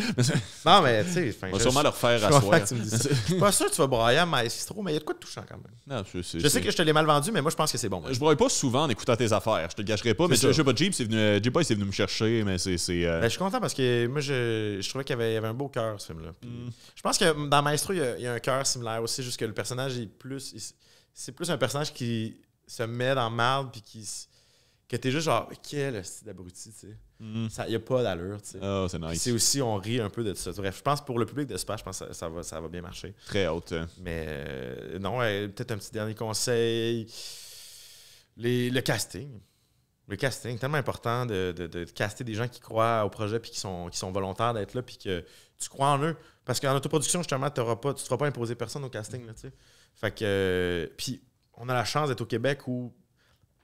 non, mais tu sais. On va sûrement le refaire à soi. Je pas sûr que tu vas broyer à Maestro, mais il y a de quoi de touchant quand même. je, sais que je te l'ai mal vendu, mais moi je pense que c'est bon. Je broye pas souvent en écoutant tes affaires. Je te le gâcherai pas, mais je sais pas, Jeep, c'est venu, euh, Jeep Boy, c'est venu me chercher, mais c'est. Euh, ben, je suis content parce que moi, je, je trouvais qu'il y, y avait, un beau cœur, ce film-là. Mm. Je pense que dans Maestro, il y, a, il y a un cœur similaire aussi, juste que le personnage est plus. C'est plus un personnage qui se met dans marde puis qui que t'es juste genre quel style d'abruti tu sais mm. ça a pas d'allure tu sais ah, c'est aussi on rit un peu de ça bref je pense pour le public de pas je pense que ça, va ça va bien marcher très haute hein. mais euh, non peut-être un petit dernier conseil le casting le casting tellement important de, caster des gens qui croient au projet puis qui sont qui sont volontaires d'être là puis que tu crois en eux parce qu'en autoproduction justement pas tu ne seras pas imposé personne au casting tu sais fait que euh, puis on a la chance d'être au Québec où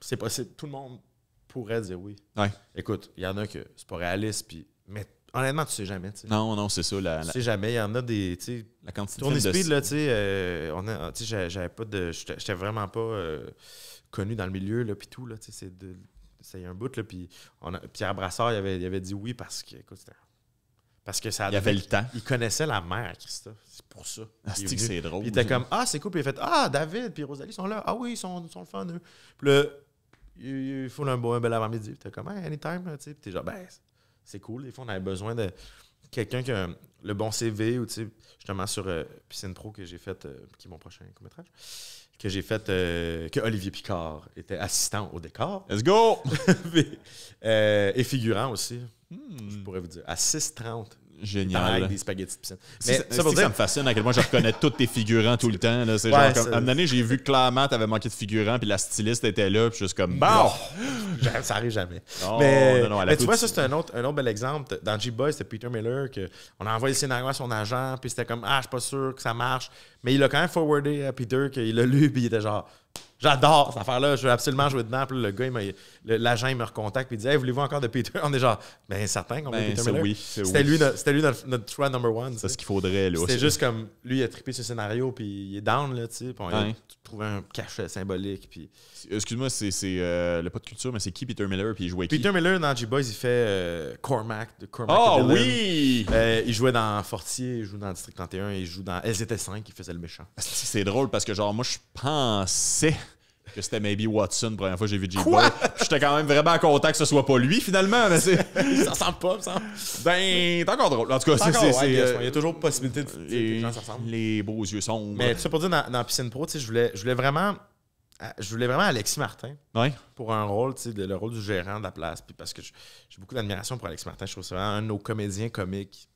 c'est possible. Tout le monde pourrait dire oui. Ouais. Écoute, il y en a que c'est pas réaliste, puis. Mais honnêtement, tu sais jamais. Non, non, c'est ça. La, tu sais jamais. Il y en a des. La quantité de speed, là, tu sais, euh, j'avais pas de. J'étais vraiment pas euh, connu dans le milieu, là, puis tout, là, tu sais, c'est de. un bout, là. Puis Pierre Brassard, il avait, il avait dit oui parce que, écoute, c'était parce que ça avait le temps. Il connaissait la mère, Christophe. C'est pour ça. Ah, c'est c'est drôle. il était comme Ah, c'est cool. Puis il a fait Ah, David, puis Rosalie sont là. Ah oui, ils sont, sont le fun, eux. Puis là, il, faut un, beau, un bel avant-midi. Puis t'es comme Hey, anytime. sais puis t'es genre Ben, c'est cool. Des fois, on avait besoin de quelqu'un qui a le bon CV ou, tu sais, justement sur euh, Piscine Pro que j'ai fait, euh, qui est mon prochain court-métrage, que j'ai fait, euh, que Olivier Picard était assistant au décor. Let's go! <laughs> et figurant aussi. Je hmm. pourrais vous dire. À 6,30. Génial. Avec des spaghettis de piscine. Mais ça, veut dire... ça me fascine à quel point je reconnais tous tes figurants tout le <laughs> temps. Là. Ouais, genre comme, à un j'ai vu clairement tu avais manqué de figurants, puis la styliste était là, puis juste comme bon! <laughs> ça arrive jamais. mais, non, non, mais tu vois, ça, c'est un autre, un autre bel exemple. Dans G-Boy, c'était Peter Miller, qu'on on a envoyé le scénario à son agent, puis c'était comme Ah, je suis pas sûr que ça marche. Mais il a quand même forwardé à Peter, qu'il l'a lu, puis il était genre J'adore cette affaire-là, je veux absolument jouer dedans. Puis le gars, l'agent, il me recontacte, puis il dit Hey, voulez-vous encore de Peter <laughs> On est genre, ben certain qu'on veut ben, Peter Miller. c'était, Lui, c'était lui notre, choix number one. C'est ce qu'il faudrait, là. C'est juste comme, lui, il a trippé ce scénario, puis il est down, là, tu sais. Puis on a trouvé un cachet symbolique. Puis... Excuse-moi, c'est, euh, le pas de culture, mais c'est qui Peter Miller, puis il jouait qui Peter Miller, dans G-Boys, il fait euh, Cormac, de Cormac. Oh oui euh, Il jouait dans Fortier, il joue dans District 31, il joue dans étaient 5 il faisait le méchant. C'est drôle parce que, genre, moi, je pensais que c'était maybe Watson, première fois que j'ai vu G-Boy. J'étais quand même vraiment content que ce soit pas lui finalement. Mais <laughs> ça ressemble pas, ça semble. Ben, t'es encore drôle. En tout cas, c'est. Euh, il y a toujours possibilité de. Les, les gens Les beaux yeux sont... Mais tout ça pour dire, dans, Piscine Pro, je voulais, je voulais vraiment. Euh, je voulais vraiment Alexis Martin ouais. pour un rôle, sais le rôle du gérant de la place. Puis parce que j'ai beaucoup d'admiration pour Alexis Martin. Je trouve que c'est vraiment un de nos comédiens comiques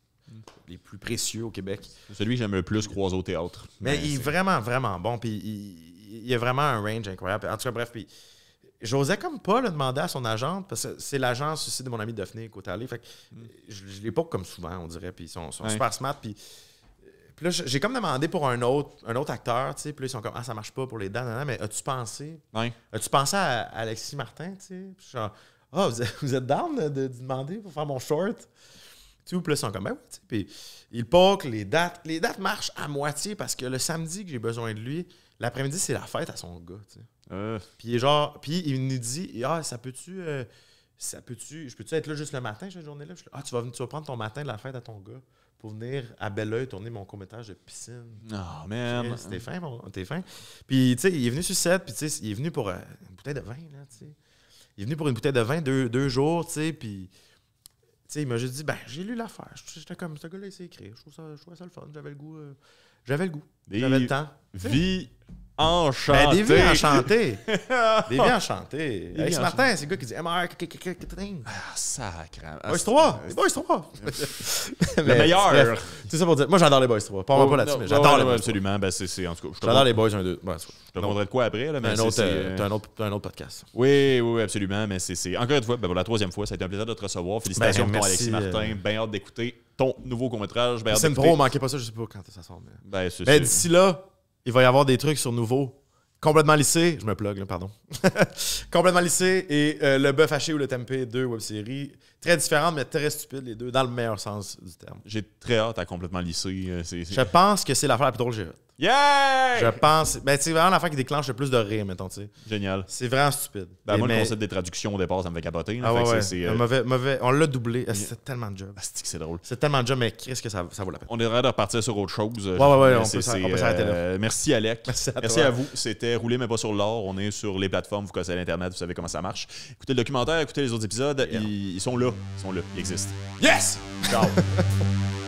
les plus précieux au Québec. Celui que j'aime le plus croiser au théâtre. Mais, mais ben, il est vraiment, vraiment bon. Puis il, il y a vraiment un range incroyable. En tout cas, bref, puis j'osais comme pas le demander à son agente, parce que c'est l'agence aussi de mon ami Daphné, côté Fait que hmm. je, l'ai pas comme souvent, on dirait. Puis ils sont, super smart. Puis, j'ai comme demandé pour un autre, un autre acteur, tu sais. Puis ils sont comme, ah, ça marche pas pour les dates mais as-tu pensé? As-tu pensé à Alexis Martin, tu sais? Ah, vous, êtes, down de, demander pour faire mon short? Tu plus ils sont comme, ben il poke, les dates, les dates marchent à moitié parce que le samedi que j'ai besoin de lui, L'après-midi, c'est la fête à son gars, tu sais. Euh. Puis genre, puis il nous dit Ah, ça peut-tu. Euh, ça tu Je peux-tu être là juste le matin, cette journée-là? Ah, tu vas, tu vas prendre ton matin de la fête à ton gars pour venir à Belleuil tourner mon court de piscine. Non ah, man! T'es fin, mon. T'es fin. Puis, tu sais, il est venu sur 7, puis, tu sais, il est venu pour euh, une bouteille de vin, là, tu sais. Il est venu pour une bouteille de vin deux, jours, tu sais, puis. Tu sais, il m'a juste dit, ben, j'ai lu l'affaire. J'étais comme, ce gars-là, il s'est écrit. Je trouve ça, ça le fun. J'avais le goût. J'avais le goût. J'avais le temps. Vie Enchanté. Ben, enchanté, des <laughs> vies enchantées. des vies enchantées. Alex Martin, c'est le gars qui dit MR. Ah, sacré. Boys 3. Les Boys 3. Ah, <laughs> le meilleur. C'est ça pour dire. Moi, j'adore les Boys 3. Pas, moi pas là-dessus, oh, mais j'adore les Boys. Absolument. Ben, c'est, en tout cas. J'adore les Boys 1, 2. je te montrerai de quoi après. Là, mais euh, euh, un, autre, un, autre, podcast. Oui, oui, absolument. Mais c'est, encore une fois, ben, pour la troisième fois, ça a été un plaisir de te recevoir. Ben, Félicitations pour Alexis Martin. Euh, Bien hâte d'écouter ton nouveau court-métrage. Ben, c'est une pro, manquez pas ça, je sais pas quand ça sort. Mais... ben d'ici là, il va y avoir des trucs sur nouveau. Complètement lissé, je me plug, pardon. <laughs> Complètement lissé et euh, le bœuf haché ou le Tempé deux web série Très différentes, mais très stupides, les deux, dans le meilleur sens du terme. J'ai très hâte à complètement lissé. Euh, je pense que c'est l'affaire la plus drôle j'ai Yeah! Je pense. Ben, c'est vraiment la l'affaire qui déclenche le plus de rire, mettons, tu sais. Génial. C'est vraiment stupide. Ben, moi, mais... le concept des traductions au départ, ça me fait capoter. Ah ouais, euh, Mauvais, mauvais. On l'a doublé. Ah, c'est tellement de job. Ah, c'est drôle. C'est tellement de job, mais qu'est-ce que ça, vaut la peine? On est en train de repartir sur autre chose. Ouais, ouais, ouais. On peut s'arrêter euh, Merci, Alec. Merci à, vous. C'était Rouler, mais pas sur l'or. On est sur les plateformes. Vous connaissez l'Internet. Vous savez comment ça marche. Écoutez le documentaire, écoutez les autres épisodes. Ils, sont là. Ils sont là. Ils existent. Yes! Ciao! <laughs>